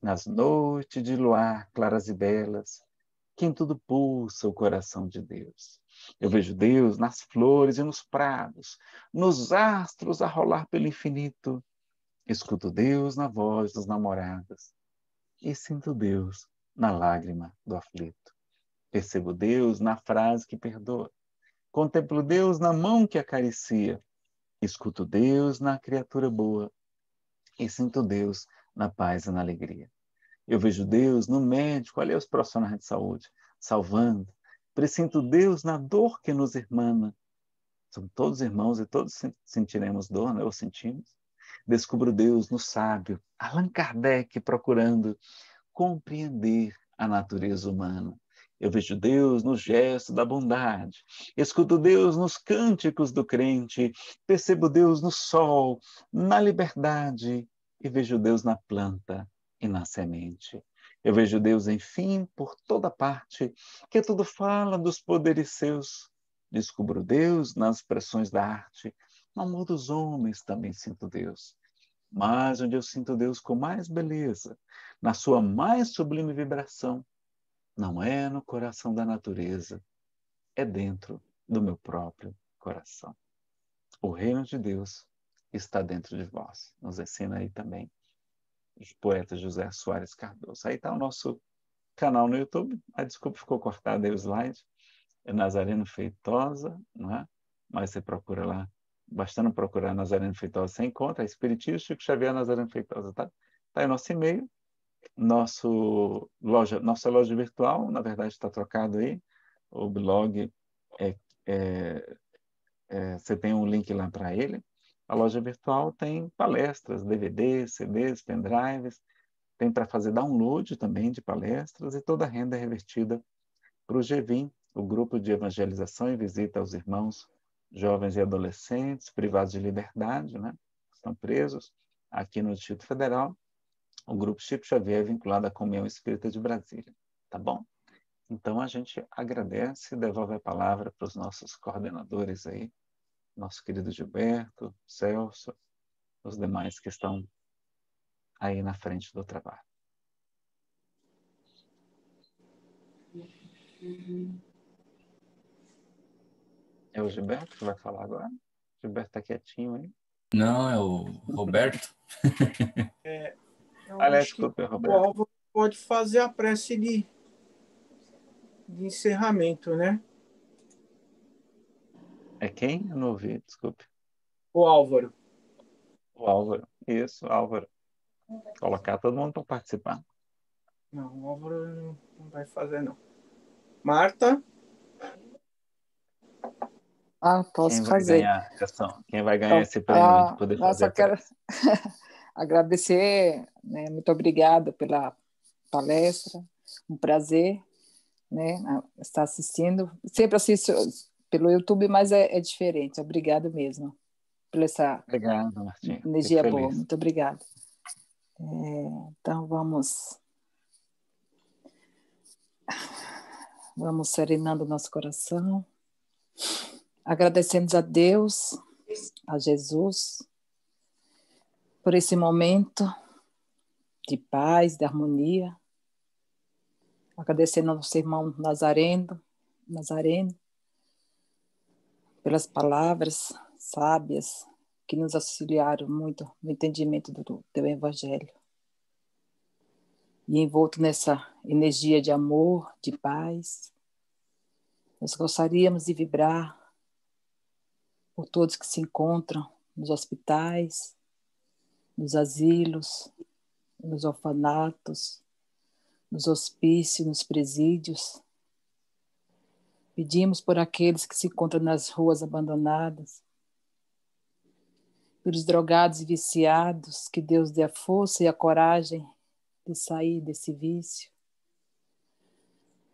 [SPEAKER 2] nas noites de luar claras e belas, que em tudo pulsa o coração de Deus. Eu vejo Deus nas flores e nos prados, nos astros a rolar pelo infinito. Escuto Deus na voz dos namorados e sinto Deus na lágrima do aflito. Percebo Deus na frase que perdoa. Contemplo Deus na mão que acaricia. Escuto Deus na criatura boa. E sinto Deus na paz e na alegria. Eu vejo Deus no médico, ali os profissionais de saúde, salvando. Presinto Deus na dor que nos irmana. Somos todos irmãos e todos sentiremos dor, né? ou sentimos. Descubro Deus no sábio, Allan Kardec procurando compreender a natureza humana. Eu vejo Deus no gesto da bondade, escuto Deus nos cânticos do crente, percebo Deus no sol, na liberdade e vejo Deus na planta e na semente. Eu vejo Deus, enfim, por toda parte, que tudo fala dos poderes seus. Descubro Deus nas expressões da arte. No amor dos homens também sinto Deus mas onde eu sinto Deus com mais beleza, na sua mais sublime vibração. Não é no coração da natureza, é dentro do meu próprio coração. O reino de Deus está dentro de vós. Nos ensina aí também o poeta José Soares Cardoso. Aí está o nosso canal no YouTube. A ah, desculpa, ficou cortado aí o slide. É Nazareno Feitosa, não é? Mas você procura lá bastando procurar Nazareno Feitosa, você encontra, Espiritismo Chico Xavier Nazareno Feitosa, tá? Tá aí nosso e-mail, nosso loja, nossa loja virtual, na verdade está trocado aí, o blog, é, é, é, você tem um link lá para ele. A loja virtual tem palestras, DVDs, CDs, pendrives, tem para fazer download também de palestras e toda a renda é revertida para o G20, o Grupo de Evangelização e Visita aos Irmãos jovens e adolescentes privados de liberdade, né? Estão presos aqui no Distrito Federal. O grupo Chico Xavier é vinculado à Comunhão Espírita de Brasília, tá bom? Então a gente agradece e devolve a palavra para os nossos coordenadores aí, nosso querido Gilberto, Celso, os demais que estão aí na frente do trabalho. Uhum. É o Gilberto que vai falar agora? O Gilberto tá quietinho aí.
[SPEAKER 3] Não, é o
[SPEAKER 2] Roberto. é, Aliás, desculpa, é Roberto. O
[SPEAKER 1] Álvaro pode fazer a prece de, de encerramento, né?
[SPEAKER 2] É quem? Eu não ouvi, desculpe. O Álvaro. O Álvaro, isso, Álvaro. Colocar todo mundo para participar.
[SPEAKER 1] Não, o Álvaro não vai fazer, não.
[SPEAKER 2] Marta? Ah, posso Quem fazer. Ganhar, Quem vai ganhar então, esse prêmio ah, poder fazer? Eu só quero
[SPEAKER 1] agradecer, né? muito obrigada pela palestra, um prazer né? estar assistindo. Sempre assisto pelo YouTube, mas é, é diferente. Obrigado mesmo por essa Obrigado, energia Fico boa. Feliz. Muito obrigada. É, então, vamos... Vamos serenando nosso coração. Agradecemos a Deus, a Jesus, por esse momento de paz, de harmonia. Agradecendo ao nosso irmão Nazareno, Nazareno, pelas palavras sábias que nos auxiliaram muito no entendimento do teu evangelho. E envolto nessa energia de amor, de paz, nós gostaríamos de vibrar por todos que se encontram nos hospitais, nos asilos, nos orfanatos, nos hospícios, nos presídios. Pedimos por aqueles que se encontram nas ruas abandonadas, pelos drogados e viciados, que Deus dê a força e a coragem de sair desse vício,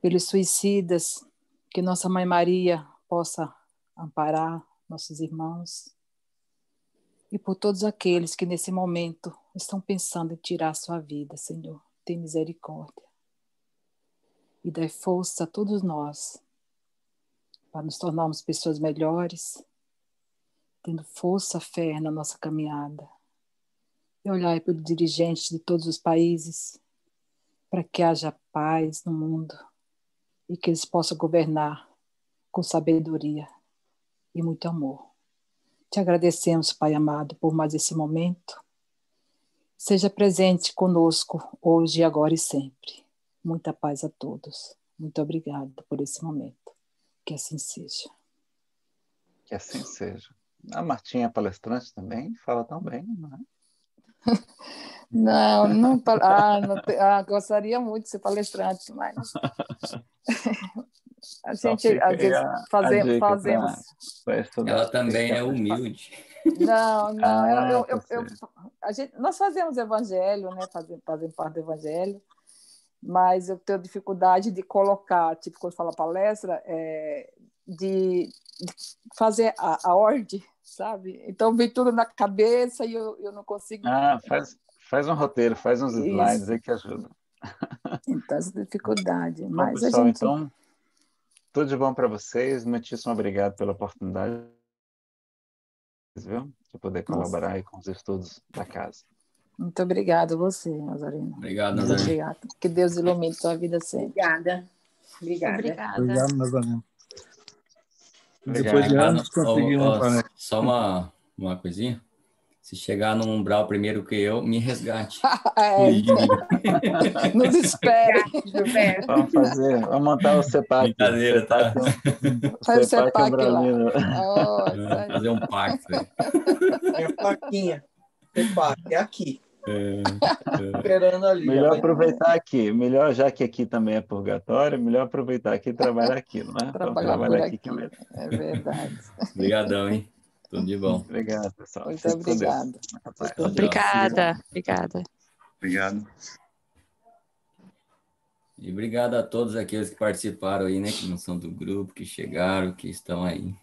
[SPEAKER 1] pelos suicidas, que Nossa Mãe Maria possa amparar, nossos irmãos e por todos aqueles que nesse momento estão pensando em tirar sua vida, Senhor. Tem misericórdia. E dai força a todos nós para nos tornarmos pessoas melhores, tendo força, fé na nossa caminhada. E para pelos dirigentes de todos os países para que haja paz no mundo e que eles possam governar com sabedoria e muito amor. Te agradecemos, Pai amado, por mais esse momento. Seja presente conosco hoje, agora e sempre. Muita paz a todos. Muito obrigada por esse momento.
[SPEAKER 2] Que assim seja. Que assim seja. A Martinha é palestrante também, fala tão bem, não é?
[SPEAKER 1] não, não, ah, não ah, gostaria muito de ser palestrante, mas A gente, às vezes, fazemos. fazemos.
[SPEAKER 3] Pra, pra ela também é humilde.
[SPEAKER 1] Não, não. Ah, eu, tá eu, eu, a gente, nós fazemos evangelho, né? Fazemos, fazemos parte do evangelho, mas eu tenho dificuldade de colocar, tipo, quando fala palestra, é, de, de, fazer a, a ordem, sabe? Então, vem tudo na cabeça e eu, eu não consigo. Ah,
[SPEAKER 2] faz, faz um roteiro, faz uns slides Isso. aí que ajuda.
[SPEAKER 1] Então, essa dificuldade. Mas pessoal, a gente... então,
[SPEAKER 2] tudo de bom para vocês. Muitíssimo obrigado pela oportunidade viu, de poder colaborar Nossa. com os estudos da casa.
[SPEAKER 1] Muito obrigado você, Nazarino.
[SPEAKER 2] Obrigado, Nazarino.
[SPEAKER 1] Que Deus ilumine sua vida sempre. Obrigada. Obrigada. Obrigada. Nazarino. Depois de anos, conseguimos.
[SPEAKER 3] Só uma, uma coisinha se chegar num umbral primeiro que eu, me resgate. é.
[SPEAKER 2] Nos espere. vamos fazer, vamos montar o CEPAC. Brincadeira, tá? Faz o CEPAC, CEPAC lá. vamos é, Fazer um pacto.
[SPEAKER 1] É plaquinha. CEPAC, é, é aqui.
[SPEAKER 2] É, é.
[SPEAKER 1] Esperando ali.
[SPEAKER 2] Melhor aproveitar aqui, melhor já que aqui também é purgatório, melhor aproveitar aqui e trabalhar aqui, não é? Então, trabalhar, trabalhar aqui, aqui. É, é verdade.
[SPEAKER 3] Obrigadão, hein? Tudo de bom. Uhum. Obrigado, pessoal. Muito obrigado. Obrigada, obrigada. Obrigado. E obrigado a todos aqueles que participaram aí, né? Que não são do grupo, que chegaram, que estão aí.